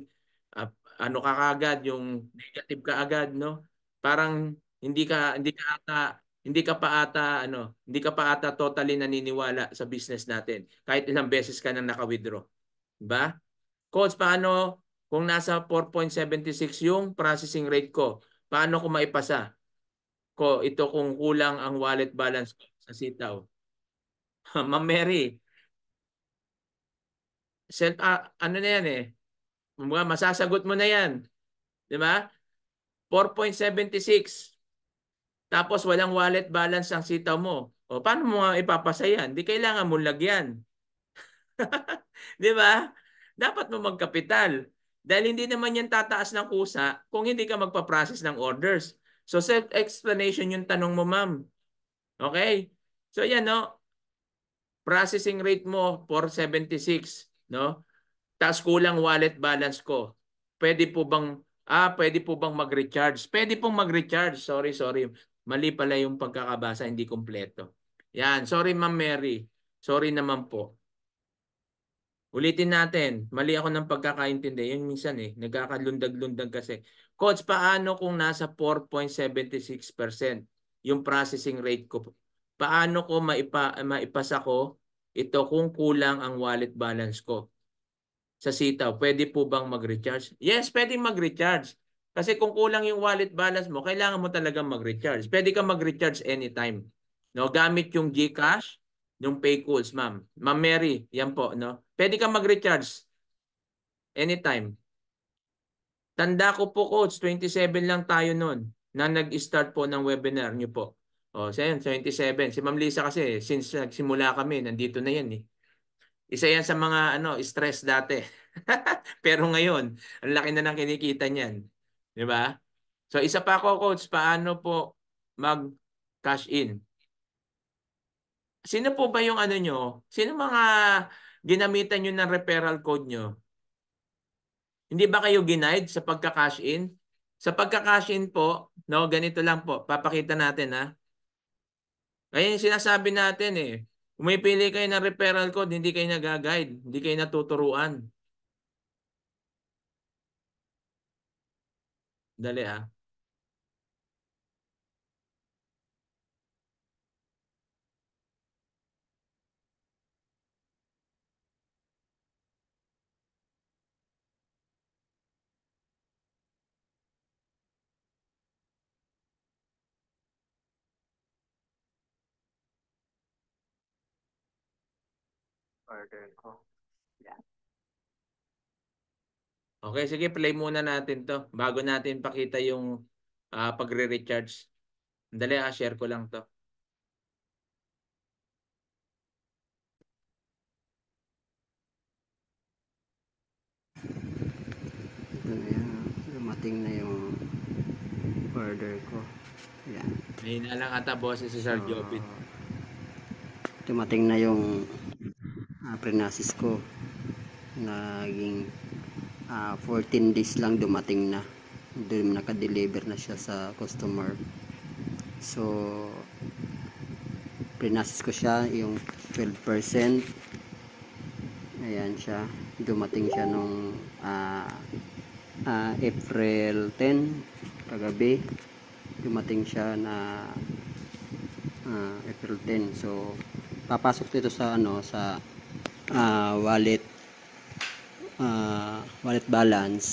uh, ano ka kagad, yung negative ka agad, no? Parang hindi ka hindi ka ata hindi ka pa ata ano, hindi ka pa ata totally naniniwala sa business natin kahit ilang beses ka nang naka-withdraw. 'Di ba? Coach, paano kung nasa 4.76 yung processing rate ko? Paano ko maipasa? Ko ito kung kulang ang wallet balance ko sa sitaw. Ma'am Mary. Self uh, ano na yan eh. Masasagot mo na yan. 'Di ba? 4.76 tapos walang wallet balance ang sitaw mo. O paano mo ipapasa yan? Di kailangan mo lagyan. di ba? Dapat mo magkapital. Dahil hindi naman yan tataas ng kusa kung hindi ka magpa-process ng orders. So self-explanation yung tanong mo, ma'am. Okay? So yan, no? Processing rate mo, 476, no? Tapos kulang wallet balance ko. Pwede po bang, ah, pwede po bang mag-recharge? Pwede pong mag-recharge. Sorry, sorry. Mali pala yung pagkakabasa, hindi kompleto. Yan, sorry Ma'am Mary. Sorry naman po. Ulitin natin, mali ako ng pagkakaintindi. Yun minsan eh, nagkakalundag-lundag kasi. Coach, paano kung nasa 4.76% yung processing rate ko? Paano ko maipa, maipasa ko ito kung kulang ang wallet balance ko? Sa sitaw, pwede po bang mag-recharge? Yes, pwede mag-recharge. Kasi kung kulang yung wallet balance mo, kailangan mo talaga mag-recharge. Pwede kang mag-recharge anytime. No, gamit yung GCash, yung PayCools, ma'am. Ma'am Mary, yan po, no. Pwede kang mag-recharge anytime. Tanda ko po coach, 27 lang tayo noon na nag-start po ng webinar niyo po. O, sayan, 27. Si Ma'am Lisa kasi, since nagsimula kami, nandito na yan eh. Isa yan sa mga ano, stress dati. Pero ngayon, ang laki na ng kinikita niyan. Di ba? So isa pa ako coach, paano po mag cash in? Sino po ba yung ano nyo? Sino mga ginamitan nyo ng referral code nyo? Hindi ba kayo ginaid sa pagka-cash in? Sa pagka-cash in po, no, ganito lang po. Papakita natin ha. Kaya sinasabi natin eh, umipili kayo ng referral code, hindi kayo nag-guide, hindi kayo natuturuan. Dale A. देखो Okay, sige, play muna natin to bago natin pakita yung uh, pagre-recharge. Dali, ah, share ko lang to. Ayan, dumating na yung order ko. Ayan. May na lang ata boses si Sir so, Jopin. Dumating na yung uh, ah, prenasis ko. Naging uh, ah, 14 days lang dumating na doon naka-deliver na siya sa customer so prinasis ko siya yung 12% ayan siya dumating siya nung uh, uh, April 10 kagabi dumating siya na uh, April 10 so papasok dito sa ano sa uh, wallet uh, wallet balance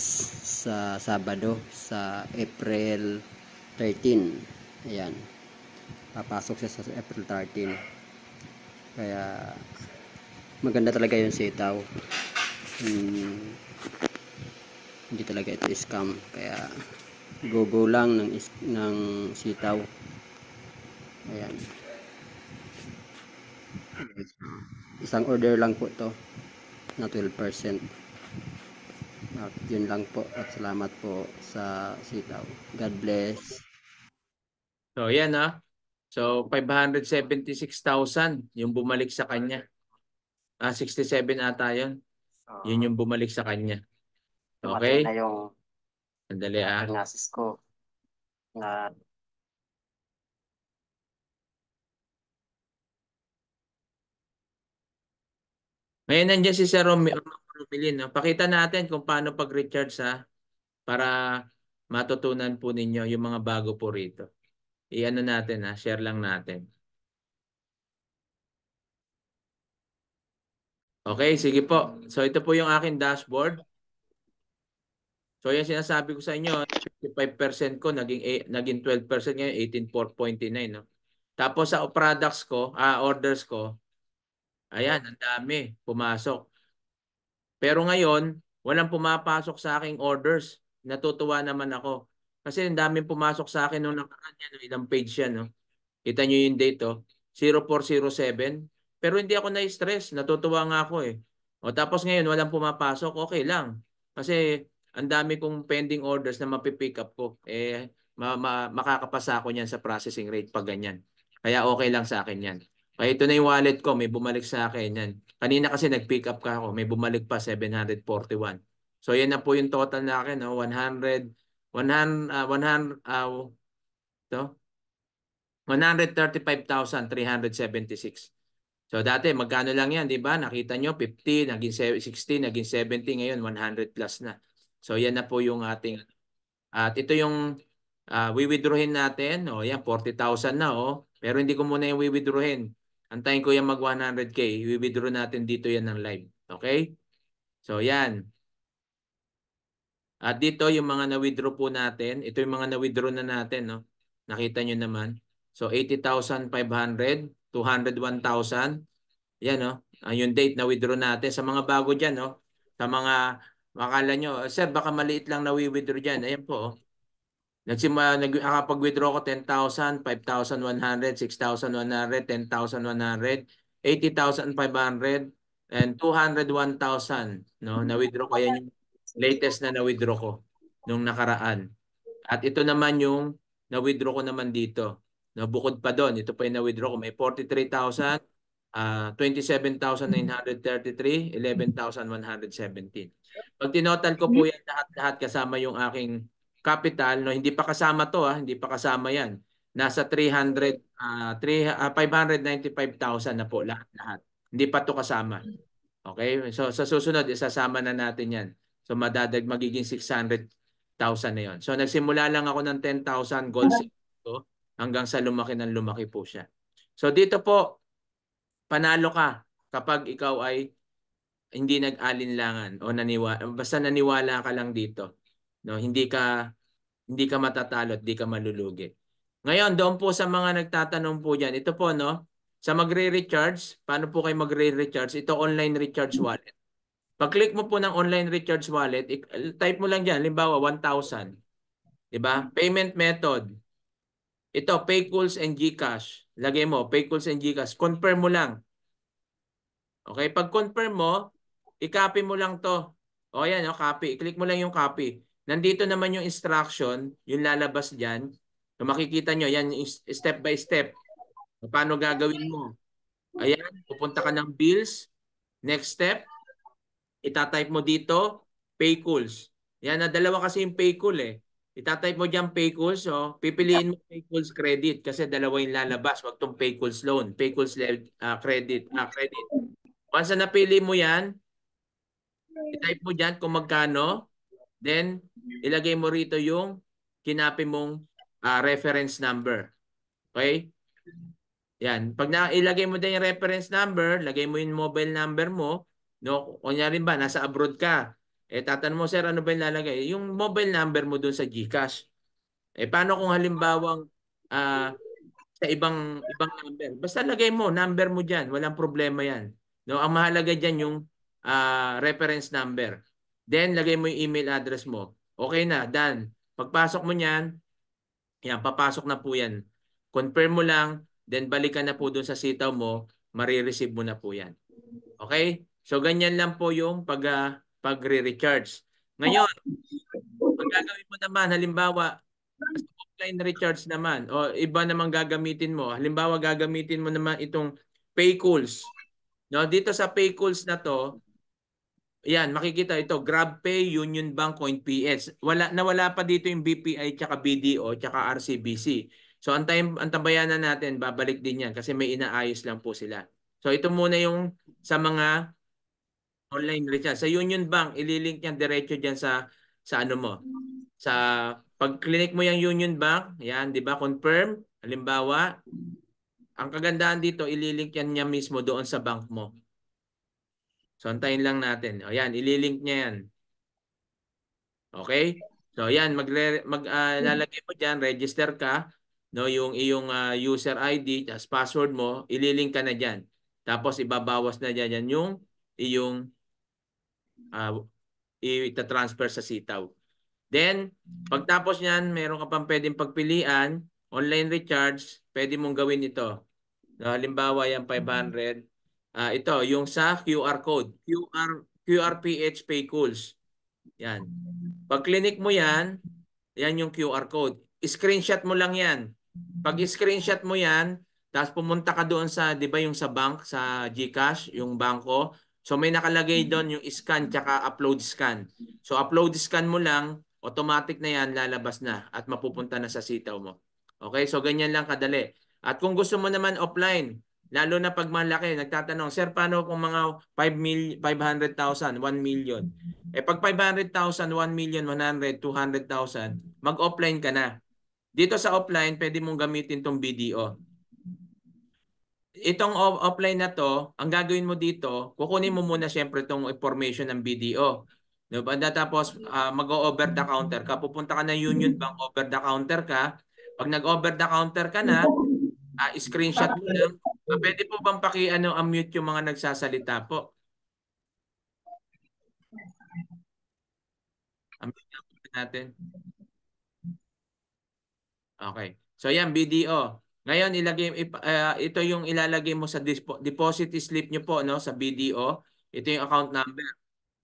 sa Sabado sa April 13 ayan papasok siya sa April 13 kaya maganda talaga yung sitaw hmm, hindi talaga ito scam kaya gogo -go lang ng, is ng sitaw ayan isang order lang po to na 12% at yun lang po at salamat po sa sitaw. God bless. So yan ha. Ah. So 576,000 yung bumalik sa kanya. Ah, 67 ata yun. Ah. Yun yung bumalik sa kanya. Okay? Na yung Sandali ah. Ngasis ko. Na Ngayon nandiyan si Sir Romeo. Lumilin. No? Pakita natin kung paano pag-recharge ha para matutunan po ninyo yung mga bago po rito. I-ano natin ha, share lang natin. Okay, sige po. So ito po yung akin dashboard. So yung sinasabi ko sa inyo, 55% ko naging eh, naging 12% ngayon, 18.4.9 no. Tapos sa products ko, ah, orders ko, ayan, ang dami pumasok. Pero ngayon, walang pumapasok sa aking orders. Natutuwa naman ako. Kasi ang daming pumasok sa akin nung nakaraan yan, ilang page yan. No? Kita nyo yung date, oh. 0407. Pero hindi ako na-stress. Natutuwa nga ako eh. O tapos ngayon, walang pumapasok. Okay lang. Kasi ang dami kong pending orders na mapipick up ko. Eh, ma ma makakapasa ako niyan sa processing rate pag ganyan. Kaya okay lang sa akin yan. Kaya ito na yung wallet ko. May bumalik sa akin yan. Kanina kasi nag-pick up ka ako, may bumalik pa 741. So yan na po yung total na akin, no? 100 100 uh, 100 uh, to 135,376. So dati magkano lang 'yan, 'di ba? Nakita nyo 50, naging 16, naging 70, ngayon 100 plus na. So yan na po yung ating at ito yung uh, wi-withdrawin natin. Oh, yan 40,000 na oh. Pero hindi ko muna yung wi-withdrawin. Antayin ko yung mag 100k. I-withdraw natin dito yan ng live. Okay? So yan. At dito yung mga na-withdraw po natin. Ito yung mga na-withdraw na natin. No? Nakita nyo naman. So 80,500, 201,000. Yan no. Ang ah, yung date na withdraw natin sa mga bago diyan no. Sa mga makala nyo, ah, sir baka maliit lang na withdraw diyan. Ayun po. Oh. Nagsimula, nag, nakapag-withdraw ko 10,000, 5,100, 6,100, 10,100, 80,500, and 201,000. No? Na-withdraw ko. Yan yung latest na na-withdraw ko nung nakaraan. At ito naman yung na-withdraw ko naman dito. No, bukod pa doon, ito pa yung na-withdraw ko. May 43,000, uh, 27,933, 11,117. Pag tinotal ko po mm-hmm. yan lahat-lahat kasama yung aking capital, no, hindi pa kasama to ah hindi pa kasama yan. Nasa 300, uh, 3, uh, 595,000 na po lahat-lahat. Hindi pa to kasama. Okay? So sa susunod, isasama na natin yan. So madadag magiging 600,000 na yon. So nagsimula lang ako ng 10,000 gold ko hanggang sa lumaki nang lumaki po siya. So dito po, panalo ka kapag ikaw ay hindi nag-alinlangan o naniwala, basta naniwala ka lang dito. No, hindi ka hindi ka matatalo at hindi ka malulugi. Ngayon, doon po sa mga nagtatanong po diyan, ito po no, sa magre-recharge, paano po kayo magre-recharge? Ito online recharge wallet. Pag-click mo po ng online recharge wallet, type mo lang diyan, limbawa 1,000. 'Di ba? Payment method. Ito, Paycols and GCash. Lagay mo, Paycols and GCash. Confirm mo lang. Okay, pag confirm mo, i-copy mo lang 'to. O ayan, oh, copy. I-click mo lang yung copy. Nandito naman yung instruction, yung lalabas dyan. So makikita nyo, yan step by step. Paano gagawin mo? Ayan, pupunta ka ng bills. Next step, itatype mo dito, pay calls. Yan, na dalawa kasi yung pay call eh. Itatype mo dyan pay calls. So, oh. pipiliin mo pay calls credit kasi dalawa yung lalabas. Huwag tong pay calls loan. Pay calls uh, credit. Uh, credit. Once na napili mo yan, itype mo dyan kung magkano. Then, ilagay mo rito yung kinapi mong uh, reference number. Okay? Yan. Pag na, ilagay mo din yung reference number, lagay mo yung mobile number mo. No? Kunyari ba, nasa abroad ka. Eh, tatanong mo, sir, ano ba yung lalagay? Yung mobile number mo dun sa GCash. Eh, paano kung halimbawang uh, sa ibang ibang number? Basta lagay mo, number mo dyan. Walang problema yan. No? Ang mahalaga dyan yung uh, reference number. Then, lagay mo yung email address mo. Okay na, done. Pagpasok mo niyan, yan, papasok na po yan. Confirm mo lang, then balikan na po dun sa sitaw mo, marireceive mo na po yan. Okay? So, ganyan lang po yung pag, uh, pagre-recharge. Ngayon, ang gagawin mo naman, halimbawa, offline recharge naman, o iba namang gagamitin mo. Halimbawa, gagamitin mo naman itong pay calls. No, dito sa pay calls na to, yan, makikita ito, GrabPay, Union Bank, CoinPS. Wala, nawala pa dito yung BPI, tsaka BDO, tsaka RCBC. So antayin, antabayan na natin, babalik din yan kasi may inaayos lang po sila. So ito muna yung sa mga online recharge. Sa Union Bank, ililink niya diretso diyan sa sa ano mo. Sa pag click mo yung Union Bank, yan, di ba? Confirm. Halimbawa, ang kagandahan dito, ililink yan niya mismo doon sa bank mo. So antayin lang natin. O yan, ililink niya yan. Okay? So yan, magre- mag uh, lalagay mo diyan, register ka, no, yung iyong uh, ah, user ID, as password mo, ililink ka na diyan. Tapos ibabawas na diyan yan yung iyong uh, ah, ita-transfer sa sitaw. Then, pagtapos niyan, meron ka pang pwedeng pagpilian, online recharge, pwede mong gawin ito. No, halimbawa, yan 500. Uh, ito, yung sa QR code. QR, QRPH Paykools. Yan. Pag clinic mo yan, yan yung QR code. Screenshot mo lang yan. Pag screenshot mo yan, tapos pumunta ka doon sa, di ba yung sa bank, sa GCash, yung banko. So may nakalagay doon yung scan tsaka upload scan. So upload scan mo lang, automatic na yan, lalabas na at mapupunta na sa sitaw mo. Okay, so ganyan lang kadali. At kung gusto mo naman offline, Lalo na pag malaki, nagtatanong, Sir, paano kung mga 5 mil, 500,000, 1 million? Eh pag 500,000, 1 million, 100, 200,000, mag-offline ka na. Dito sa offline, pwede mong gamitin tong BDO. Itong offline na to, ang gagawin mo dito, kukunin mo muna siyempre tong information ng BDO. Diba? Tapos uh, ah, mag-over the counter ka. Pupunta ka na Union Bank, over the counter ka. Pag nag-over the counter ka na, Uh, screenshot mo lang. Uh, ah, pwede po bang paki ano unmute yung mga nagsasalita po? Unmute natin. Okay. So yan BDO. Ngayon ilagay uh, ito yung ilalagay mo sa deposit slip nyo po no sa BDO. Ito yung account number.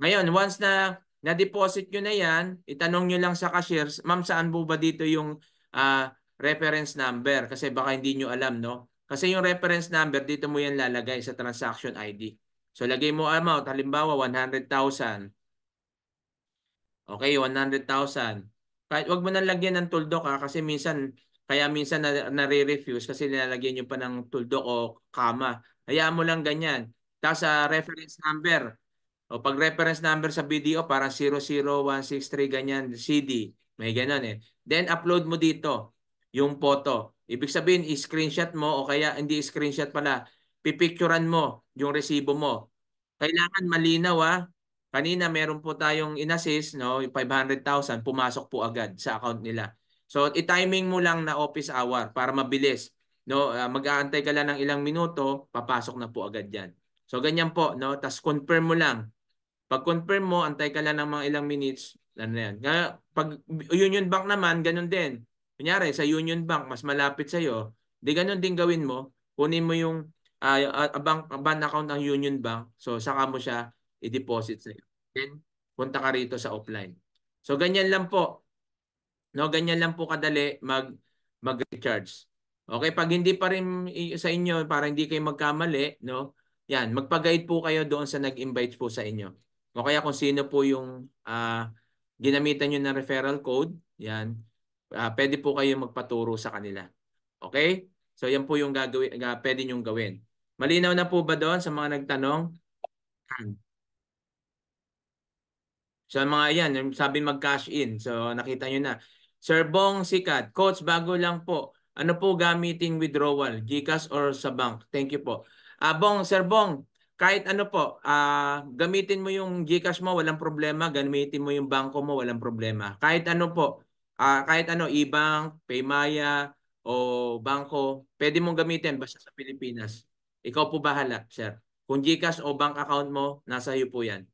Ngayon once na na-deposit nyo na yan, itanong nyo lang sa cashiers, ma'am saan po ba dito yung uh, reference number kasi baka hindi nyo alam, no? Kasi yung reference number, dito mo yan lalagay sa transaction ID. So, lagay mo amount. Halimbawa, 100,000. Okay, 100,000. Kahit wag mo nang lagyan ng tuldok ha, kasi minsan, kaya minsan na, nare-refuse kasi nilalagyan nyo pa ng tuldok o kama. Hayaan mo lang ganyan. Tapos uh, reference number. O pag reference number sa BDO, parang 00163, ganyan, CD. May ganon eh. Then upload mo dito yung photo. Ibig sabihin, i-screenshot mo o kaya hindi screenshot pala, pipicturan mo yung resibo mo. Kailangan malinaw ah. Kanina meron po tayong inassist, no, yung 500,000 pumasok po agad sa account nila. So i-timing mo lang na office hour para mabilis. No, uh, mag-aantay ka lang ng ilang minuto, papasok na po agad 'yan. So ganyan po, no? Tas confirm mo lang. Pag confirm mo, antay ka lang ng mga ilang minutes, ano na 'yan. pag Union Bank naman, ganun din. Kunyari, sa Union Bank, mas malapit sa'yo, di ganun din gawin mo. Kunin mo yung uh, uh, bank, bank account ng Union Bank. So, saka mo siya i-deposit sa'yo. Then, punta ka rito sa offline. So, ganyan lang po. No, ganyan lang po kadali mag mag-recharge. Okay, pag hindi pa rin sa inyo, para hindi kayo magkamali, no? Yan, magpa-guide po kayo doon sa nag-invite po sa inyo. O kaya kung sino po yung uh, ginamitan nyo ng referral code, yan, uh, pwede po kayo magpaturo sa kanila. Okay? So yan po yung gagawin, uh, pwede nyong gawin. Malinaw na po ba doon sa mga nagtanong? Hmm. so, mga yan, sabi mag-cash in. So nakita nyo na. Sir Bong Sikat, Coach, bago lang po. Ano po gamitin withdrawal? GCash or sa bank? Thank you po. Uh, Bong, Sir Bong, kahit ano po, uh, gamitin mo yung GCash mo, walang problema. Gamitin mo yung banko mo, walang problema. Kahit ano po, uh, kahit ano, ibang, Paymaya, o banko, pwede mong gamitin basta sa Pilipinas. Ikaw po bahala, sir. Kung GCash o bank account mo, nasa iyo po yan.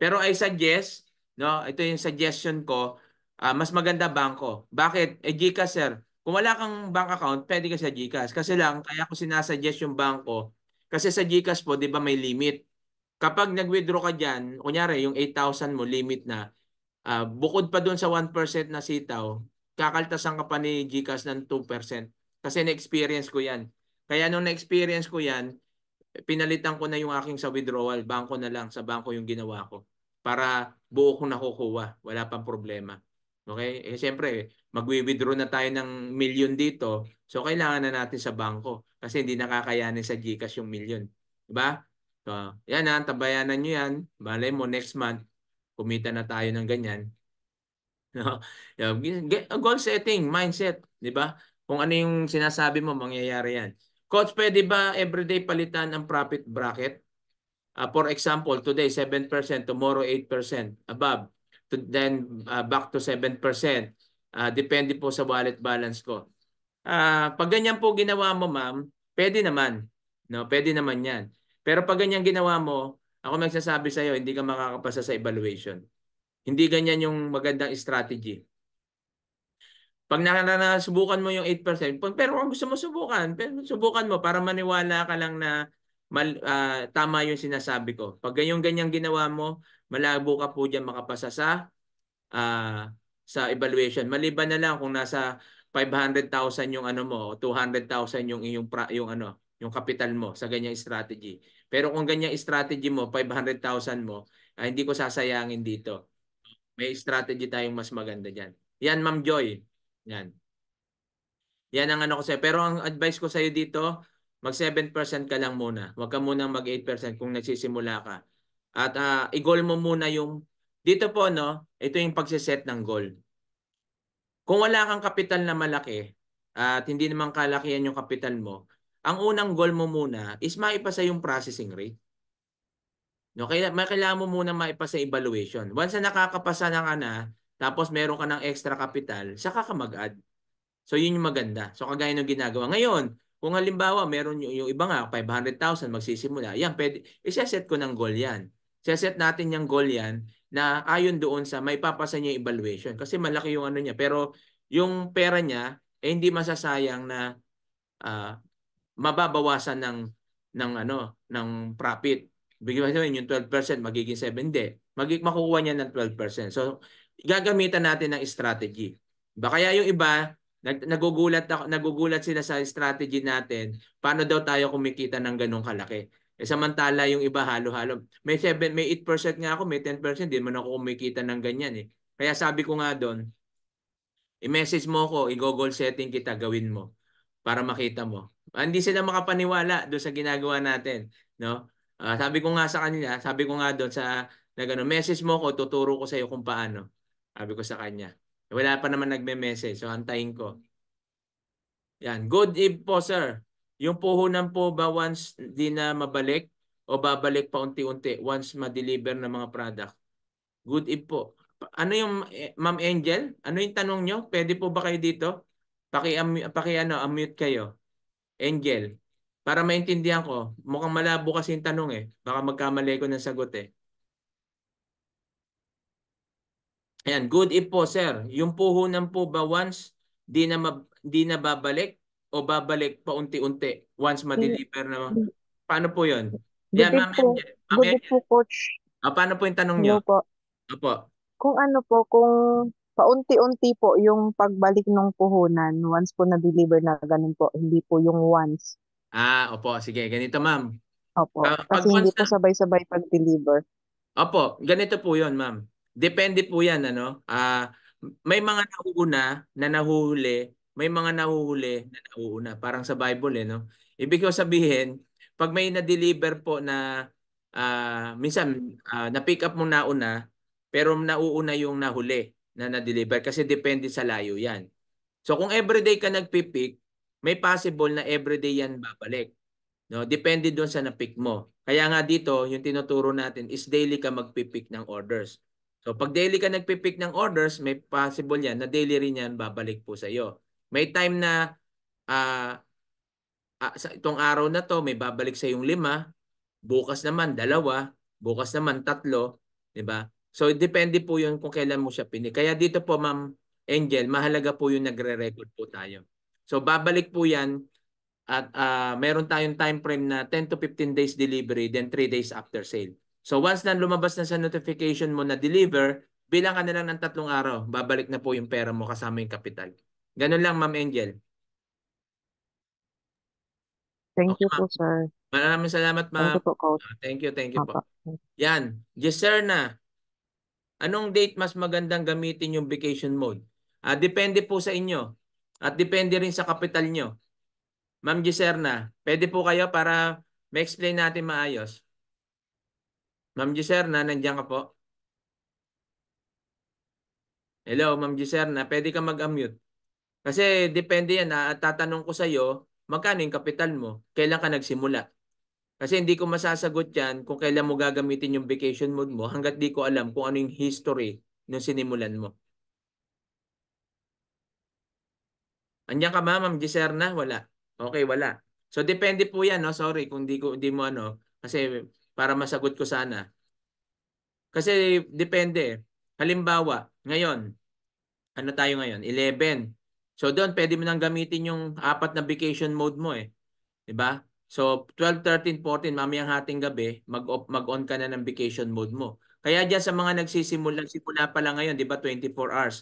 Pero I suggest, no, ito yung suggestion ko, uh, mas maganda banko. Bakit? Eh GCash, sir. Kung wala kang bank account, pwede ka sa GCash. Kasi lang, kaya ko sinasuggest yung banko. Kasi sa GCash po, di ba may limit. Kapag nag-withdraw ka dyan, kunyari yung 8,000 mo, limit na, Uh, bukod pa doon sa 1% na sitaw, kakaltasan ka pa ni GCash ng 2%. Kasi na-experience ko yan. Kaya nung na-experience ko yan, pinalitan ko na yung aking sa withdrawal. Banko na lang. Sa banko yung ginawa ko. Para buo kong nakukuha. Wala pang problema. Okay? Eh, siyempre, magwi-withdraw na tayo ng milyon dito. So, kailangan na natin sa banko. Kasi hindi nakakayanin sa GCash yung million. Diba? So, yan ha. Ah. Tabayanan nyo yan. Malay mo, next month, kumita na tayo ng ganyan. No? Goal setting, mindset, di ba? Kung ano yung sinasabi mo, mangyayari yan. Coach, pwede ba everyday palitan ang profit bracket? Uh, for example, today 7%, tomorrow 8%, above. To, then uh, back to 7%. Uh, depende po sa wallet balance ko. Uh, pag ganyan po ginawa mo, ma'am, pwede naman. No, pwede naman 'yan. Pero pag ganyan ginawa mo, ako magsasabi sa iyo, hindi ka makakapasa sa evaluation. Hindi ganyan yung magandang strategy. Pag nakasubukan mo yung 8%, pero kung gusto mo subukan, pero subukan mo para maniwala ka lang na mal, uh, tama yung sinasabi ko. Pag ganyan-ganyan ginawa mo, malabo ka po dyan makapasa sa uh, sa evaluation. Maliban na lang kung nasa 500,000 yung ano mo, 200,000 yung yung pra, yung ano, yung capital mo sa ganyang strategy. Pero kung ganyan strategy mo, 500,000 mo, ah, hindi ko sasayangin dito. May strategy tayong mas maganda diyan. Yan, Ma'am Joy. Yan. Yan ang ano ko sa'yo. Pero ang advice ko sa'yo dito, mag 7% ka lang muna. Huwag ka muna mag 8% kung nagsisimula ka. At uh, i-goal mo muna yung, dito po no, ito yung pagsiset ng goal. Kung wala kang kapital na malaki, at hindi naman kalakihan yung kapital mo, ang unang goal mo muna is maipasa yung processing rate. No, kaya kailangan mo muna maipasa evaluation. Once na nakakapasa na ka na, tapos meron ka ng extra capital, saka ka mag-add. So yun yung maganda. So kagaya ng ginagawa ngayon, kung halimbawa meron yung, yung iba nga 500,000 magsisimula, yan pwede i-set ko ng goal yan. Set natin yung goal yan na ayon doon sa may papasa niya evaluation kasi malaki yung ano niya pero yung pera niya eh hindi masasayang na uh, mababawasan ng ng ano ng profit. Bigyan sabihin yung 12% magiging 7 hindi. Magig makukuha niya ng 12%. So gagamitan natin ng strategy. Ba kaya yung iba nag, nagugulat ako, nagugulat sila sa strategy natin. Paano daw tayo kumikita ng ganong kalaki? Eh, samantala yung iba halo-halo. May 7, may 8% nga ako, may 10%, din man ako kumikita ng ganyan eh. Kaya sabi ko nga doon, i-message mo ko, i-goal setting kita, gawin mo para makita mo. Ah, hindi sila makapaniwala doon sa ginagawa natin, no? Uh, sabi ko nga sa kanila, sabi ko nga doon sa nagano, message mo ko, tuturo ko sa iyo kung paano. Sabi ko sa kanya. Wala pa naman nagme-message, so antayin ko. Yan, good eve po sir. Yung puhunan po ba once din na mabalik o babalik pa unti-unti once ma-deliver ng mga product? Good eve po. Ano yung eh, Ma'am Angel? Ano yung tanong nyo? Pwede po ba kayo dito? Paki, paki ano, unmute kayo. Angel, para maintindihan ko, mukhang malabo kasi yung tanong eh. Baka magkamali ko ng sagot eh. Ayan, good if po sir, yung puhunan po ba once di na, di na babalik o babalik pa unti-unti once ma-deliver na? Mm. Paano po yun? Good yeah, ma'am, po. Ma'am, good po coach. Ah, paano po yung tanong niyo? Opo. Opo. Kung ano po, kung paunti-unti po yung pagbalik ng puhunan once po na-deliver na ganun po, hindi po yung once. Ah, opo. Sige, ganito ma'am. Opo. Uh, Kasi hindi na... po sabay-sabay pag-deliver. Opo, ganito po yon ma'am. Depende po yan, ano? Ah, uh, may mga nauuna na nahuhuli, may mga nahuhuli na nauuna. Parang sa Bible, eh, no? Ibig ko sabihin, pag may na-deliver po na uh, minsan uh, na-pick up mo nauna, pero nauuna yung nahuli na na-deliver kasi depende sa layo yan. So kung everyday ka nagpipick, may possible na everyday yan babalik. No, depende doon sa na-pick mo. Kaya nga dito, yung tinuturo natin is daily ka magpipick ng orders. So pag daily ka nagpipick ng orders, may possible yan na daily rin yan babalik po sa iyo. May time na uh, uh, sa itong araw na to may babalik sa yung lima, bukas naman dalawa, bukas naman tatlo, 'di ba? So depende po yun kung kailan mo siya pinili. Kaya dito po ma'am Angel, mahalaga po yung nagre-record po tayo. So babalik po yan at uh, meron tayong time frame na 10 to 15 days delivery then 3 days after sale. So once na lumabas na sa notification mo na deliver, bilang ka na lang ng tatlong araw, babalik na po yung pera mo kasama yung kapital. Ganun lang ma'am Angel. Thank okay, you po sir. Maraming salamat ma'am. Thank you po coach. Ah, thank you, thank you po. Yan, Giserna, Anong date mas magandang gamitin yung vacation mode? Uh, depende po sa inyo. At depende rin sa kapital nyo. Ma'am Giserna, pwede po kayo para ma-explain natin maayos. Ma'am Giserna, nandiyan ka po. Hello, Ma'am Giserna, pwede ka mag-unmute. Kasi depende yan, ah, at tatanong ko sa iyo, magkano yung kapital mo? Kailan ka nagsimula? Kasi hindi ko masasagot yan kung kailan mo gagamitin yung vacation mode mo hanggat di ko alam kung ano yung history ng sinimulan mo. Andiyan ka ba, Ma'am Giserna? Wala. Okay, wala. So depende po 'yan, no. Sorry kung di ko di mo ano kasi para masagot ko sana. Kasi depende. Halimbawa, ngayon ano tayo ngayon? 11. So doon pwede mo nang gamitin yung apat na vacation mode mo eh. 'Di ba? So 12, 13, 14, mamayang hating gabi, mag-on mag ka na ng vacation mode mo. Kaya dyan sa mga nagsisimula, simula pa lang ngayon, di ba 24 hours.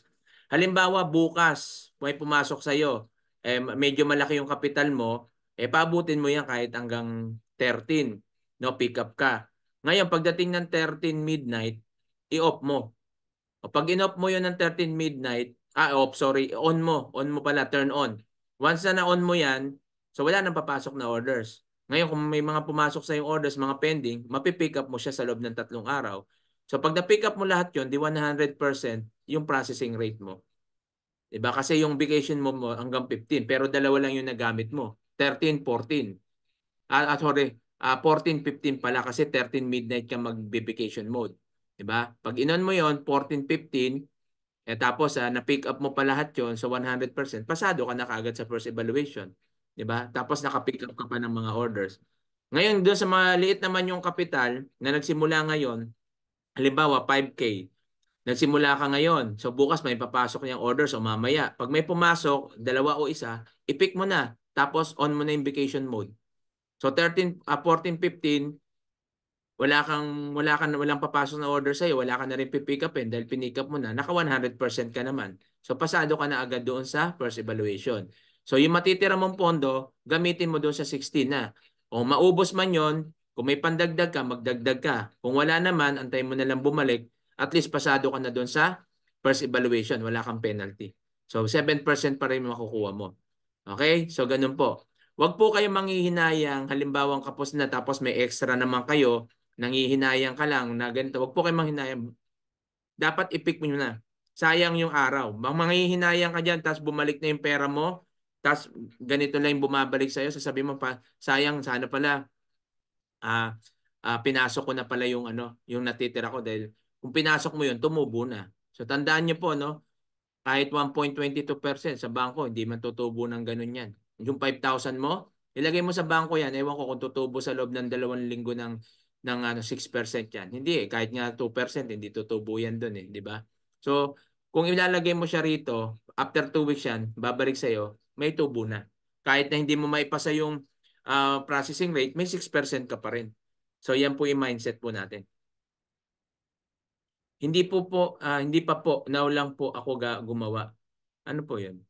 Halimbawa bukas, may pumasok sa'yo, eh, medyo malaki yung kapital mo, eh paabutin mo yan kahit hanggang 13, no, pick up ka. Ngayon, pagdating ng 13 midnight, i-off mo. O pag in-off mo yun ng 13 midnight, ah, off, sorry, on mo, on mo pala, turn on. Once na na-on mo yan, So wala nang papasok na orders. Ngayon kung may mga pumasok sa yung orders, mga pending, mapipick up mo siya sa loob ng tatlong araw. So pag na-pick up mo lahat yon di 100% yung processing rate mo. 'Di ba? Kasi yung vacation mo, hanggang 15, pero dalawa lang yung nagamit mo. 13, 14. Ah, ah sorry, ah, 14, 15 pala kasi 13 midnight ka mag-vacation mode. 'Di ba? Pag inon mo yon 14, 15, eh, tapos ah, na-pick up mo pa lahat yon so 100%, pasado ka na kagad sa first evaluation. 'di ba? Tapos nakapick up ka pa ng mga orders. Ngayon doon sa maliit naman yung kapital na nagsimula ngayon, halimbawa 5k. Nagsimula ka ngayon. So bukas may papasok niyang orders o mamaya. Pag may pumasok, dalawa o isa, ipick mo na. Tapos on mo na yung vacation mode. So 13 uh, 14 15 wala kang wala kang walang papasok na order sa iyo, wala ka na rin pipick upin eh, dahil pinick up mo na, naka 100% ka naman. So pasado ka na agad doon sa first evaluation. So yung matitira mong pondo, gamitin mo doon sa 16 na. O maubos man yon kung may pandagdag ka, magdagdag ka. Kung wala naman, antay mo na lang bumalik. At least pasado ka na doon sa first evaluation. Wala kang penalty. So 7% pa rin makukuha mo. Okay? So ganun po. Huwag po kayong manghihinayang. Halimbawa, kapos na tapos may extra naman kayo. Nanghihinayang ka lang na ganito. Huwag po kayong manghihinayang. Dapat ipick mo na. Sayang yung araw. Manghihinayang ka dyan tapos bumalik na yung pera mo tas ganito lang yung bumabalik sa'yo, sasabihin mo pa, sayang, sana pala uh, uh, pinasok ko na pala yung, ano, yung natitira ko dahil kung pinasok mo yun, tumubo na. So tandaan niyo po, no? kahit 1.22% sa bangko, hindi man tutubo ng ganun yan. Yung 5,000 mo, ilagay mo sa bangko yan, ewan ko kung tutubo sa loob ng dalawang linggo ng, ng ano, 6% yan. Hindi eh, kahit nga 2%, hindi tutubo yan dun eh, di ba? So, kung ilalagay mo siya rito, after 2 weeks yan, babalik sa sa'yo, may tubo na. Kahit na hindi mo maipasa yung uh, processing rate, may 6% ka pa rin. So yan po yung mindset po natin. Hindi po po uh, hindi pa po now lang po ako gumawa. Ano po 'yun?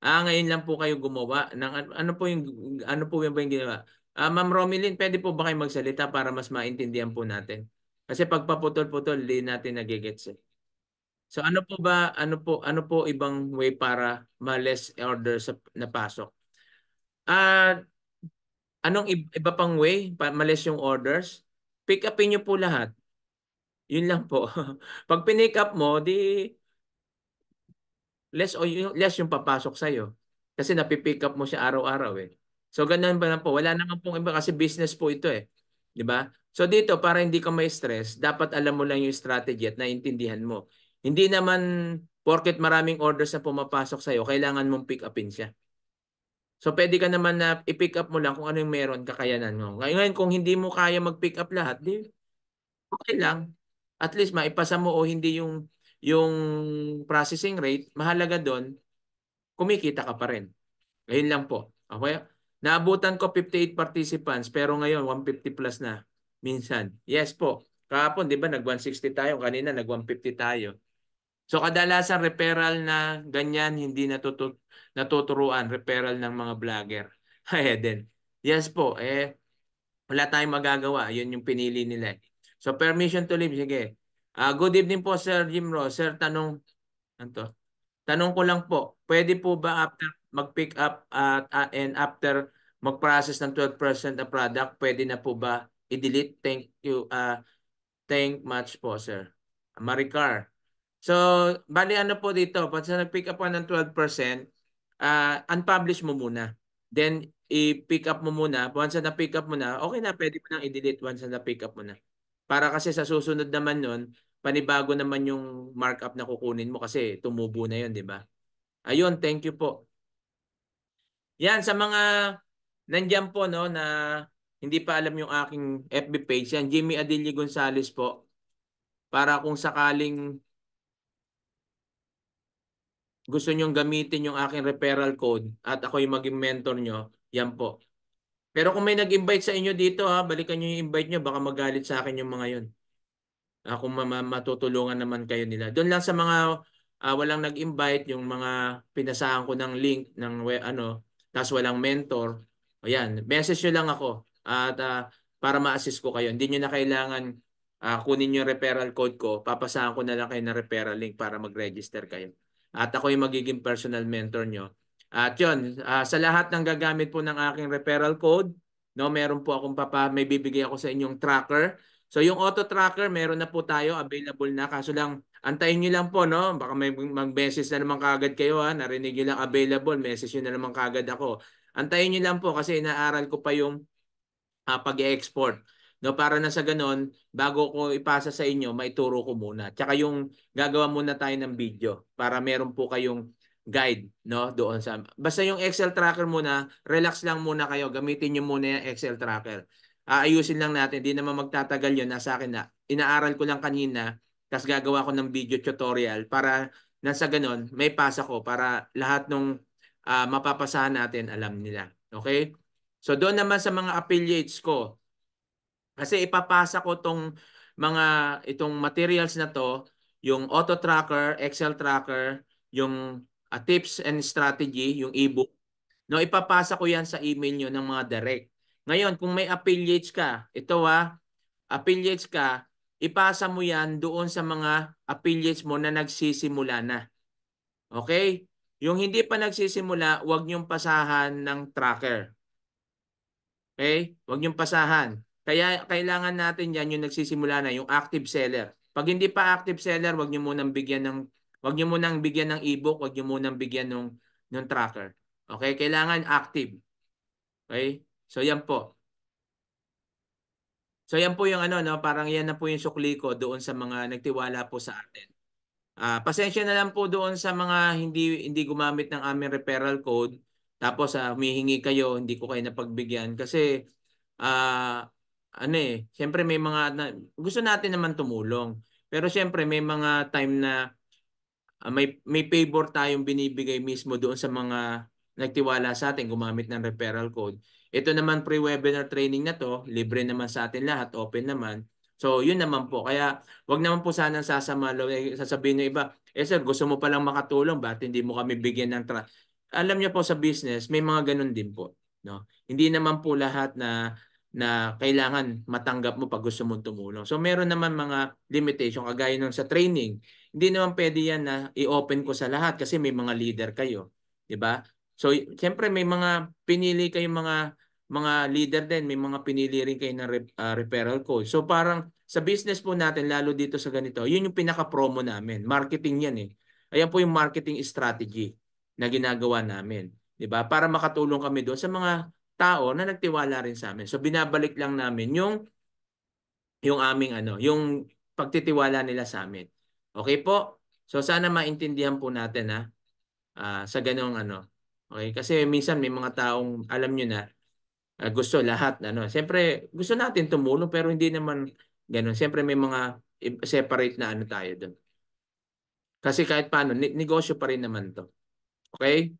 Ah, ngayon lang po kayo gumawa ng ano, po yung ano po yung, ba yung ginawa? Ah, Ma'am Romilin, pwede po ba kayo magsalita para mas maintindihan po natin? Kasi pagpaputol-putol, hindi natin nagigets eh. So ano po ba ano po ano po ibang way para ma-less order sa napasok? Ah uh, anong iba pang way para ma-less yung orders? Pick upin niyo po lahat. Yun lang po. Pag pinick up mo, di less o yung, less yung papasok sa iyo kasi napipick up mo siya araw-araw eh. So ganun pa lang po. Wala naman pong iba kasi business po ito eh. 'Di ba? So dito para hindi ka ma-stress, dapat alam mo lang yung strategy at naintindihan mo. Hindi naman porket maraming orders na pumapasok sa'yo, kailangan mong pick upin siya. So pwede ka naman na i-pick up mo lang kung ano yung meron kakayanan mo. Ngayon kung hindi mo kaya mag-pick up lahat, di okay lang. At least maipasa mo o hindi yung yung processing rate, mahalaga doon kumikita ka pa rin. Ngayon lang po. Okay? Naabutan ko 58 participants pero ngayon 150 plus na minsan. Yes po. Kahapon 'di ba nag 160 tayo, kanina nag 150 tayo. So kadalasan referral na ganyan hindi natutu- natuturuan, referral ng mga vlogger. Kaya din. Yes po, eh wala tayong magagawa. Yun yung pinili nila. Eh. So permission to leave, sige. Uh, good evening po Sir Jim Ross. Sir, tanong anto. Tanong ko lang po, pwede po ba after mag-pick up at uh, and after mag-process ng 12% na product, pwede na po ba i-delete? Thank you. Uh, thank much po, sir. Maricar, So, bali ano po dito, pag sa nag-pick up ka ng 12%, uh, ah, unpublish mo muna. Then, i-pick up mo muna. Once na pick up mo na, okay na, pwede mo nang i-delete once na pick up mo na. Para kasi sa susunod naman nun, panibago naman yung markup na kukunin mo kasi tumubo na yun, di ba? Ayun, thank you po. Yan, sa mga nandiyan po no, na hindi pa alam yung aking FB page, yan, Jimmy Adelia Gonzales po. Para kung sakaling gusto nyong gamitin yung aking referral code at ako yung maging mentor nyo, yan po. Pero kung may nag-invite sa inyo dito ha, balikan nyo yung invite nyo, baka magalit sa akin yung mga yun. Uh, kung ma- matutulungan naman kayo nila. Doon lang sa mga uh, walang nag-invite, yung mga pinasahan ko ng link, ng ano, tapos walang mentor, ayan, message nyo lang ako at uh, para ma-assist ko kayo. Hindi nyo na kailangan uh, kunin yung referral code ko, papasahan ko na lang kayo ng referral link para mag-register kayo at ako yung magiging personal mentor nyo. At yun, uh, sa lahat ng gagamit po ng aking referral code, no, meron po akong papa, may bibigay ako sa inyong tracker. So yung auto tracker, meron na po tayo, available na. Kaso lang, antayin nyo lang po, no? Baka may mag na naman kagad kayo, ha? Narinig nyo lang available, message nyo na naman kagad ako. Antayin nyo lang po kasi inaaral ko pa yung uh, ah, pag-export. No, para na sa ganun, bago ko ipasa sa inyo, maituro ko muna. Tsaka yung gagawa muna tayo ng video para meron po kayong guide no doon sa basta yung Excel tracker muna relax lang muna kayo gamitin niyo muna yung Excel tracker aayusin lang natin hindi naman magtatagal yun nasa akin na inaaral ko lang kanina tapos gagawa ko ng video tutorial para nasa ganun may pasa ko para lahat nung uh, mapapasahan natin alam nila okay so doon naman sa mga affiliates ko kasi ipapasa ko tong mga itong materials na to, yung auto tracker, Excel tracker, yung uh, tips and strategy, yung ebook. No, ipapasa ko 'yan sa email niyo ng mga direct. Ngayon, kung may affiliates ka, ito ha, affiliates ka, ipasa mo 'yan doon sa mga affiliates mo na nagsisimula na. Okay? Yung hindi pa nagsisimula, 'wag niyong pasahan ng tracker. Okay? 'Wag niyong pasahan. Kaya kailangan natin yan yung nagsisimula na, yung active seller. Pag hindi pa active seller, wag niyo munang bigyan ng wag niyo munang bigyan ng ebook, wag niyo munang bigyan ng ng tracker. Okay, kailangan active. Okay? So yan po. So yan po yung ano no, parang yan na po yung sukli ko doon sa mga nagtiwala po sa atin. Uh, pasensya na lang po doon sa mga hindi hindi gumamit ng aming referral code tapos uh, humihingi kayo, hindi ko kayo napagbigyan kasi uh, ano eh, siyempre may mga, na, gusto natin naman tumulong. Pero siyempre may mga time na uh, may, may favor tayong binibigay mismo doon sa mga nagtiwala sa atin gumamit ng referral code. Ito naman pre-webinar training na to, libre naman sa atin lahat, open naman. So yun naman po. Kaya wag naman po sana sasama sasabihin ng iba, eh sir, gusto mo palang makatulong, ba't hindi mo kami bigyan ng trust? Alam niyo po sa business, may mga ganun din po. No? Hindi naman po lahat na na kailangan matanggap mo pag gusto mong tumulong. So meron naman mga limitation kagaya nung sa training. Hindi naman pwede yan na i-open ko sa lahat kasi may mga leader kayo, 'di ba? So siyempre may mga pinili kayong mga mga leader din, may mga pinili rin kayo ng uh, referral code. So parang sa business po natin lalo dito sa ganito, 'yun yung pinaka-promo namin. Marketing 'yan eh. Ayan po yung marketing strategy na ginagawa namin, 'di ba? Para makatulong kami doon sa mga tao na nagtiwala rin sa amin. So binabalik lang namin yung yung aming ano, yung pagtitiwala nila sa amin. Okay po? So sana maintindihan po natin ha uh, sa ganong ano. Okay? Kasi minsan may mga taong alam niyo na uh, gusto lahat ano. Siyempre gusto natin tumulong pero hindi naman ganun. Siyempre may mga separate na ano tayo doon. Kasi kahit paano, negosyo pa rin naman to. Okay?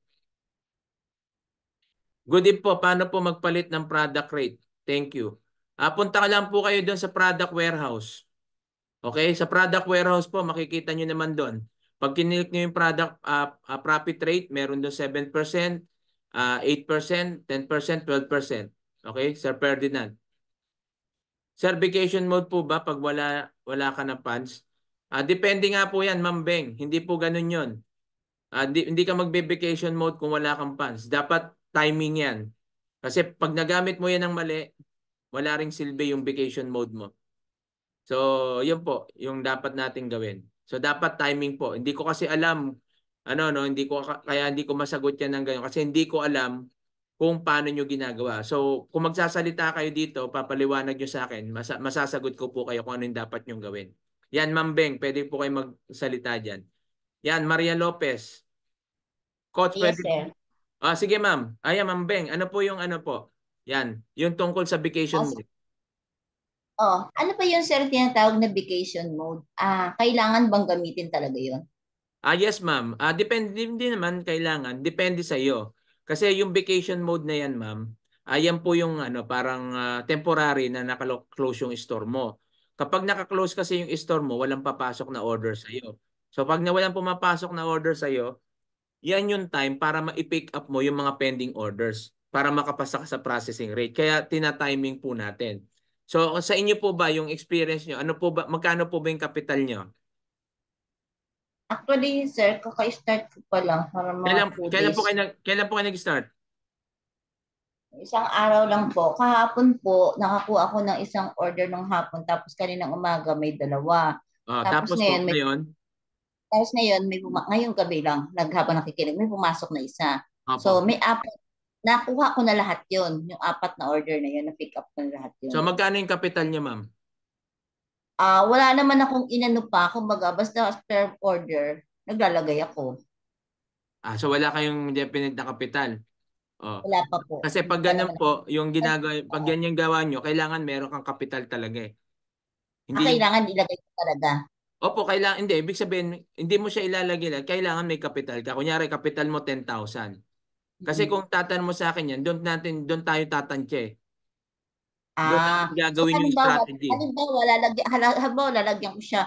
Good eve po, paano po magpalit ng product rate? Thank you. Ah, punta ka lang po kayo doon sa product warehouse. Okay, sa product warehouse po, makikita nyo naman doon. Pag kinilik nyo yung product uh, uh, profit rate, meron doon 7%, uh, 8%, 10%, 12%. Okay, Sir Ferdinand. Sir, vacation mode po ba pag wala, wala ka na pants? Uh, ah, depende nga po yan, Ma'am Beng. Hindi po ganun yun. Uh, di, hindi ka magbe-vacation mode kung wala kang pants. Dapat timing yan. Kasi pag nagamit mo yan ng mali, wala ring silbi yung vacation mode mo. So, yun po, yung dapat nating gawin. So, dapat timing po. Hindi ko kasi alam, ano no, hindi ko, kaya hindi ko masagot yan ng ganyan. Kasi hindi ko alam kung paano nyo ginagawa. So, kung magsasalita kayo dito, papaliwanag nyo sa akin, mas, masasagot ko po kayo kung ano yung dapat nyo gawin. Yan, Ma'am Beng, pwede po kayo magsalita dyan. Yan, Maria Lopez. Coach, yes, pwede, sir. Ah, sige ma'am. Ayan, ah, ma'am Beng. Ano po yung ano po? Yan. Yung tungkol sa vacation awesome. Ah, mode. Oh, ano pa yung sir tinatawag na vacation mode? Ah, kailangan bang gamitin talaga yon? Ah, yes ma'am. Ah, depende hindi naman kailangan. Depende sa iyo. Kasi yung vacation mode na yan ma'am, ayan ah, po yung ano parang uh, temporary na naka-close yung store mo. Kapag naka-close kasi yung store mo, walang papasok na order sa iyo. So pag walang pumapasok na order sa iyo, yan yung time para ma-pick up mo yung mga pending orders para makapasa ka sa processing rate. Kaya tina-timing po natin. So sa inyo po ba yung experience nyo? Ano po ba, magkano po ba yung capital nyo? Actually, sir, kaka-start ko pa lang. Para mga kailan, po, kailan, po kayo, nag, kailan po kayo nag-start? Isang araw lang po. Kahapon po, nakakuha ako ng isang order ng hapon. Tapos kaninang umaga may dalawa. Oh, tapos, tapos ngayon, po, may, tapos ngayon, may buma- ngayon gabi lang, naghabang nakikinig, may pumasok na isa. Apa. So may apat. Nakuha ko na lahat yon Yung apat na order na yon na-pick up ko na lahat yun. So magkano yung kapital niya, ma'am? Ah, uh, wala naman akong inano pa. Kung Kumbaga, basta per order, naglalagay ako. Ah, so wala kayong definite na kapital? Oh. Wala pa po. Kasi pag ganyan po, yung ginagawa, pag ganyan gawa nyo, kailangan meron kang kapital talaga eh. Hindi, ah, kailangan ilagay ko talaga. Opo, kailangan, hindi. Ibig sabihin, hindi mo siya ilalagay lang. Kailangan may kapital ka. Kunyari, kapital mo 10,000. Kasi mm-hmm. kung tatan mo sa akin yan, doon natin, doon tayo tatantye. Eh. Doon ah, natin gagawin so, yung strategy. Halimbawa, lalagyan, halimbawa, lalagyan ko siya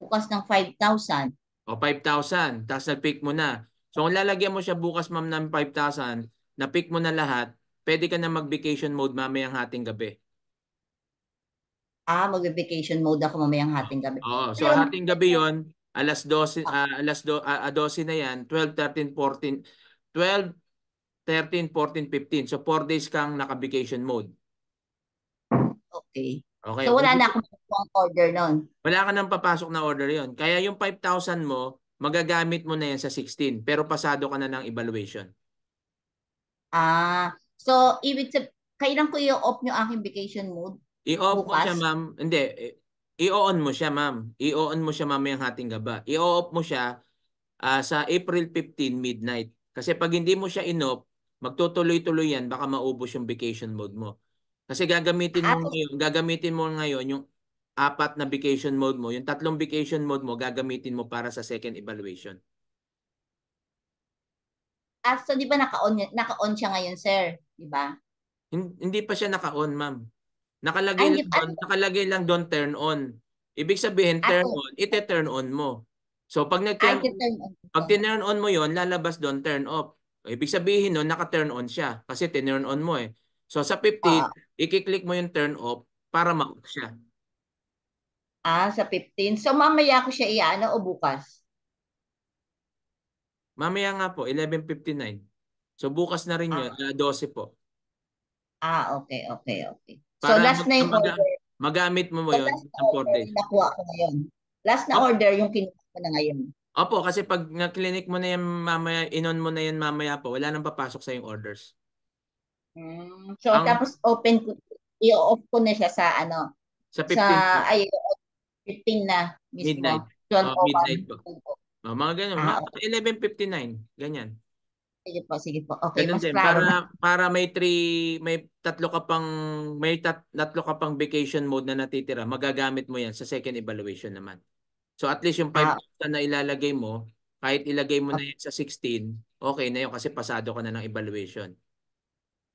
bukas ng 5,000. O, 5,000. Tapos nag-pick mo na. So, kung lalagyan mo siya bukas, ma'am, ng 5,000, na-pick mo na lahat, pwede ka na mag-vacation mode mamayang hating gabi. Ah, magbe-vacation mode ako mamayang hating gabi. Oo, so hating gabi yon alas 12, uh, ah, alas do, uh, ah, 12 ah, na yan, 12, 13, 14, 12, 13, 14, 15. So 4 days kang naka-vacation mode. Okay. Okay. So wala na akong order noon. Wala ka nang papasok na order yon. Kaya yung 5,000 mo, magagamit mo na yan sa 16 pero pasado ka na ng evaluation. Ah, so ibig sabihin, kailan ko i-off yung aking vacation mode? I-off mo Bukas? siya, ma'am. Hindi, i- eh, i-on mo siya, ma'am. I-on mo siya mamayang hating gaba. I-off mo siya ah, sa April 15 midnight. Kasi pag hindi mo siya in-off, magtutuloy-tuloy yan, baka maubos yung vacation mode mo. Kasi gagamitin Ah, mo ngayon, gagamitin mo ngayon yung apat na vacation mode mo, yung tatlong vacation mode mo gagamitin mo para sa second evaluation. Ah, so di ba naka-on, naka-on siya ngayon, sir? Di ba? Hindi pa siya naka-on, ma'am. Nakalagay Ay, lang doon, ano- nakalagay lang doon turn on. Ibig sabihin ah, turn ako. Oh. on, ite-turn on mo. So pag nag-turn ah, pag turn on mo 'yon, lalabas doon turn off. Ibig sabihin noon naka-turn on siya kasi tinurn on mo eh. So sa 50, uh, i-click mo yung turn off para ma-off siya. Ah, sa 15. So mamaya ko siya iaano o bukas? Mamaya nga po, 11.59. So bukas na rin ah. yun, uh, 12 po. Ah, okay, okay, okay so last na yung order. Magamit mo mo so, yun ng 4 days. Nakuha ko na yun. Last na oh. order yung kinuha ko na ngayon. Opo, kasi pag na-clinic mo na yan mamaya, inon mo na yan mamaya po, wala nang papasok sa yung orders. Mm, so Ang, tapos open ko, i-off ko na siya sa ano? Sa 15. Sa, ay, 15 na mismo. Midnight. 12 oh, midnight po. Oh, mga ah, ganyan. Ah, 11.59. Ganyan. Sige po, sige po. Okay, Ganun mas din. Para, para may three, may tatlo ka pang, may tat, tatlo ka pang vacation mode na natitira, magagamit mo yan sa second evaluation naman. So at least yung 5,000 ah. na ilalagay mo, kahit ilagay mo okay. na ah. yan sa 16, okay na yun kasi pasado ka na ng evaluation.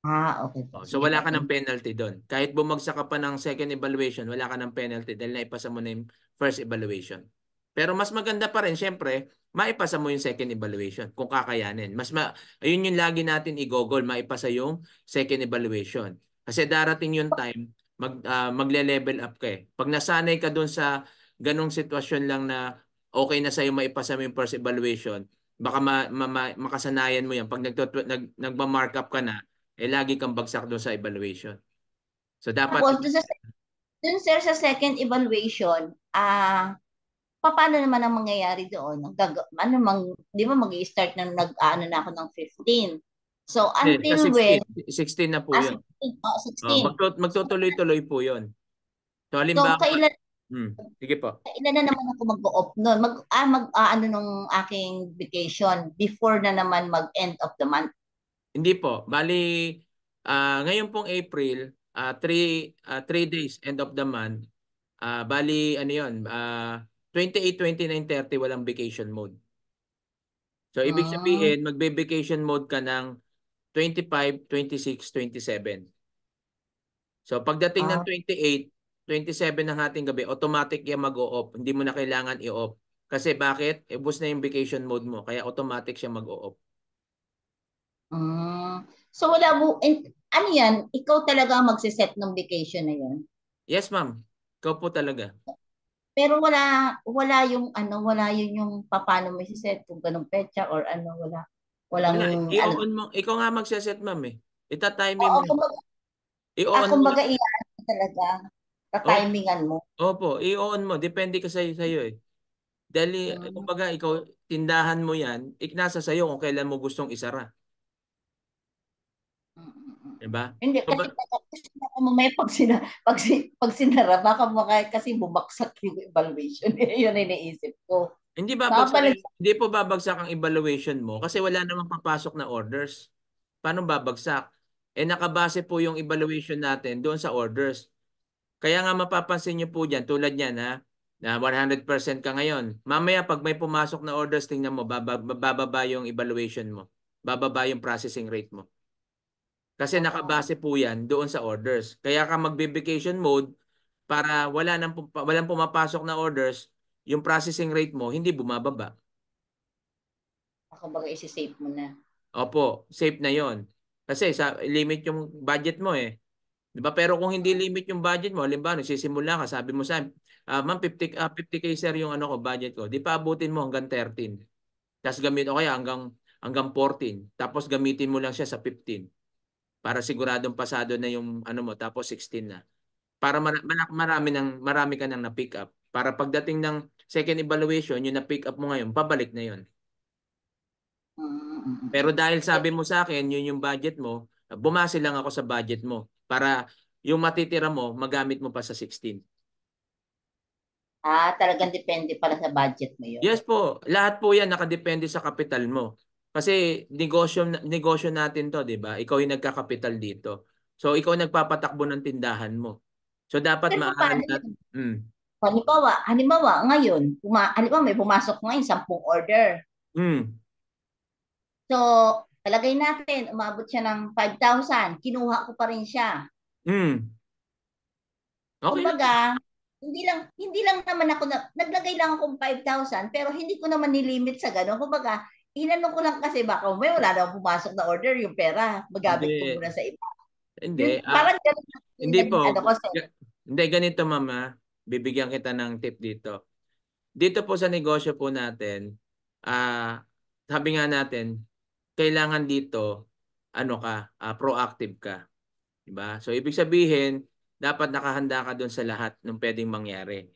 Ah, okay. Oh, so wala ka ng mm. penalty doon. Kahit bumagsak ka pa ng second evaluation, wala ka ng penalty dahil naipasa mo na yung first evaluation. Pero mas maganda pa rin, siyempre, maipasa mo yung second evaluation kung kakayanin. Mas ma ayun yung lagi natin i-google, maipasa yung second evaluation. Kasi darating yung time, mag, uh, magle-level up ka eh. Pag nasanay ka doon sa ganong sitwasyon lang na okay na sa'yo maipasa mo yung first evaluation, baka ma, ma, ma, makasanayan mo yan. Pag nag, nag, nagma-markup ka na, eh lagi kang bagsak doon sa evaluation. So dapat... Tapos, dun, sa, sa second evaluation, ah... Uh paano naman ang mangyayari doon? Gag- ano mang, di ba mag start na nag-ano na ako ng 15? So until yeah, 16, when... 16 na po ah, 16, yun. Oh, 16. Oh, magtut- magtutuloy-tuloy po yun. So, halimbawa, so kailan, Hmm. Sige po. Kailan na naman ako mag-off noon? Mag, ah, mag, ah, ano nung aking vacation? Before na naman mag-end of the month? Hindi po. Bali, uh, ngayon pong April, 3 uh, ah, three, uh, three days, end of the month. Uh, bali, ano yun, uh, 28, 29, 30 walang vacation mode. So ibig ah. sabihin, ah. magbe-vacation mode ka ng 25, 26, 27. So pagdating ah. ng 28, 27 ng ating gabi, automatic yan mag-o-off. Hindi mo na kailangan i-off. Kasi bakit? Ibus eh, na yung vacation mode mo. Kaya automatic siya mag-o-off. Mm. So wala mo, and, ano yan? Ikaw talaga ang magsiset ng vacation na yan? Yes ma'am. Ikaw po talaga. Pero wala wala yung ano, wala yun yung paano mo i-set kung ganung petsa or ano, wala. Walang wala, eh, ano. i-on mo. Ikaw nga magse-set, ma'am eh. Ita-timing ah, mo. i-on ako kumbaga mo. iyan talaga. Oh. Tatimingan timingan mo. Opo, i-on mo. Depende kasi sa iyo eh. Dahil, hmm. kumbaga, ikaw, tindahan mo yan, iknasa sa'yo kung kailan mo gustong isara. 'di ba? Hindi so, kasi baka, baka mamaya pag sina pag, pag sinara baka maka, kasi bumagsak yung evaluation. 'Yun iniisip ko. Hindi ba hindi po babagsak ang evaluation mo kasi wala namang papasok na orders. Paano babagsak? Eh nakabase po yung evaluation natin doon sa orders. Kaya nga mapapansin niyo po diyan tulad niyan ha na 100% ka ngayon. Mamaya pag may pumasok na orders tingnan mo bababa, bababa yung evaluation mo. Bababa yung processing rate mo. Kasi nakabase po yan doon sa orders. Kaya ka mag-vacation mode para wala nang walang pumapasok na orders, yung processing rate mo hindi bumababa. Ako Kumbaga isi-save mo na. Opo, safe na 'yon. Kasi sa limit yung budget mo eh. 'Di ba? Pero kung hindi limit yung budget mo, halimbawa nagsisimula ka, sabi mo sa uh, ma'am 50 uh, 50k sir yung ano ko budget ko. Di pa abutin mo hanggang 13. Tapos gamit o kaya hanggang hanggang 14. Tapos gamitin mo lang siya sa 15 para siguradong pasado na yung ano mo tapos 16 na. Para mar- marami nang marami ka nang na-pick up para pagdating ng second evaluation yung na-pick up mo ngayon pabalik na yon. Pero dahil sabi mo sa akin yun yung budget mo, bumase lang ako sa budget mo para yung matitira mo magamit mo pa sa 16. Ah, talagang depende pala sa budget mo yun. Yes po. Lahat po yan nakadepende sa kapital mo. Kasi negosyo negosyo natin 'to, 'di ba? Ikaw 'yung nagkakapital dito. So ikaw nagpapatakbo ng tindahan mo. So dapat Pero maaari paano, natin. Mm. Halimbawa, halimbawa ngayon, puma, halimbawa may pumasok ngayon 10 order. Mm. So, talagay natin, umabot siya ng 5,000, kinuha ko pa rin siya. Mm. Okay. Kumbaga, hindi lang hindi lang naman ako na, naglagay lang ng 5,000 pero hindi ko naman nilimit sa ganun. Kumbaga, inanong ko lang kasi baka may wala na pumasok na order yung pera. Magamit ko muna sa iba. Hindi. Yung, ah, parang ganun. Hindi po. Ano ko, Hindi, ganito mama. Bibigyan kita ng tip dito. Dito po sa negosyo po natin, ah uh, sabi nga natin, kailangan dito ano ka, uh, proactive ka. 'Di ba? So ibig sabihin, dapat nakahanda ka doon sa lahat ng pwedeng mangyari.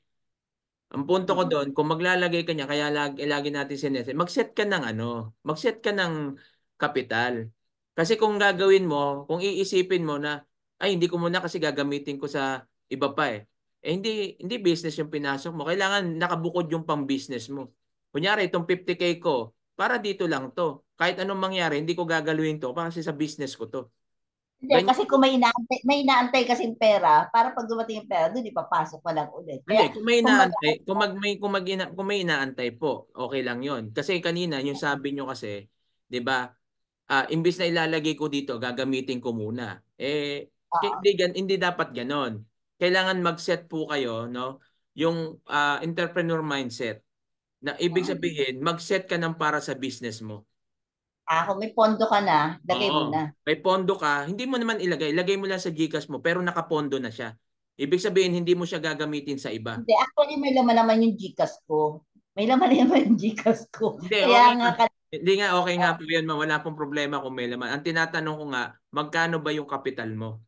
Ang punto ko mm. doon, kung maglalagay ka niya, kaya lagi, eh, lagi natin sinese, mag-set ka ng ano, mag-set ka ng kapital. Kasi kung gagawin mo, kung iisipin mo na, ay hindi ko muna kasi gagamitin ko sa iba pa eh. Eh hindi, hindi business yung pinasok mo. Kailangan nakabukod yung pang-business mo. Kunyari, itong 50K ko, para dito lang to. Kahit anong mangyari, hindi ko gagaluin to kasi sa business ko to. Hindi, Ganyan. kasi kung may inaantay, may inaantay kasi pera, para pag dumating yung pera, doon ipapasok pa lang ulit. Kaya, hindi, kung may inaantay, kung, mag, may, kung, mag, ina, kung may inaantay po, okay lang yon Kasi kanina, yung sabi nyo kasi, di ba, uh, imbis na ilalagay ko dito, gagamitin ko muna. Eh, uh-huh. hindi, hindi dapat ganon. Kailangan mag-set po kayo, no? Yung uh, entrepreneur mindset. Na ibig sabihin, mag-set ka ng para sa business mo. Ah, kung may pondo ka na, lagay Oo, mo na. May pondo ka, hindi mo naman ilagay. Ilagay mo lang sa Gcash mo, pero nakapondo na siya. Ibig sabihin, hindi mo siya gagamitin sa iba. Hindi, actually may laman naman yung Gcash ko. May laman naman yung Gcash ko. Hindi, Kaya okay. nga, ka- hindi nga, okay nga ah. po yun. Wala pong problema kung may laman. Ang tinatanong ko nga, magkano ba yung kapital mo?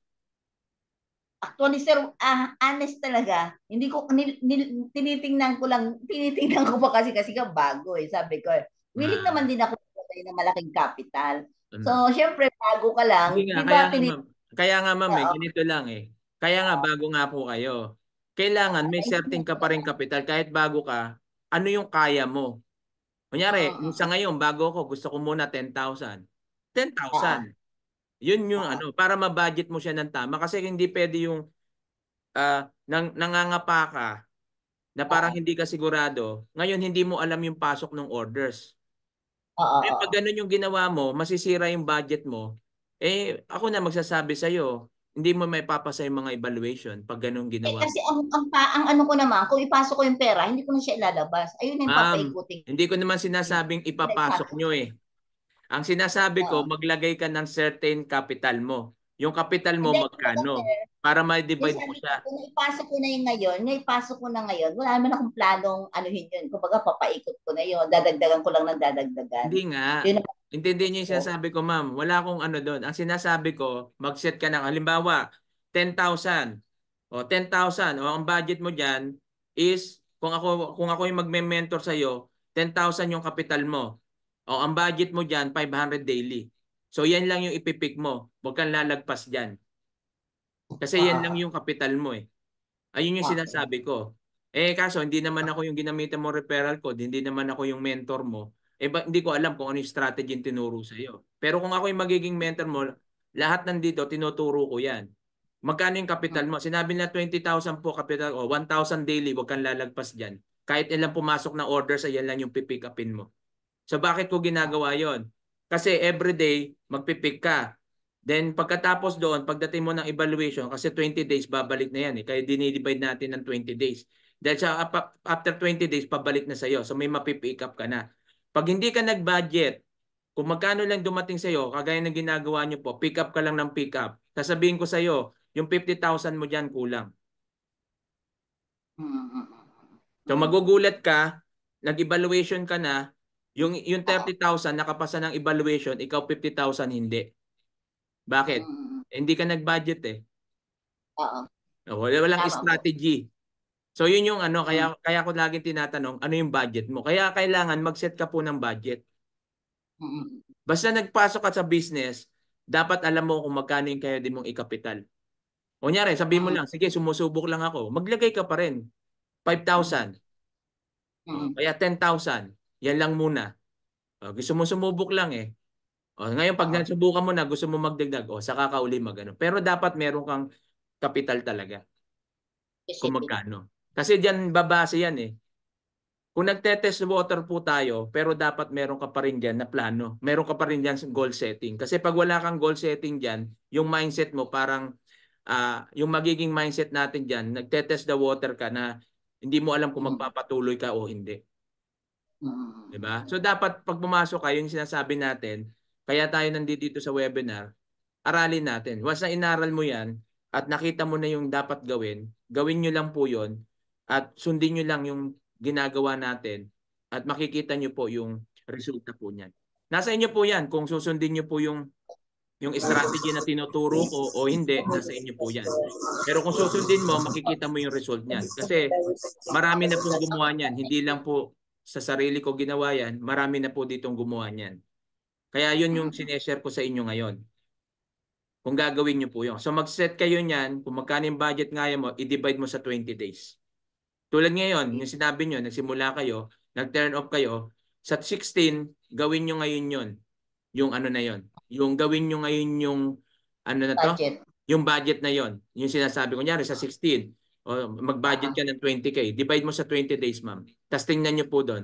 Actually, sir, ah, honest talaga. Hindi ko, nil, nil, tinitingnan ko lang, tinitingnan ko pa kasi kasi ka bago eh. Sabi ko, eh, willing Ah. naman din ako tayo ng malaking capital. So, mm. syempre, bago ka lang. Nga, diba, kaya, pinit- nga, ma'am, kaya nga, ma'am, eh, ganito lang eh. Kaya nga, bago nga po kayo. Kailangan may certain ka pa rin capital. Kahit bago ka, ano yung kaya mo? Kunyari, uh sa ngayon, bago ko, gusto ko muna 10,000. 10,000. Yun yung uh ano, para ma-budget mo siya ng tama. Kasi hindi pwede yung uh, nang, nangangapa ka na parang hindi ka sigurado. Ngayon, hindi mo alam yung pasok ng orders. Oo, Eh pag ganun yung ginawa mo, masisira yung budget mo. Eh ako na magsasabi sa iyo, hindi mo maipapasa yung mga evaluation pag ganun eh, ginawa Eh, kasi ang, ang, pa, ang ano ko naman, kung ipasok ko yung pera, hindi ko na siya ilalabas. Ayun ang Ma'am, papaikutin. hindi ko naman sinasabing ipapasok nyo eh. Ang sinasabi ko, maglagay ka ng certain capital mo. Yung capital mo Hindi, magkano? sir. Para ma-divide so, ano, siya. Kung ipasok ko na yun ngayon, kung ipasok ko na ngayon, wala naman akong planong anuhin yun. Kumbaga, papaikot ko na yun. Dadagdagan ko lang ng dadagdagan. Hindi nga. Yun ang... Intindihin niyo yung sinasabi ko, ma'am. Wala akong ano doon. Ang sinasabi ko, mag-set ka ng, halimbawa, 10,000. O, 10,000. O, ang budget mo dyan is, kung ako, kung ako yung magme-mentor sa'yo, 10,000 yung kapital mo. O, ang budget mo dyan, 500 daily. So, yan lang yung ipipick mo. Huwag kang lalagpas dyan. Kasi ah. yan lang yung kapital mo eh. Ayun yung ah. sinasabi ko. Eh kaso hindi naman ako yung ginamitan mo referral code, hindi naman ako yung mentor mo. Eh ba, hindi ko alam kung ano yung strategy yung tinuro sa iyo. Pero kung ako yung magiging mentor mo, lahat nandito tinuturo ko 'yan. Magkano yung capital ah. mo? Sinabi na 20,000 po capital o oh, 1,000 daily, wag kang lalagpas diyan. Kahit ilang pumasok na orders, ayan lang yung pipick upin mo. So bakit ko ginagawa 'yon? Kasi everyday magpipick ka. Then pagkatapos doon, pagdating mo ng evaluation, kasi 20 days babalik na yan eh, kaya dinidivide natin ng 20 days. Dahil sa after 20 days, pabalik na sa'yo. So may mapipick up ka na. Pag hindi ka nag-budget, kung magkano lang dumating sa'yo, kagaya ng ginagawa nyo po, pick up ka lang ng pick up. Sasabihin ko sa'yo, yung 50,000 mo dyan kulang. So magugulat ka, nag-evaluation ka na, yung, yung 30,000 nakapasa ng evaluation, ikaw 50,000 hindi. Bakit? Mm-hmm. Eh, hindi ka nag-budget eh. Oo. No, wala walang Tama. strategy. So yun yung ano kaya mm-hmm. kaya ko laging tinatanong ano yung budget mo. Kaya kailangan mag-set ka po ng budget. Mm-hmm. Basta nagpasok ka sa business, dapat alam mo kung magkano yung kaya din mong ikapital. Kunyari, sabihin mo mm-hmm. lang, sige, sumusubok lang ako. Maglagay ka pa rin. 5,000. Mm-hmm. Kaya 10,000. Yan lang muna. Okay, oh, sumusumubok lang eh. O, oh, ngayon, pag ah. nasubukan mo na, gusto mo magdagdag, o, oh, saka ka uli magano. Pero dapat meron kang capital talaga. Yes, kung magkano. Kasi diyan babase yan eh. Kung nagte-test water po tayo, pero dapat meron ka pa rin diyan na plano. Meron ka pa rin diyan goal setting. Kasi pag wala kang goal setting diyan, yung mindset mo parang, uh, yung magiging mindset natin diyan, nagte-test the water ka na hindi mo alam kung mm. magpapatuloy ka o hindi. Mm. 'Di ba? So dapat pag pumasok ka, yung sinasabi natin, kaya tayo nandito sa webinar, aralin natin. Once na inaral mo yan at nakita mo na yung dapat gawin, gawin nyo lang po yon at sundin nyo lang yung ginagawa natin at makikita nyo po yung resulta po niyan. Nasa inyo po yan kung susundin nyo po yung yung strategy na tinuturo ko o hindi, nasa inyo po yan. Pero kung susundin mo, makikita mo yung result niyan. Kasi marami na pong gumawa niyan. Hindi lang po sa sarili ko ginawa yan, marami na po ditong gumawa niyan. Kaya yun yung mm. sineshare ko sa inyo ngayon. Kung gagawin nyo po yun. So mag-set kayo niyan, kung magkano yung budget nga mo, i-divide mo sa 20 days. Tulad ngayon, yung sinabi nyo, nagsimula kayo, nag-turn off kayo, sa 16, gawin nyo ngayon yun. Yung ano na yun. Yung gawin nyo ngayon yung ano na to? Budget. Yung budget na yon, yung sinasabi ko nyari sa 16, o mag-budget ah. ka ng 20k, divide mo sa 20 days, ma'am. Tapos tingnan niyo po doon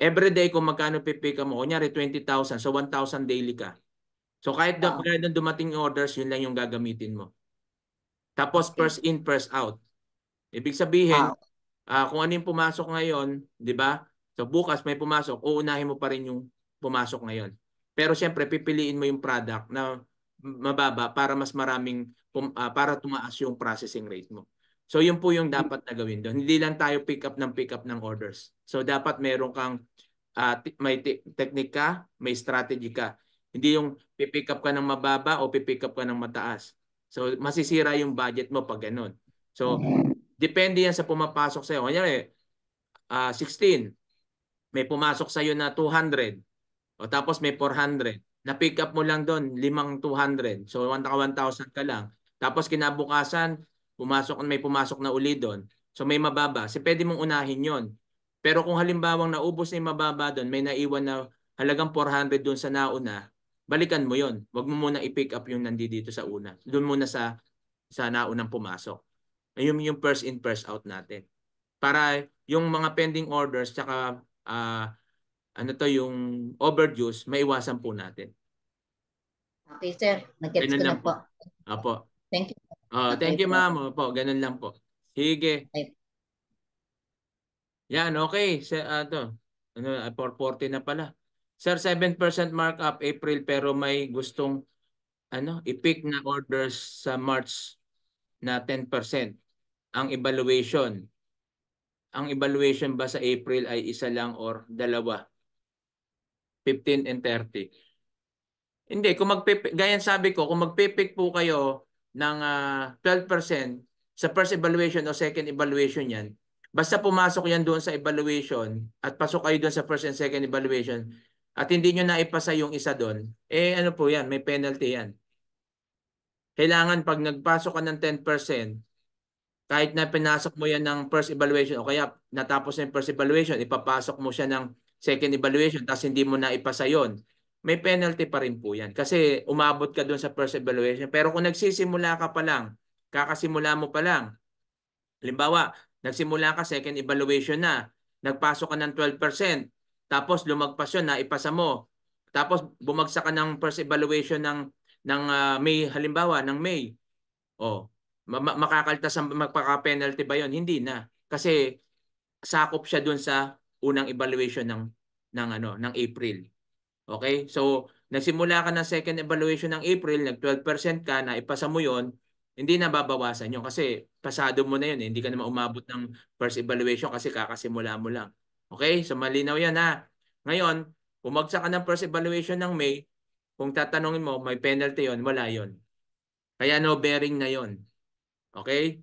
every day kung magkano pipika mo, kunyari 20,000, so 1,000 daily ka. So kahit wow. magkano dumating orders, yun lang yung gagamitin mo. Tapos first in, first out. Ibig sabihin, wow. uh, kung ano yung pumasok ngayon, di ba? So bukas may pumasok, uunahin mo pa rin yung pumasok ngayon. Pero siyempre, pipiliin mo yung product na mababa para mas maraming, uh, para tumaas yung processing rate mo. So yun po yung dapat na gawin doon. Hindi lang tayo pick up ng pick up ng orders. So dapat meron kang uh, may te- technique ka, may strategy ka. Hindi yung pipick up ka ng mababa o pipick up ka ng mataas. So masisira yung budget mo pag ganun. So depende yan sa pumapasok sa iyo. sa'yo. eh uh, 16, may pumasok sa iyo na 200 o tapos may 400. Na-pick up mo lang doon, limang 200. So 1,000 ka lang. Tapos kinabukasan, pumasok, may pumasok na uli doon. So may mababa. Si pwede mong unahin yon. Pero kung halimbawang naubos na yung mababa doon, may naiwan na halagang 400 doon sa nauna, balikan mo yon. Huwag mo muna i-pick up yung nandito sa una. Doon muna sa, sa naunang pumasok. Ayun yung first in, first out natin. Para yung mga pending orders, saka uh, ah, ano to, yung overdues, maiwasan po natin. Okay, sir. Nag-gets ko na po. po. Apo. Thank you. Oh, okay thank you, po. ma'am. Opo, ganun lang po. Sige. Okay. Yan, okay. Sa, uh, to, ano, 440 ah, na pala. Sir, 7% markup April pero may gustong ano, i-pick na orders sa March na 10%. Ang evaluation. Ang evaluation ba sa April ay isa lang or dalawa? 15 and 30. Hindi, kung mag gayan sabi ko, kung magpipick po kayo ng uh, ah, 12% sa first evaluation o second evaluation yan, basta pumasok yan doon sa evaluation at pasok kayo doon sa first and second evaluation at hindi nyo naipasa yung isa doon, eh ano po yan, may penalty yan. Kailangan pag nagpasok ka ng 10%, kahit na pinasok mo yan ng first evaluation o kaya natapos na yung first evaluation, ipapasok mo siya ng second evaluation tapos hindi mo na ipasa yon may penalty pa rin po yan. Kasi umabot ka doon sa first evaluation. Pero kung nagsisimula ka pa lang, kakasimula mo pa lang, halimbawa, nagsimula ka second evaluation na, nagpasok ka ng 12%, tapos lumagpas yun, naipasa mo, tapos bumagsak ka ng first evaluation ng, ng uh, May, halimbawa, ng May, oh, ma- makakaltas ang magpaka-penalty ba yon Hindi na. Kasi sakop siya doon sa unang evaluation ng ng ano ng April. Okay? So, nagsimula ka ng second evaluation ng April, nag-12% ka, na ipasa mo yon hindi na babawasan yun kasi pasado mo na 'yon, Eh. Hindi ka na umabot ng first evaluation kasi kakasimula mo lang. Okay? So, malinaw yan ha. Ngayon, umagsa ka ng first evaluation ng May, kung tatanungin mo, may penalty yon wala yon Kaya no bearing na yon Okay?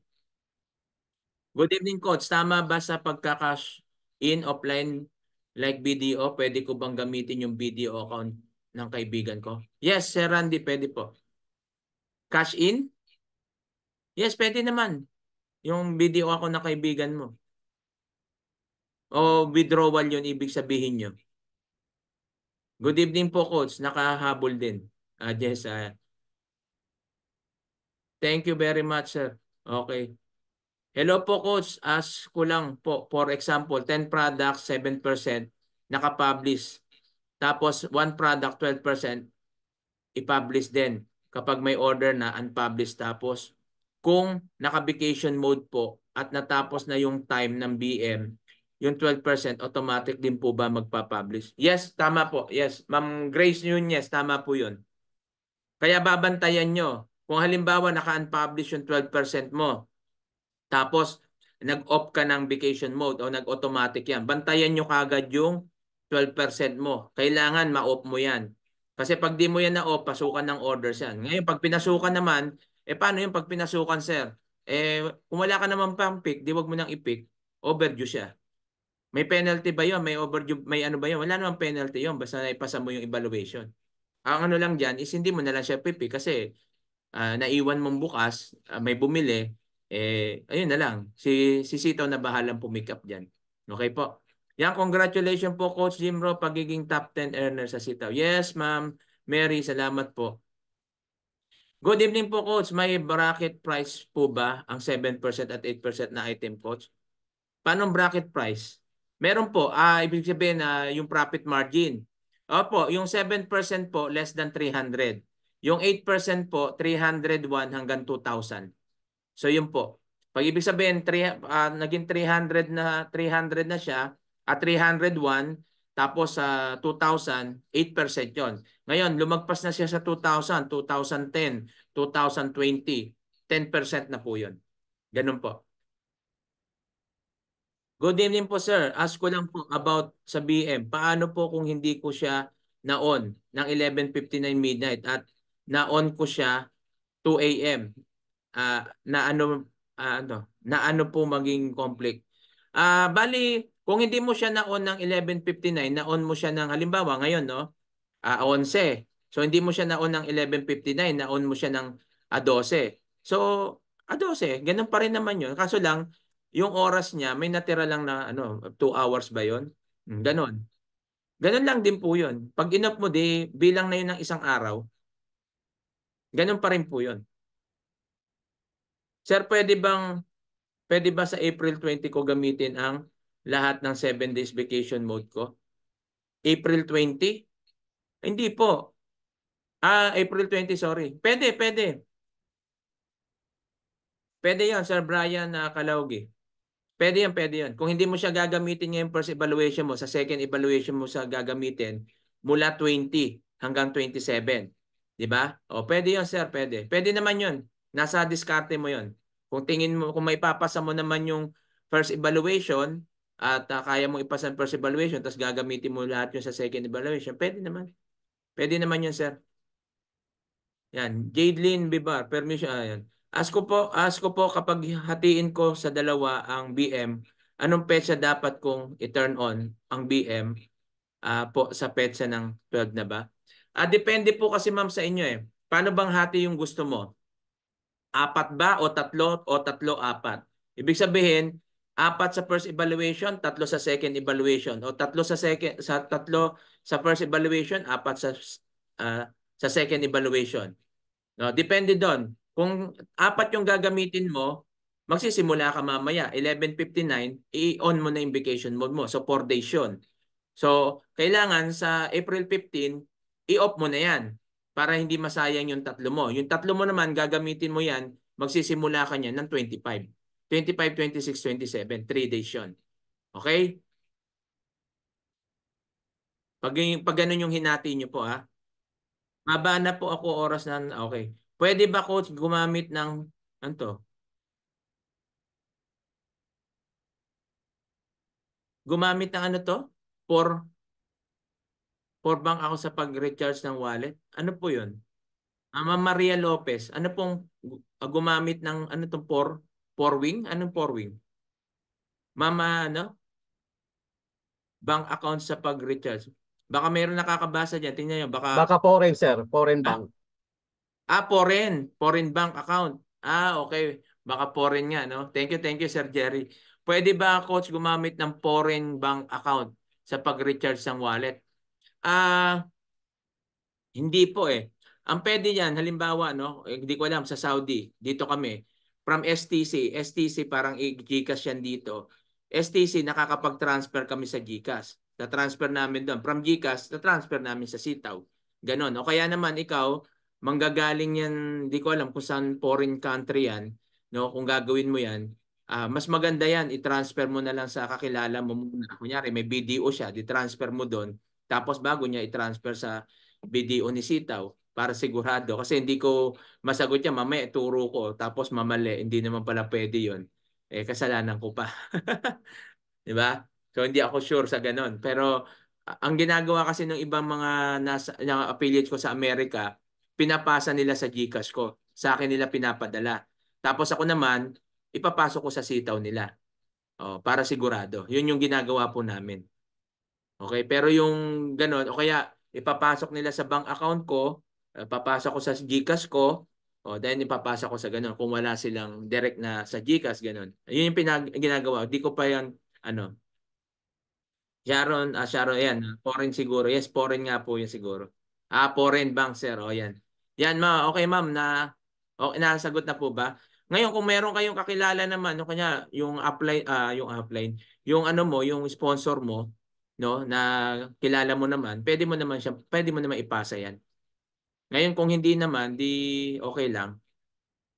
Good evening, Coach. Tama ba sa pagkakash in offline Like BDO, pwede ko bang gamitin yung BDO account ng kaibigan ko? Yes, Sir Randy, pwede po. Cash in? Yes, pwede naman. Yung BDO account ng kaibigan mo. O withdrawal yun, ibig sabihin nyo. Good evening po, Coach. Nakahabol din. Uh, yes, uh, thank you very much, sir. Okay. Hello po coach, ask ko lang po, for example, 10 products, 7% nakapublish. Tapos one product, 12% i-publish din kapag may order na unpublished tapos kung naka-vacation mode po at natapos na yung time ng BM, yung 12% automatic din po ba magpa-publish? Yes, tama po. Yes, Ma'am Grace Nunez, tama po yun. Kaya babantayan nyo. Kung halimbawa naka-unpublish yung 12% mo, tapos, nag-off ka ng vacation mode o nag-automatic yan. Bantayan nyo kagad yung 12% mo. Kailangan ma-off mo yan. Kasi pag di mo yan na-off, pasukan ng orders yan. Ngayon, pag pinasukan naman, eh paano yung pag pinasukan, sir? Eh, kung wala ka naman pang pick, di wag mo nang i-pick, overdue siya. May penalty ba yun? May overdue, may ano ba yun? Wala naman penalty yun, basta naipasa mo yung evaluation. Ang ano lang dyan is hindi mo na lang siya pipick kasi uh, naiwan mong bukas, uh, may bumili, eh, ayun na lang. Si, si Sito na bahalang pumick up dyan. Okay po. Yan, congratulations po Coach Jimro, pagiging top 10 earner sa Sitaw. Yes, ma'am. Mary, salamat po. Good evening po, Coach. May bracket price po ba ang 7% at 8% na item, Coach? Paano bracket price? Meron po. Ah, ibig sabihin na ah, yung profit margin. Opo, yung 7% po, less than 300. Yung 8% po, 301 hanggang 2,000. So yun po. Pag ibig sabihin, 3, uh, ah, naging 300 na, 300 na siya, at uh, 301, tapos sa uh, 2000, 8% yon. Ngayon, lumagpas na siya sa 2000, 2010, 2020, 10% na po yon. Ganun po. Good evening po sir. Ask ko lang po about sa BM. Paano po kung hindi ko siya na-on ng 11.59 midnight at na-on ko siya 2 a.m uh, na ano uh, ano na ano po maging conflict. Ah uh, bali kung hindi mo siya na-on ng 11:59, na-on mo siya ng halimbawa ngayon no, uh, ah, 11. So hindi mo siya na-on ng 11:59, na-on mo siya ng uh, 12. So uh, 12, ganun pa rin naman 'yon. Kaso lang yung oras niya may natira lang na ano 2 hours ba 'yon? Hmm, ganun. Ganun lang din po 'yon. Pag inop mo di bilang na 'yon ng isang araw. Ganun pa rin po 'yon. Sir, pwede bang pwede ba sa April 20 ko gamitin ang lahat ng 7 days vacation mode ko? April 20? Hindi po. Ah, April 20, sorry. Pwede, pwede. Pwede yan, Sir Brian na uh, Kalaugi. Pwede yan, pwede yan. Kung hindi mo siya gagamitin ngayon first evaluation mo, sa second evaluation mo sa gagamitin, mula 20 hanggang 27. 'Di ba? O pwede 'yon, sir, pwede. Pwede naman 'yon. Nasa diskarte mo yon. Kung tingin mo, kung may papasa mo naman yung first evaluation at uh, kaya mong ipasa ang first evaluation tapos gagamitin mo lahat 'yon sa second evaluation, pwede naman. Pwede naman yun, sir. Yan. Jadelyn Bibar, permission. Ayan. Ah, ask ko po, ask ko po kapag hatiin ko sa dalawa ang BM, anong petsa dapat kong i-turn on ang BM uh, ah, po sa petsa ng 12 na ba? Ah, depende po kasi ma'am sa inyo eh. Paano bang hati yung gusto mo? apat ba o tatlo o tatlo apat. Ibig sabihin, apat sa first evaluation, tatlo sa second evaluation o tatlo sa second sa tatlo sa first evaluation, apat sa uh, sa second evaluation. No, depende doon. Kung apat yung gagamitin mo, magsisimula ka mamaya 11:59, i-on mo na yung vacation mode mo. So 4 days 'yon. So kailangan sa April 15, i-off mo na 'yan para hindi masayang yung tatlo mo. Yung tatlo mo naman, gagamitin mo yan, magsisimula ka niyan ng 25. 25, 26, 27. 3 days yun. Okay? Pag, pag ganun yung hinati nyo po ha. Maba na po ako oras na, okay. Pwede ba coach gumamit ng, ano to? Gumamit ng ano to? For, for bang ako sa pag-recharge ng wallet? Ano po yun? Ah, Ma'am Maria Lopez, ano pong ah, gumamit ng ano tong for for wing? Anong for wing? Mama ah, ano? Bank account sa pag-recharge. Baka mayroon nakakabasa diyan. Tingnan niyo baka Baka foreign sir, foreign bank. Ah, ah foreign, foreign bank account. Ah, okay. Baka foreign nga no. Thank you, thank you Sir Jerry. Pwede ba coach gumamit ng foreign bank account sa pag-recharge ng wallet? Ah, hindi po eh. Ang pwede yan, halimbawa, no, eh, hindi ko alam, sa Saudi, dito kami, from STC, STC parang Gcash yan dito. STC, nakakapag-transfer kami sa Gcash. Na-transfer namin doon. From Gcash, na-transfer namin sa Sitaw. Ganon. O kaya naman, ikaw, manggagaling yan, hindi ko alam kung saan foreign country yan, no, kung gagawin mo yan, uh, mas maganda yan, i-transfer mo na lang sa kakilala mo muna. Kunyari, may BDO siya, di-transfer mo doon, tapos bago niya i-transfer sa BDO ni Sitaw para sigurado kasi hindi ko masagot yan mamaya turo ko tapos mamali hindi naman pala pwede yon eh kasalanan ko pa di ba so hindi ako sure sa ganun pero ang ginagawa kasi ng ibang mga nasa ng affiliates ko sa Amerika pinapasa nila sa GCash ko sa akin nila pinapadala tapos ako naman ipapasok ko sa sitaw nila oh para sigurado yun yung ginagawa po namin okay pero yung ganun o kaya ipapasok nila sa bank account ko, eh, papasok ko sa GCash ko, o then ipapasa ko sa ganun kung wala silang direct na sa GCash ganun. Yun yung pinag ginagawa. Di ko pa yan ano Sharon, ah, Sharon, ayan. Foreign siguro. Yes, foreign nga po yun siguro. Ah, foreign bank, sir. O, yan. Yan, ma. Okay, ma'am. Na, okay, nasagot na po ba? Ngayon, kung meron kayong kakilala naman, no, kanya, yung apply, ah, yung upline, yung ano mo, yung sponsor mo, no, na kilala mo naman, pwede mo naman siya, pwede mo naman ipasa 'yan. Ngayon kung hindi naman, di okay lang.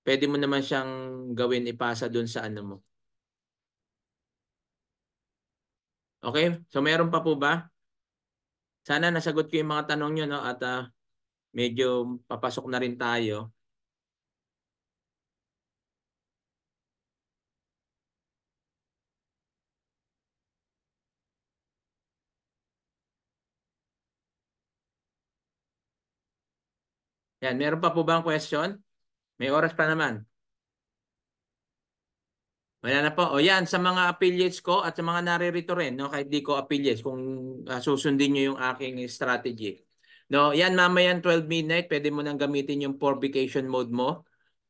Pwede mo naman siyang gawin ipasa doon sa ano mo. Okay? So meron pa po ba? Sana nasagot ko yung mga tanong niyo no? at uh, medyo papasok na rin tayo. Yan, meron pa po ba bang question? May oras pa naman. Wala na po. O yan, sa mga affiliates ko at sa mga naririto rin, no, kahit di ko affiliates, kung uh, susundin nyo yung aking strategy. No, yan mamayan 12 midnight, pwede mo nang gamitin yung 4 vacation mode mo.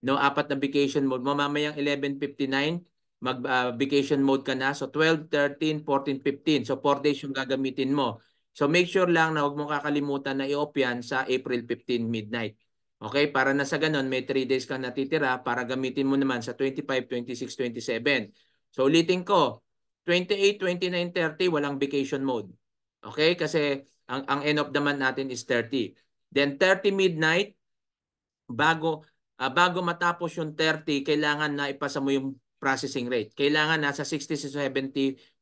No, apat na vacation mode mo. Mamayang 11.59, mag uh, vacation mode ka na. So 12, 13, 14, 15. So 4 days yung gagamitin mo. So make sure lang na huwag mong kakalimutan na i-off yan sa April 15 midnight. Okay, para na sa ganun, may 3 days kang natitira para gamitin mo naman sa 25, 26, 27. So ulitin ko, 28, 29, 30, walang vacation mode. Okay, kasi ang, ang end of the month natin is 30. Then 30 midnight, bago, uh, bago matapos yung 30, kailangan na ipasa mo yung processing rate. Kailangan nasa 60 to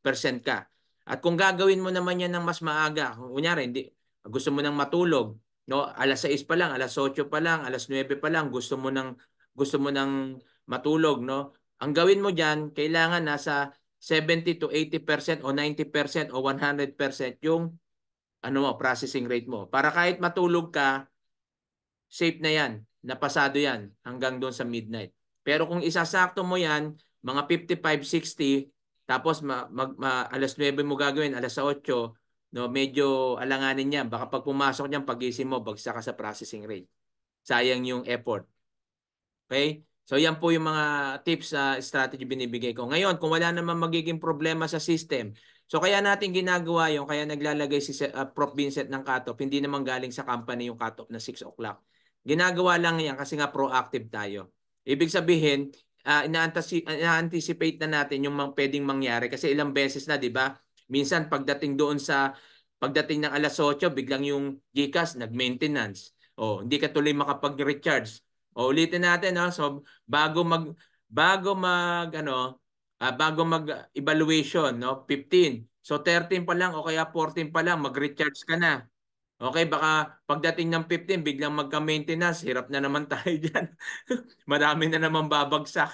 70% ka. At kung gagawin mo naman yan ng mas maaga, kunyari, hindi, gusto mo nang matulog, no? alas 6 pa lang, alas 8 pa lang, alas 9 pa lang, gusto mo nang gusto mo nang matulog, no? Ang gawin mo diyan, kailangan nasa 70 to 80% o 90% o 100% yung ano mo, processing rate mo. Para kahit matulog ka, safe na yan. Napasado yan hanggang doon sa midnight. Pero kung isasakto mo yan, mga 55, 60, tapos ma, mag, ma, alas 9 mo gagawin, alas 8, no, medyo alanganin niya. Baka pag pumasok niyan, pagising mo, bagsak ka sa processing rate. Sayang yung effort. Okay? So yan po yung mga tips sa uh, strategy binibigay ko. Ngayon, kung wala naman magiging problema sa system, so kaya natin ginagawa yun, kaya naglalagay si uh, Prof. Vincent ng cutoff, hindi naman galing sa company yung cutoff na 6 o'clock. Ginagawa lang yan kasi nga proactive tayo. Ibig sabihin, uh, ina-anticipate na natin yung mang, pwedeng mangyari kasi ilang beses na, 'di ba? Minsan pagdating doon sa pagdating ng alas 8, biglang yung GCash nag-maintenance. Oh, hindi ka tuloy makapag-recharge. O, oh, ulitin natin, no? So, bago mag bago mag ano, uh, bago mag evaluation, no? 15. So 13 pa lang o kaya 14 pa lang mag-recharge ka na. Okay, baka pagdating ng 15, biglang magka-maintenance, hirap na naman tayo diyan. Marami na naman babagsak,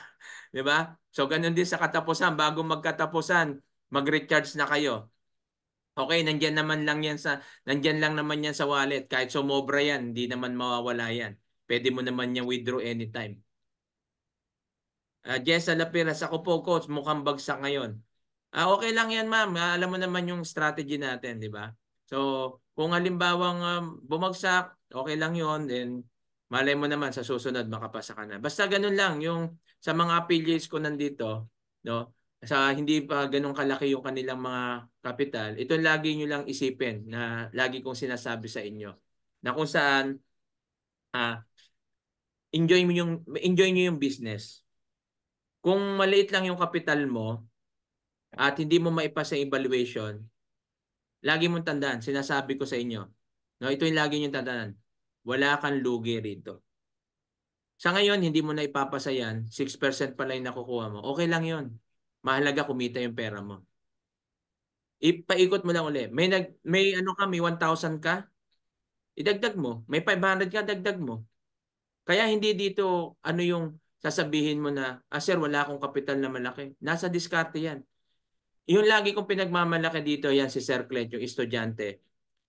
'di ba? So ganun din sa katapusan, bago magkatapusan, mag-recharge na kayo. Okay, nandiyan naman lang 'yan sa nandiyan lang naman 'yan sa wallet. Kahit sumobra 'yan, hindi naman mawawala 'yan. Pwede mo naman 'yang withdraw anytime. Uh, ah, Jess Alapiras, ako po coach, mukhang bagsak ngayon. Ah, okay lang 'yan, ma'am. Ah, alam mo naman yung strategy natin, 'di ba? So, kung halimbawang um, bumagsak, okay lang yon Then, malay mo naman sa susunod makapasa ka na. Basta ganun lang yung sa mga affiliates ko nandito, no? Sa hindi pa ganun kalaki yung kanilang mga capital, ito lagi niyo lang isipin na lagi kong sinasabi sa inyo na kung saan ah, enjoy mo yung enjoy niyo yung business. Kung maliit lang yung capital mo at hindi mo maipasa evaluation, Lagi mong tandaan, sinasabi ko sa inyo. No, ito yung lagi niyong tandaan. Wala kang lugi rito. Sa ngayon, hindi mo na ipapasa yan. 6% pala yung nakukuha mo. Okay lang yon. Mahalaga kumita yung pera mo. Ipaikot mo lang uli. May, nag, may ano ka, may 1,000 ka, idagdag mo. May 500 ka, dagdag mo. Kaya hindi dito ano yung sasabihin mo na, ah sir, wala akong kapital na malaki. Nasa diskarte yan yung lagi kong pinagmamalaki dito yan si Sir Clint, yung estudyante.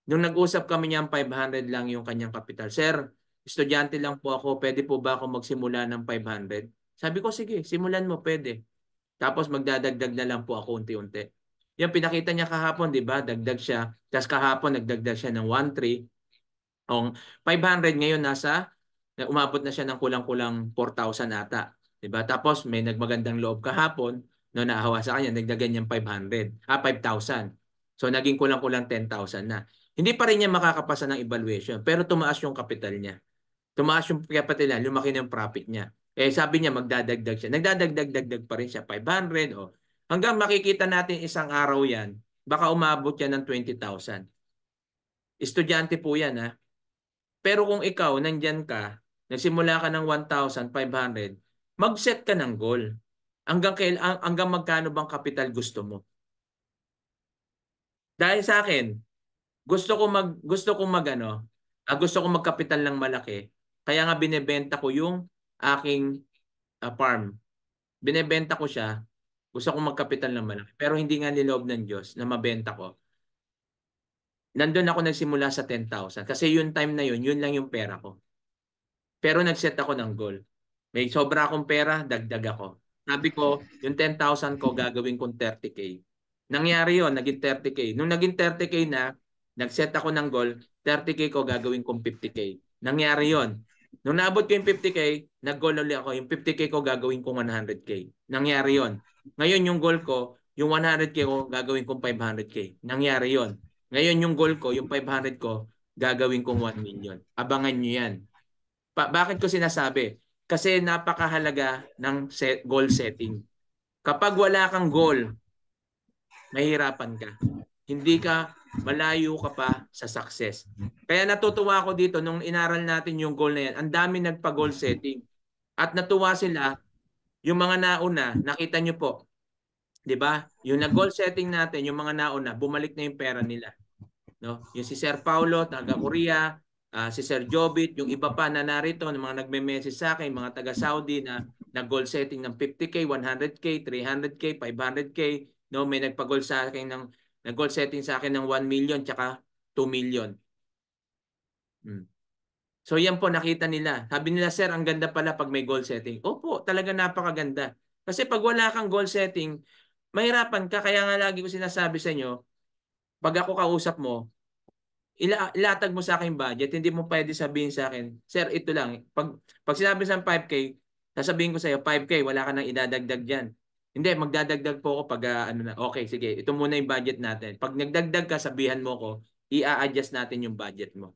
Nung nag-usap kami niyan, 500 lang yung kanyang kapital. Sir, estudyante lang po ako, pwede po ba ako magsimula ng 500? Sabi ko, sige, simulan mo, pwede. Tapos magdadagdag na lang po ako unti-unti. Yan, pinakita niya kahapon, di ba? Dagdag siya. Tapos kahapon, nagdagdag siya ng 1,3. Ang 500 ngayon nasa, umabot na siya ng kulang-kulang 4,000 ata. Di ba? Tapos may nagmagandang loob kahapon, no naawa sa kanya, nagdagan niyang 500, ah 5,000. So naging kulang-kulang 10,000 na. Hindi pa rin niya makakapasa ng evaluation, pero tumaas yung kapital niya. Tumaas yung kapital niya, lumaki ng profit niya. Eh sabi niya magdadagdag siya. Nagdadagdag-dagdag pa rin siya 500 o oh. hanggang makikita natin isang araw 'yan, baka umabot yan ng 20,000. Estudyante po 'yan ha. Pero kung ikaw nandiyan ka, nagsimula ka ng 1,500, mag-set ka ng goal Hanggang, kail, hanggang magkano bang kapital gusto mo? Dahil sa akin, gusto ko mag gusto ko magano, uh, ah, gusto ko magkapital ng malaki. Kaya nga binebenta ko yung aking uh, farm. Binebenta ko siya. Gusto ko magkapital ng malaki. Pero hindi nga niloob ng Diyos na mabenta ko. Nandun ako nagsimula sa 10,000. Kasi yung time na yun, yun lang yung pera ko. Pero nagset ako ng goal. May sobra akong pera, dagdag ako. Sabi ko, yung 10,000 ko gagawin kong 30K. Nangyari yon naging 30K. Nung naging 30K na, nag-set ako ng goal, 30K ko gagawin kong 50K. Nangyari yon Nung naabot ko yung 50K, nag-goal ulit ako. Yung 50K ko gagawin kong 100K. Nangyari yon Ngayon yung goal ko, yung 100K ko gagawin kong 500K. Nangyari yon Ngayon yung goal ko, yung 500 ko, gagawin kong 1 million. Abangan niyo yan. Pa- bakit ko sinasabi? Kasi napakahalaga ng set, goal setting. Kapag wala kang goal, mahirapan ka. Hindi ka, malayo ka pa sa success. Kaya natutuwa ako dito nung inaral natin yung goal na yan. Ang dami nagpa-goal setting. At natuwa sila, yung mga nauna, nakita nyo po, 'di ba? Yung nag-goal setting natin, yung mga nauna, bumalik na yung pera nila. No? Yung si Sir Paulo, taga Korea, uh, si Sir Jobit, yung iba pa na narito, ng mga nagme-message sa akin, mga taga-Saudi na nag-goal setting ng 50K, 100K, 300K, 500K. No, may nagpa-goal sa akin ng nag-goal setting sa akin ng 1 million tsaka 2 million. Hmm. So yan po nakita nila. Sabi nila, sir, ang ganda pala pag may goal setting. Opo, talaga napakaganda. Kasi pag wala kang goal setting, mahirapan ka. Kaya nga lagi ko sinasabi sa inyo, pag ako kausap mo, ila ilatag mo sa akin budget, hindi mo pwede sabihin sa akin, sir, ito lang. Pag, pag sinabi sa 5K, sasabihin ko sa iyo, 5K, wala ka nang idadagdag dyan. Hindi, magdadagdag po ako pag uh, ano na, okay, sige, ito muna yung budget natin. Pag nagdagdag ka, sabihan mo ko, i-adjust natin yung budget mo.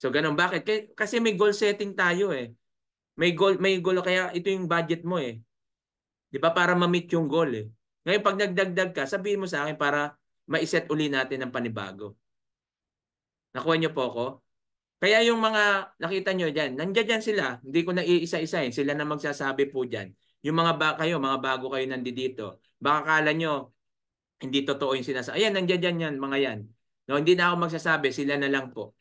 So ganun, bakit? Kasi may goal setting tayo eh. May goal, may goal kaya ito yung budget mo eh. 'Di ba para ma-meet yung goal eh. Ngayon pag nagdagdag ka, sabihin mo sa akin para ma-set uli natin ng panibago. Nakuha niyo po ako? Kaya yung mga nakita niyo diyan, nandiyan diyan sila. Hindi ko na iisa-isa eh. Sila na magsasabi po diyan. Yung mga ba kayo, mga bago kayo nandito. Baka kala niyo hindi totoo yung sinasabi. Ayan, nandiyan diyan yan, mga yan. No, hindi na ako magsasabi, sila na lang po.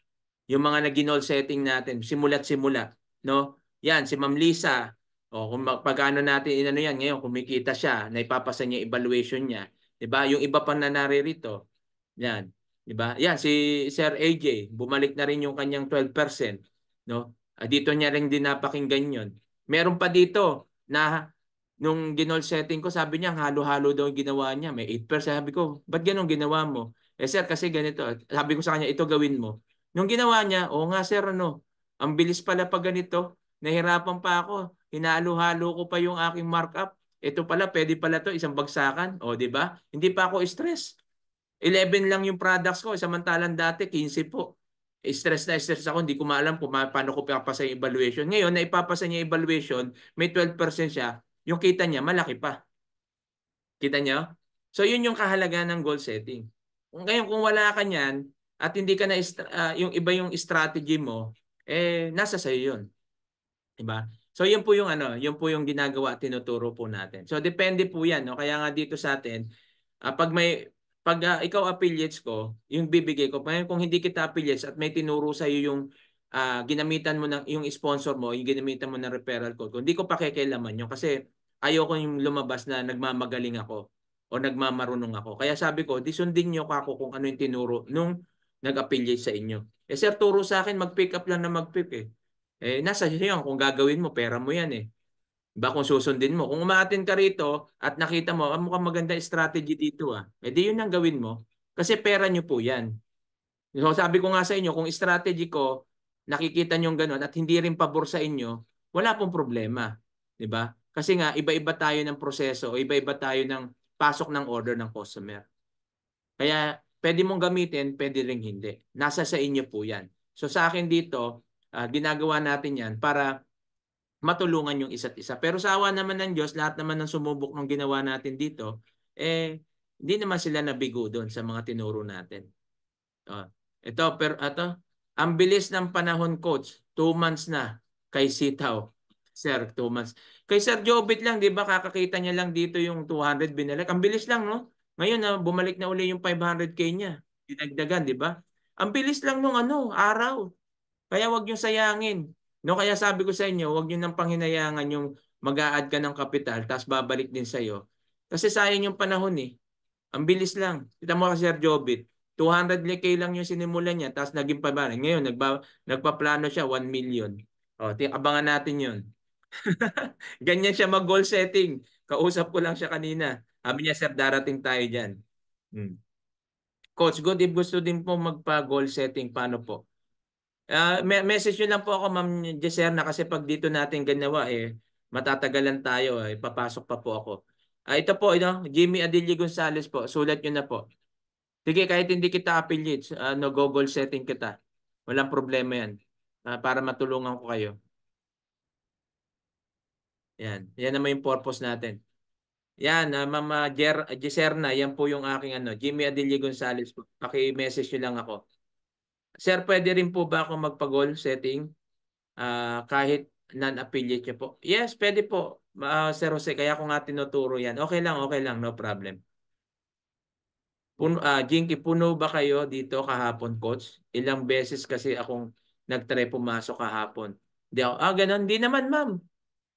Yung mga nag-inol setting natin, simula't simula, no? Yan si Ma'am Lisa. O kung pag ano natin inano yan ngayon, kumikita siya, naipapasa niya evaluation niya, 'di ba? Yung iba pang nanaririto, Yan. Diba? ba? Yan si Sir AJ, bumalik na rin yung kanyang 12%, no? Ah, dito niya rin din napakinggan 'yon. Meron pa dito na nung ginol setting ko, sabi niya halo-halo daw ginawa niya, may 8%. Sabi ko, "Ba't ganun ginawa mo?" Eh sir, kasi ganito. Sabi ko sa kanya, "Ito gawin mo." Nung ginawa niya, "Oo nga sir, ano? Ang bilis pala pag ganito. Nahirapan pa ako. Hinalo-halo ko pa yung aking markup. Ito pala, pwede pala to isang bagsakan. Oh, di ba? Hindi pa ako stress. 11 lang yung products ko, samantalang dati 15 po. E stress na stress ako, hindi ko maalam kung paano ko papasa yung evaluation. Ngayon, na ipapasa niya yung evaluation, may 12% siya, yung kita niya, malaki pa. Kita niya? So yun yung kahalaga ng goal setting. Ngayon, kung wala ka niyan, at hindi ka na uh, yung iba yung strategy mo, eh nasa sayo yun. 'Di ba? So yun po yung ano, yun po yung ginagawa at tinuturo po natin. So depende po 'yan, no? Kaya nga dito sa atin, uh, pag may pag uh, ikaw affiliates ko, yung bibigay ko, kung hindi kita affiliates at may tinuro sa iyo yung uh, ginamitan mo ng yung sponsor mo, yung ginamitan mo ng referral code ko, hindi ko pakikialaman yun kasi ayoko yung lumabas na nagmamagaling ako o nagmamarunong ako. Kaya sabi ko, di sundin niyo ako kung ano yung tinuro nung nag-affiliate sa inyo. Eh sir, turo sa akin, mag-pick up lang na mag-pick eh. Eh, nasa yun kung gagawin mo, pera mo yan eh. Ba kung susundin mo, kung umaatin ka rito at nakita mo, ah, mukhang maganda strategy dito ah. Eh di yun ang gawin mo. Kasi pera nyo po yan. So sabi ko nga sa inyo, kung strategy ko, nakikita nyo ganun at hindi rin pabor sa inyo, wala pong problema. ba? Diba? Kasi nga, iba-iba tayo ng proseso, o iba-iba tayo ng pasok ng order ng customer. Kaya pwede mong gamitin, pwede ring hindi. Nasa sa inyo po yan. So sa akin dito, uh, ginagawa natin yan para matulungan yung isa't isa. Pero sa awa naman ng Diyos, lahat naman ng sumubok ng ginawa natin dito, eh, hindi naman sila nabigo doon sa mga tinuro natin. Uh, ito, pero, ato, ang bilis ng panahon, coach, two months na kay Sitaw. Sir, two months. Kay Sir Jobit lang, di ba, kakakita niya lang dito yung 200 binalik. Ang bilis lang, no? Ngayon, na ah, bumalik na uli yung 500K niya. Dinagdagan, di ba? Ang bilis lang nung ano, araw. Kaya wag niyo sayangin. No, kaya sabi ko sa inyo, huwag niyo nang panghinayangan yung mag-a-add ka ng kapital tapos babalik din sa iyo. Kasi sayang yung panahon eh. Ang bilis lang. Kita mo kasi Sir Jobit, 200k lang yung sinimulan niya tapos naging pabaran. Ngayon nagba, nagpaplano siya 1 million. O, oh, abangan natin 'yon. Ganyan siya mag-goal setting. Kausap ko lang siya kanina. Sabi niya, sir, darating tayo dyan. Hmm. Coach, good if gusto din po magpa-goal setting, paano po? Uh, message nyo lang po ako, Ma'am Jeserna, kasi pag dito natin ganawa, eh, matatagalan tayo. Eh, papasok pa po ako. Uh, ito po, ito, ano, Jimmy Adilio Gonzalez po. Sulat nyo na po. Sige, kahit hindi kita affiliate, uh, ah, no goal setting kita. Walang problema yan. Uh, para matulungan ko kayo. Yan. Yan naman yung purpose natin. Yan, uh, Mama Jer Giserna, yan po yung aking ano, Jimmy Adelie Gonzalez. Paki-message nyo lang ako. Sir, pwede rin po ba ako magpa-goal setting uh, kahit non-affiliate nyo po? Yes, pwede po, uh, Sir Jose. Kaya ko nga tinuturo yan. Okay lang, okay lang. No problem. Puno, uh, Jinky, puno ba kayo dito kahapon, coach? Ilang beses kasi akong nagtry pumasok kahapon. Di ako, ah, ganun. Di naman, ma'am.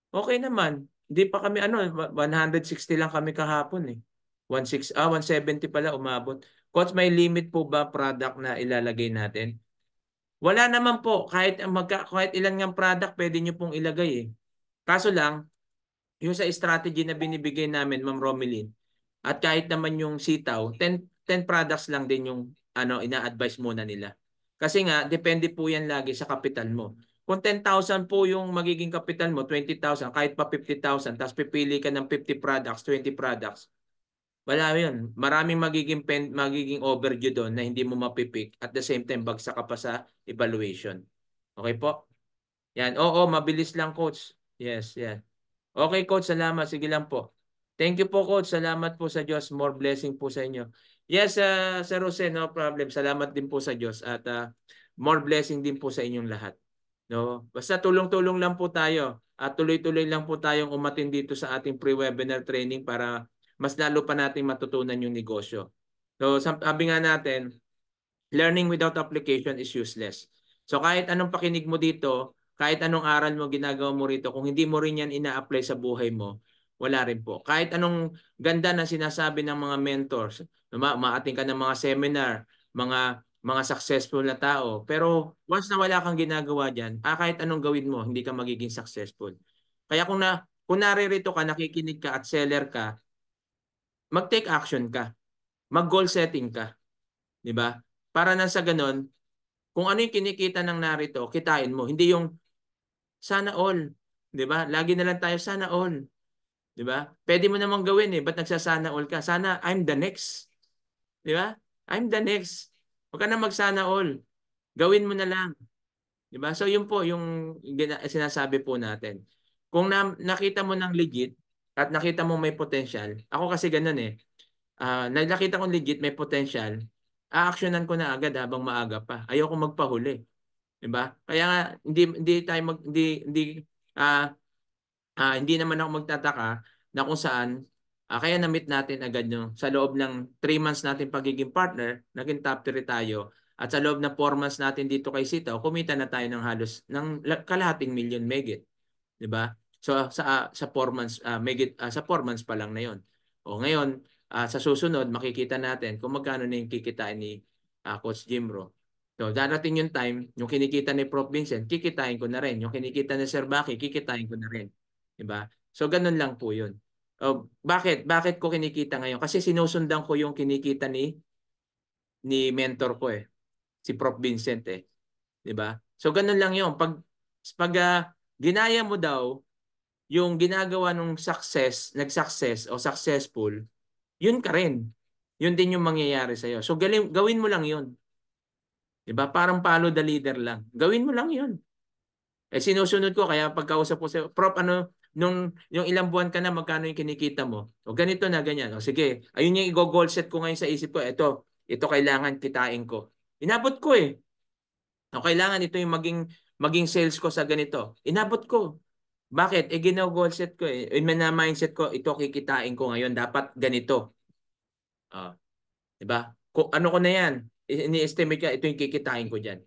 Okay naman. Hindi pa kami, ano, 160 lang kami kahapon eh. 16, ah, 170 pala umabot. Coach, may limit po ba product na ilalagay natin? Wala naman po. Kahit, magka, kahit ilan ng product, pwede nyo pong ilagay eh. Kaso lang, yung sa strategy na binibigay namin, Ma'am Romelin, at kahit naman yung sitaw, 10, 10 products lang din yung ano, ina-advise muna nila. Kasi nga, depende po yan lagi sa kapital mo. Kung 10,000 po yung magiging kapital mo, 20,000, kahit pa 50,000, tapos pipili ka ng 50 products, 20 products, wala yun. Maraming magiging, pen, magiging overdue doon na hindi mo mapipick. At the same time, bagsak ka pa sa evaluation. Okay po? Yan. Oo, mabilis lang coach. Yes, yan. Okay coach, salamat. Sige lang po. Thank you po coach. Salamat po sa Diyos. More blessing po sa inyo. Yes, uh, Sir Jose, no problem. Salamat din po sa Diyos at uh, more blessing din po sa inyong lahat. No? Basta tulong-tulong lang po tayo at tuloy-tuloy lang po tayong umatin dito sa ating pre-webinar training para mas lalo pa nating matutunan yung negosyo. So sabi nga natin, learning without application is useless. So kahit anong pakinig mo dito, kahit anong aral mo ginagawa mo rito, kung hindi mo rin yan ina-apply sa buhay mo, wala rin po. Kahit anong ganda na sinasabi ng mga mentors, ma maating ka ng mga seminar, mga mga successful na tao. Pero once na wala kang ginagawa diyan, ah, kahit anong gawin mo, hindi ka magiging successful. Kaya kung na kung naririto ka, nakikinig ka at seller ka, mag-take action ka. Mag-goal setting ka. 'Di ba? Para na sa ganun, kung ano yung kinikita ng narito, kitain mo. Hindi yung sana all, 'di ba? Lagi na lang tayo sana all. 'Di ba? Pwede mo namang gawin eh, but nagsasana all ka? Sana I'm the next. 'Di ba? I'm the next. Huwag ka na magsana all. Gawin mo na lang. 'Di ba? So yun po yung sinasabi po natin. Kung na, nakita mo ng legit, at nakita mo may potential, ako kasi ganun eh, uh, nakita kong legit may potential, aaksyonan ko na agad habang maaga pa. Ayoko magpahuli. 'Di ba? Kaya nga hindi hindi tayo mag hindi hindi uh, uh, hindi naman ako magtataka na kung saan uh, kaya na-meet natin agad yung sa loob ng 3 months natin pagiging partner, naging top 3 tayo at sa loob ng 4 months natin dito kay Sitaw, kumita na tayo ng halos ng kalahating million megit. 'Di ba? So sa sa performance uh, may, uh, sa performance pa lang na 'yon. O ngayon, uh, sa susunod makikita natin kung magkano na yung kikitain ni uh, Coach Jimro. So darating yung time, yung kinikita ni Prof Vincent, kikitain ko na rin. Yung kinikita ni Sir Baki, kikitain ko na rin. 'Di ba? So ganun lang po 'yon. Oh, bakit? Bakit ko kinikita ngayon? Kasi sinusundan ko yung kinikita ni ni mentor ko eh. Si Prof Vincent eh. 'Di ba? So ganun lang 'yon. Pag pag uh, ginaya mo daw yung ginagawa nung success, nag-success o successful, yun ka rin. Yun din yung mangyayari sa'yo. So galing, gawin mo lang yun. Diba? Parang follow the leader lang. Gawin mo lang yun. Eh sinusunod ko kaya pagkausap ko sa Prof ano nung yung ilang buwan ka na magkano yung kinikita mo? O ganito na ganyan. O sige, ayun yung i-goal set ko ngayon sa isip ko. Ito, ito kailangan kitain ko. Inabot ko eh. O kailangan ito yung maging maging sales ko sa ganito. Inabot ko. Bakit? Eh, ginaw-goal set ko eh. Eh, mindset ko, ito kikitain ko ngayon. Dapat ganito. Uh, diba? Ko, ano ko na yan? Ini-estimate ka, ito yung kikitain ko dyan.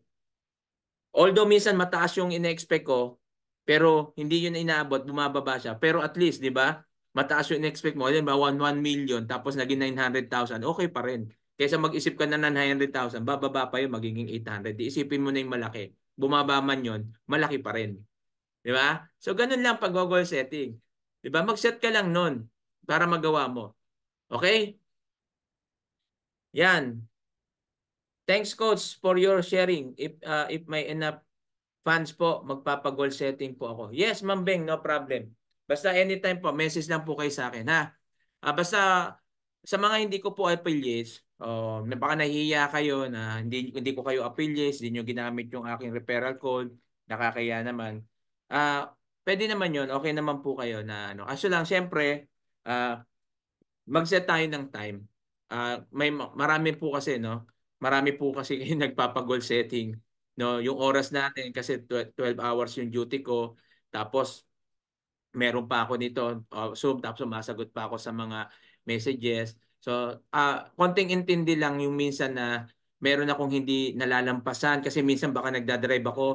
Although minsan mataas yung in-expect ko, pero hindi yun inaabot, bumababa siya. Pero at least, di ba? Mataas yung in-expect mo. Alam ba, 1, million, tapos naging 900,000. Okay pa rin. Kaysa mag-isip ka na ng 900,000, bababa pa yun, magiging 800. isipin mo na yung malaki. Bumaba man yun, malaki pa rin. Di ba? So ganun lang pag goal setting. Di ba? Mag-set ka lang nun para magawa mo. Okay? Yan. Thanks coach for your sharing. If uh, if may enough fans po, magpapa-goal setting po ako. Yes, Ma'am Beng, no problem. Basta anytime po, message lang po kay sa akin ha. Uh, basta sa mga hindi ko po affiliates, oh, baka nahihiya kayo na hindi hindi ko kayo affiliates, hindi niyo ginamit yung aking referral code, nakakaya naman uh, pwede naman yon okay naman po kayo na ano. Aso lang, syempre, uh, mag-set tayo ng time. Uh, may marami po kasi no. Marami po kasi nagpapa-goal setting no. Yung oras natin kasi 12 hours yung duty ko. Tapos meron pa ako nito uh, Zoom tapos masagot pa ako sa mga messages. So, uh, konting intindi lang yung minsan na meron akong hindi nalalampasan kasi minsan baka nagdadrive ako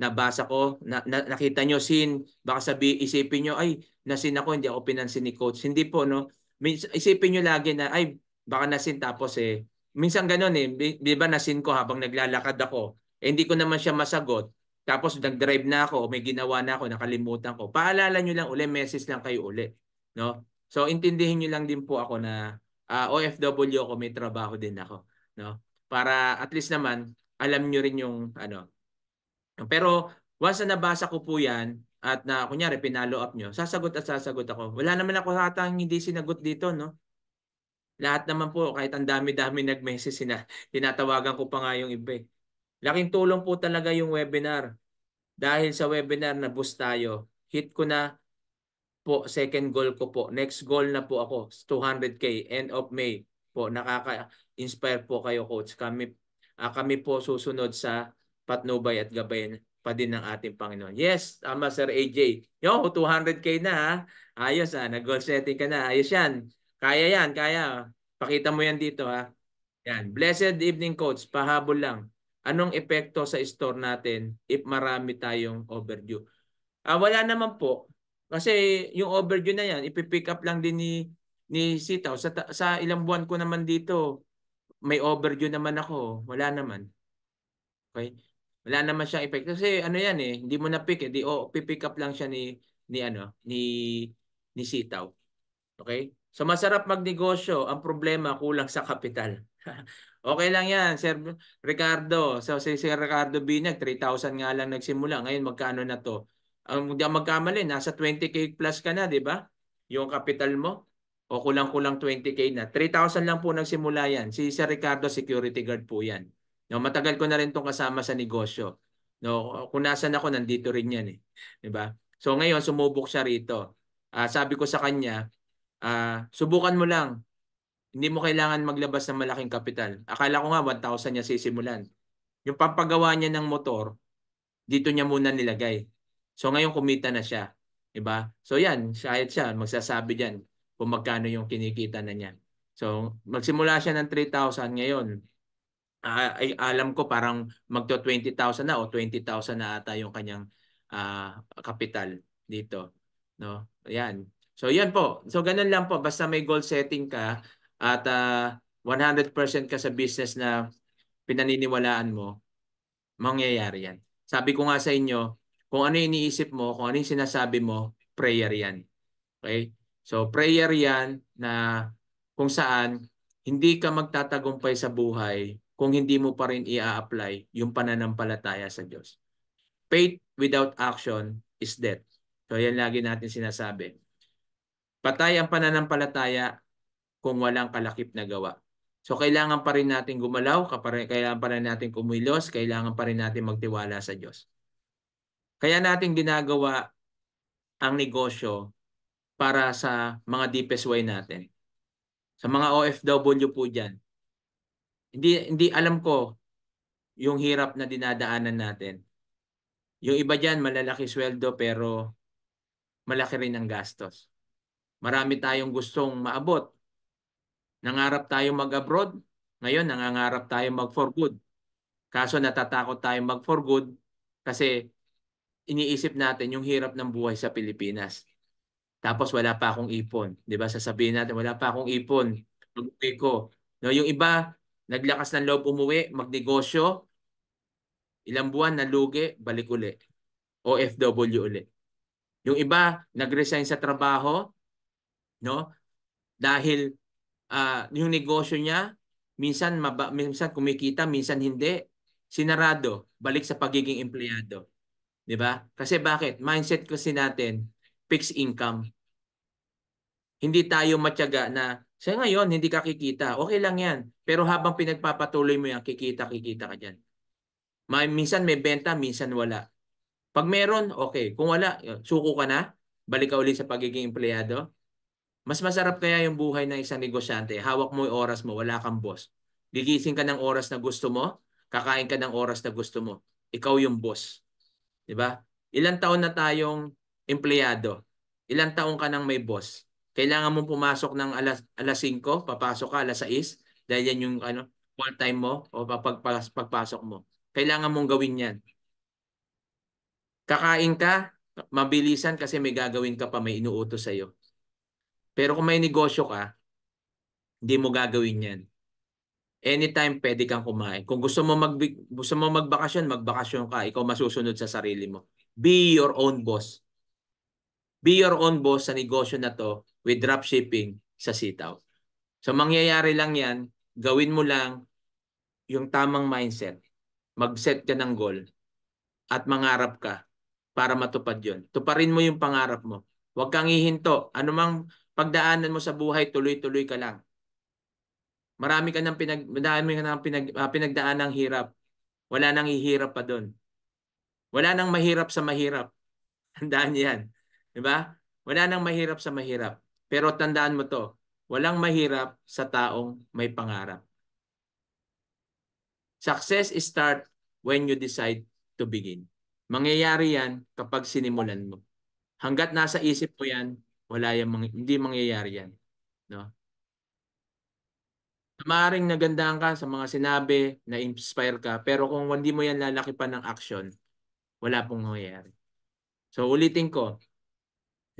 nabasa ko, na, na, nakita nyo sin, baka sabi, isipin nyo, ay, nasin ako, hindi ako pinansin ni coach. Hindi po, no? Isipin nyo lagi na, ay, baka nasin tapos eh. Minsan ganun eh, di ba nasin ko habang naglalakad ako, eh, hindi ko naman siya masagot. Tapos nag-drive na ako, may ginawa na ako, nakalimutan ko. Paalala nyo lang uli, message lang kayo uli. No? So intindihin nyo lang din po ako na uh, ah, OFW ako, may trabaho din ako. No? Para at least naman, alam nyo rin yung ano, pero once na nabasa ko po yan, at na kunyari pinalo up nyo, sasagot at sasagot ako. Wala naman ako hatang hindi sinagot dito, no? Lahat naman po, kahit ang dami-dami nag-message, sina, tinatawagan ko pa nga yung iba. Eh. Laking tulong po talaga yung webinar. Dahil sa webinar na boost tayo, hit ko na po second goal ko po. Next goal na po ako, 200k, end of May po. Nakaka-inspire po kayo coach. Kami, uh, kami po susunod sa patnubay at gabay pa din ng ating Panginoon. Yes, tama Sir AJ. Yo, 200k na ha. Ayos ha, nag-goal setting ka na. Ayos yan. Kaya yan, kaya. Pakita mo yan dito ha. Yan. Blessed evening coach, pahabol lang. Anong epekto sa store natin if marami tayong overdue? Ah, wala naman po. Kasi yung overdue na yan, ipipick up lang din ni ni Sitaw. Sa, sa ilang buwan ko naman dito, may overdue naman ako. Wala naman. Okay? wala naman siyang effect kasi ano yan eh hindi mo na pick eh di o oh, pipick up lang siya ni ni ano ni ni sitaw okay so masarap magnegosyo ang problema kulang sa kapital okay lang yan sir Ricardo so si sir Ricardo Binag 3,000 nga lang nagsimula ngayon magkano na to ang um, hindi magkamali nasa 20k plus ka na di ba yung kapital mo o kulang-kulang 20k na 3,000 lang po nagsimula yan si sir Ricardo security guard po yan No, matagal ko na rin tong kasama sa negosyo. No, kung nasaan ako nandito rin 'yan eh, 'di ba? So ngayon sumubok siya rito. Uh, sabi ko sa kanya, uh, subukan mo lang. Hindi mo kailangan maglabas ng malaking kapital. Akala ko nga 1,000 niya sisimulan. Yung pampagawa niya ng motor, dito niya muna nilagay. So ngayon kumita na siya, 'di ba? So 'yan, kahit siya magsasabi diyan kung magkano yung kinikita na niya. So magsimula siya ng 3,000 ngayon uh, ay, alam ko parang magto 20,000 na o 20,000 na ata yung kanyang uh, ah, capital dito. No? Ayan. So yan po. So ganun lang po. Basta may goal setting ka at uh, ah, 100% ka sa business na pinaniniwalaan mo, mangyayari yan. Sabi ko nga sa inyo, kung ano iniisip mo, kung ano yung sinasabi mo, prayer yan. Okay? So prayer yan na kung saan hindi ka magtatagumpay sa buhay kung hindi mo pa rin i-apply yung pananampalataya sa Diyos. Faith without action is death. So yan lagi natin sinasabi. Patay ang pananampalataya kung walang kalakip na gawa. So kailangan pa rin natin gumalaw, kailangan pa rin natin kumilos, kailangan pa rin natin magtiwala sa Diyos. Kaya natin ginagawa ang negosyo para sa mga deepest way natin. Sa mga OFW po dyan, hindi hindi alam ko yung hirap na dinadaanan natin. Yung iba diyan malalaki sweldo pero malaki rin ang gastos. Marami tayong gustong maabot. Nangarap tayong mag-abroad. Ngayon, nangangarap tayong mag-for good. Kaso natatakot tayong mag-for good kasi iniisip natin yung hirap ng buhay sa Pilipinas. Tapos wala pa akong ipon. 'Di ba? Sasabihin natin wala pa akong ipon. Pag-uwi ko. No, yung iba Naglakas ng loob umuwi, magnegosyo, ilang buwan nalugi, balik uli. OFW uli. Yung iba, nag-resign sa trabaho, no? Dahil uh, yung negosyo niya, minsan, maba, minsan kumikita, minsan hindi, sinarado, balik sa pagiging empleyado. 'Di ba? Kasi bakit? Mindset kasi natin, fixed income. Hindi tayo matyaga na sa ngayon, hindi ka kikita. Okay lang yan. Pero habang pinagpapatuloy mo yan, kikita-kikita ka dyan. May, minsan may benta, minsan wala. Pag meron, okay. Kung wala, suko ka na. Balik ka ulit sa pagiging empleyado. Mas masarap kaya yung buhay ng isang negosyante. Hawak mo yung oras mo, wala kang boss. Gigising ka ng oras na gusto mo, kakain ka ng oras na gusto mo. Ikaw yung boss. 'Di ba? Ilang taon na tayong empleyado? Ilang taon ka nang may boss? kailangan mong pumasok ng alas, alas 5, papasok ka alas 6, dahil yan yung ano, full time mo o pag, pagpasok mo. Kailangan mong gawin yan. Kakain ka, mabilisan kasi may gagawin ka pa, may inuutos iyo. Pero kung may negosyo ka, hindi mo gagawin yan. Anytime pwede kang kumain. Kung gusto mo mag gusto mo magbakasyon, magbakasyon ka. Ikaw masusunod sa sarili mo. Be your own boss. Be your own boss sa negosyo na to with dropshipping sa sitaw. So mangyayari lang yan, gawin mo lang yung tamang mindset. Mag-set ka ng goal at mangarap ka para matupad yon. Tuparin mo yung pangarap mo. Huwag kang ihinto. Ano mang pagdaanan mo sa buhay, tuloy-tuloy ka lang. Marami ka nang pinag marami ka ng pinag, uh, pinagdaan ng hirap. Wala nang hihirap pa doon. Wala nang mahirap sa mahirap. Tandaan 'yan. 'Di ba? Wala nang mahirap sa mahirap. Pero tandaan mo to, walang mahirap sa taong may pangarap. Success start when you decide to begin. Mangyayari yan kapag sinimulan mo. Hanggat nasa isip mo yan, wala yan, mang, hindi mangyayari yan. No? Maaring nagandahan ka sa mga sinabi, na-inspire ka, pero kung hindi mo yan lalaki pa ng action, wala pong mangyayari. So ulitin ko,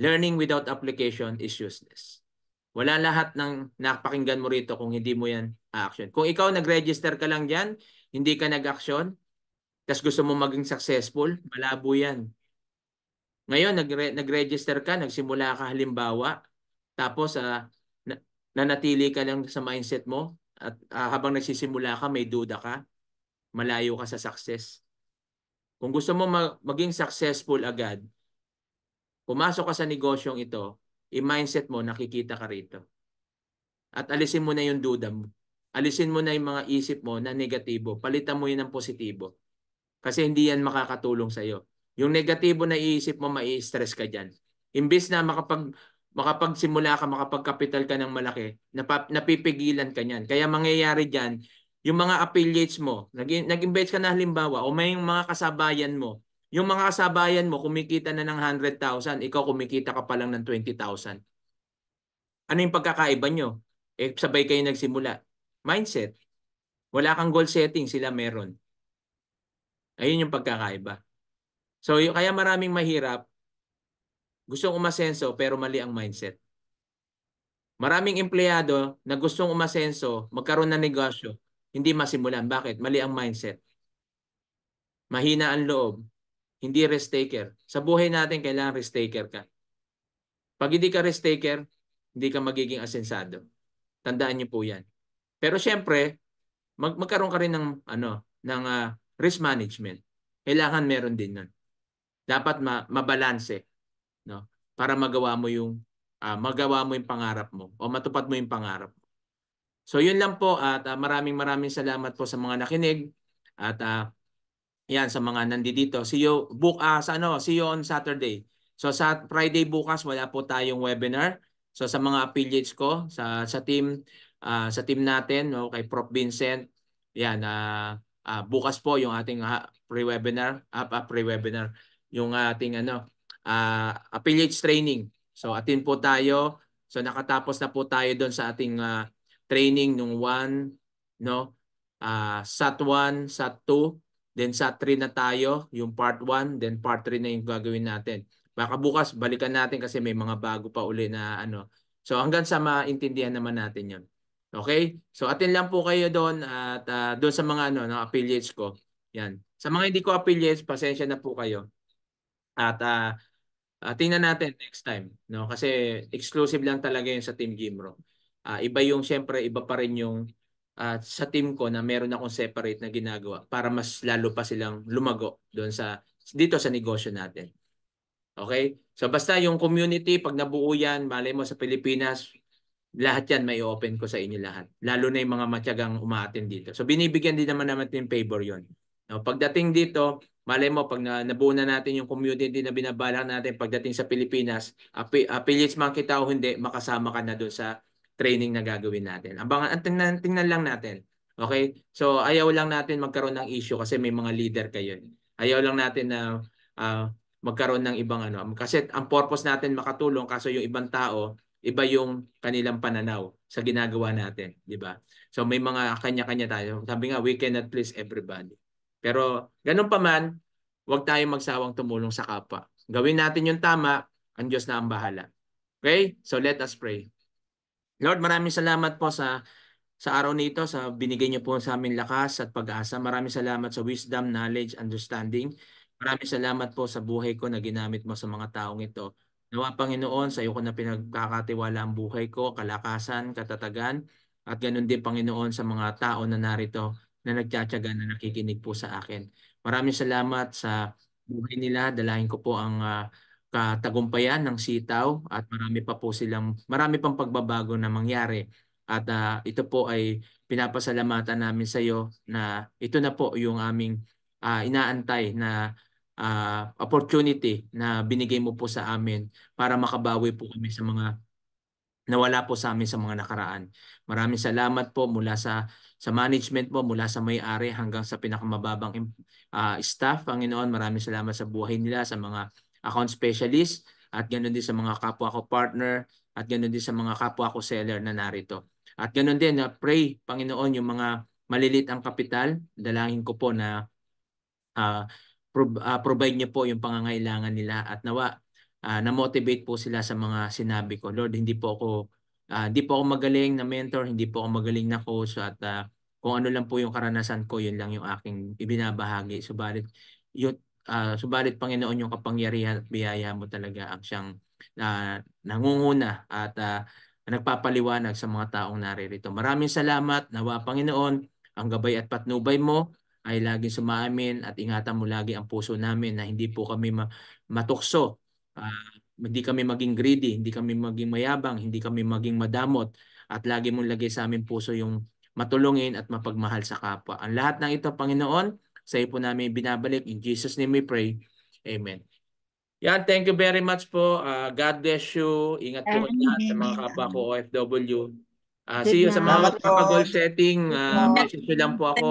Learning without application is useless. Wala lahat ng napakinggan mo rito kung hindi mo yan action. Kung ikaw nag-register ka lang diyan, hindi ka nag-action, tapos gusto mo maging successful, malabo yan. Ngayon, nagre- nag-register ka, nagsimula ka halimbawa, tapos uh, nanatili ka lang sa mindset mo, at uh, habang nagsisimula ka, may duda ka, malayo ka sa success. Kung gusto mo ma- maging successful agad, Pumasok ka sa negosyong ito, i-mindset mo, nakikita ka rito. At alisin mo na yung duda mo. Alisin mo na yung mga isip mo na negatibo. Palitan mo yun ng positibo. Kasi hindi yan makakatulong sa'yo. Yung negatibo na iisip mo, mai-stress ka dyan. Imbis na makapag, makapagsimula ka, makapagkapital ka ng malaki, napap, napipigilan ka niyan. Kaya mangyayari dyan, yung mga affiliates mo, nag-invest ka na halimbawa, o may mga kasabayan mo yung mga kasabayan mo, kumikita na ng 100,000, ikaw kumikita ka pa lang ng 20,000. Ano yung pagkakaiba nyo? Eh, sabay kayo nagsimula. Mindset. Wala kang goal setting, sila meron. Ayun yung pagkakaiba. So, yung, kaya maraming mahirap, gustong umasenso pero mali ang mindset. Maraming empleyado na gustong umasenso, magkaroon ng negosyo, hindi masimulan. Bakit? Mali ang mindset. Mahina ang loob. Hindi risk taker. Sa buhay natin, kailangan risk taker ka. Pag hindi ka risk taker, hindi ka magiging asensado. Tandaan niyo po yan. Pero siyempre, mag magkaroon ka rin ng, ano, ng uh, risk management. Kailangan meron din nun. Dapat ma mabalanse no? para magawa mo yung uh, magawa mo yung pangarap mo o matupad mo yung pangarap mo. So yun lang po at uh, maraming maraming salamat po sa mga nakinig at uh, yan sa mga nandito. See you book uh, sa ano, see you on Saturday. So sa Friday bukas wala po tayong webinar. So sa mga affiliates ko sa sa team uh, sa team natin no kay Prof Vincent. Yan uh, uh, bukas po yung ating uh, pre-webinar, uh, uh, pre-webinar yung ating ano uh, affiliates training. So atin po tayo. So nakatapos na po tayo doon sa ating uh, training nung 1 no uh, SAT 1, SAT 2 Then sa 3 na tayo, yung part 1, then part 3 na yung gagawin natin. Baka bukas balikan natin kasi may mga bago pa uli na ano. So hanggang sa maintindihan naman natin 'yon. Okay? So atin lang po kayo doon at uh, doon sa mga ano, no, affiliates ko. Yan. Sa mga hindi ko affiliates, pasensya na po kayo. At uh, uh, tingnan natin next time, no? Kasi exclusive lang talaga 'yun sa Team Gimro. Uh, iba yung siyempre iba pa rin yung uh, sa team ko na meron akong separate na ginagawa para mas lalo pa silang lumago doon sa dito sa negosyo natin. Okay? So basta yung community, pag nabuo yan, malay mo sa Pilipinas, lahat yan may open ko sa inyo lahat. Lalo na yung mga matyagang umaatin dito. So binibigyan din naman naman yung favor yon. No, pagdating dito, malay mo, pag na, nabuo na natin yung community na binabalak natin, pagdating sa Pilipinas, api, affiliates man kita o hindi, makasama ka na doon sa training na gagawin natin. Abangan, at tingnan, tingnan lang natin. Okay? So, ayaw lang natin magkaroon ng issue kasi may mga leader kayo. Eh. Ayaw lang natin na uh, magkaroon ng ibang ano. Kasi ang purpose natin makatulong kaso yung ibang tao, iba yung kanilang pananaw sa ginagawa natin. di ba So, may mga kanya-kanya tayo. Sabi nga, we cannot please everybody. Pero, ganun pa man, huwag tayong magsawang tumulong sa kapwa. Gawin natin yung tama, ang Diyos na ang bahala. Okay? So, let us pray. Lord, maraming salamat po sa sa araw nito sa binigay niyo po sa amin lakas at pag-asa. Maraming salamat sa wisdom, knowledge, understanding. Maraming salamat po sa buhay ko na ginamit mo sa mga taong ito. Nawa Panginoon, sa iyo ko na pinagkakatiwala ang buhay ko, kalakasan, katatagan, at ganun din Panginoon sa mga tao na narito na nagtsatsaga na nakikinig po sa akin. Maraming salamat sa buhay nila. Dalahin ko po ang uh, katagumpayan ng sitaw at marami pa po silang marami pang pagbabago na mangyari. At uh, ito po ay pinapasalamatan namin sa iyo na ito na po yung aming uh, inaantay na uh, opportunity na binigay mo po sa amin para makabawi po kami sa mga nawala po sa amin sa mga nakaraan. Maraming salamat po mula sa sa management mo, mula sa may-ari hanggang sa pinakamababang uh, staff. Panginoon, maraming salamat sa buhay nila, sa mga account specialist at ganoon din sa mga kapwa ko partner at ganoon din sa mga kapwa ko seller na narito. At ganoon din na ah, pray Panginoon yung mga malilit ang kapital, dalangin ko po na uh, ah, pro- uh, ah, provide niyo po yung pangangailangan nila at nawa uh, na-motivate po sila sa mga sinabi ko. Lord, hindi po ako uh, hindi po ako magaling na mentor, hindi po ako magaling na coach at uh, kung ano lang po yung karanasan ko, yun lang yung aking ibinabahagi. Subalit, so, yun, Uh, subalit Panginoon yung kapangyarihan at biyaya mo talaga ang siyang uh, nangunguna at uh, nagpapaliwanag sa mga taong naririto. Maraming salamat. Nawa Panginoon, ang gabay at patnubay mo ay lagi sumaamin at ingatan mo lagi ang puso namin na hindi po kami ma- matukso. Uh, hindi kami maging greedy, hindi kami maging mayabang, hindi kami maging madamot at lagi mong lagay sa aming puso yung matulungin at mapagmahal sa kapwa. Ang lahat ng ito, Panginoon, sa po namin binabalik. In Jesus name we pray. Amen. Yan, thank you very much po. Uh, God bless you. Ingat po lahat sa mga kapwa ko OFW. Uh, ah, see you sa mga kapag-goal setting. Uh, message nyo lang po ako.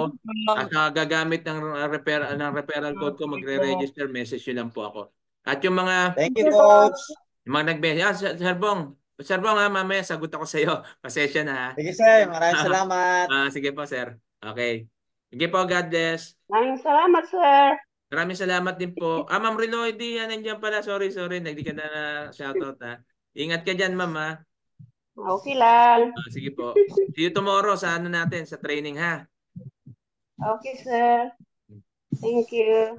At uh, gagamit ng, uh, refer ng referral code ko, magre-register, message nyo lang po ako. At yung mga... Thank you, coach. Yung mga nag-message. Ah, Sir Bong. Sir Bong, ha, mamaya sagot ako sa iyo. Pasensya na. Ha? Sige, sir. Maraming salamat. Uh, sige po, sir. Okay. Sige po, God bless. Maraming salamat, sir. Maraming salamat din po. Ah, Ma'am Rino, hindi yan ah, nandiyan pala. Sorry, sorry. Hindi ka na, na shoutout ha. Ah. Ingat ka dyan, Ma'am ha. Ah. Okay lang. Ah, sige po. See you tomorrow sa ano natin, sa training ha. Okay, sir. Thank you.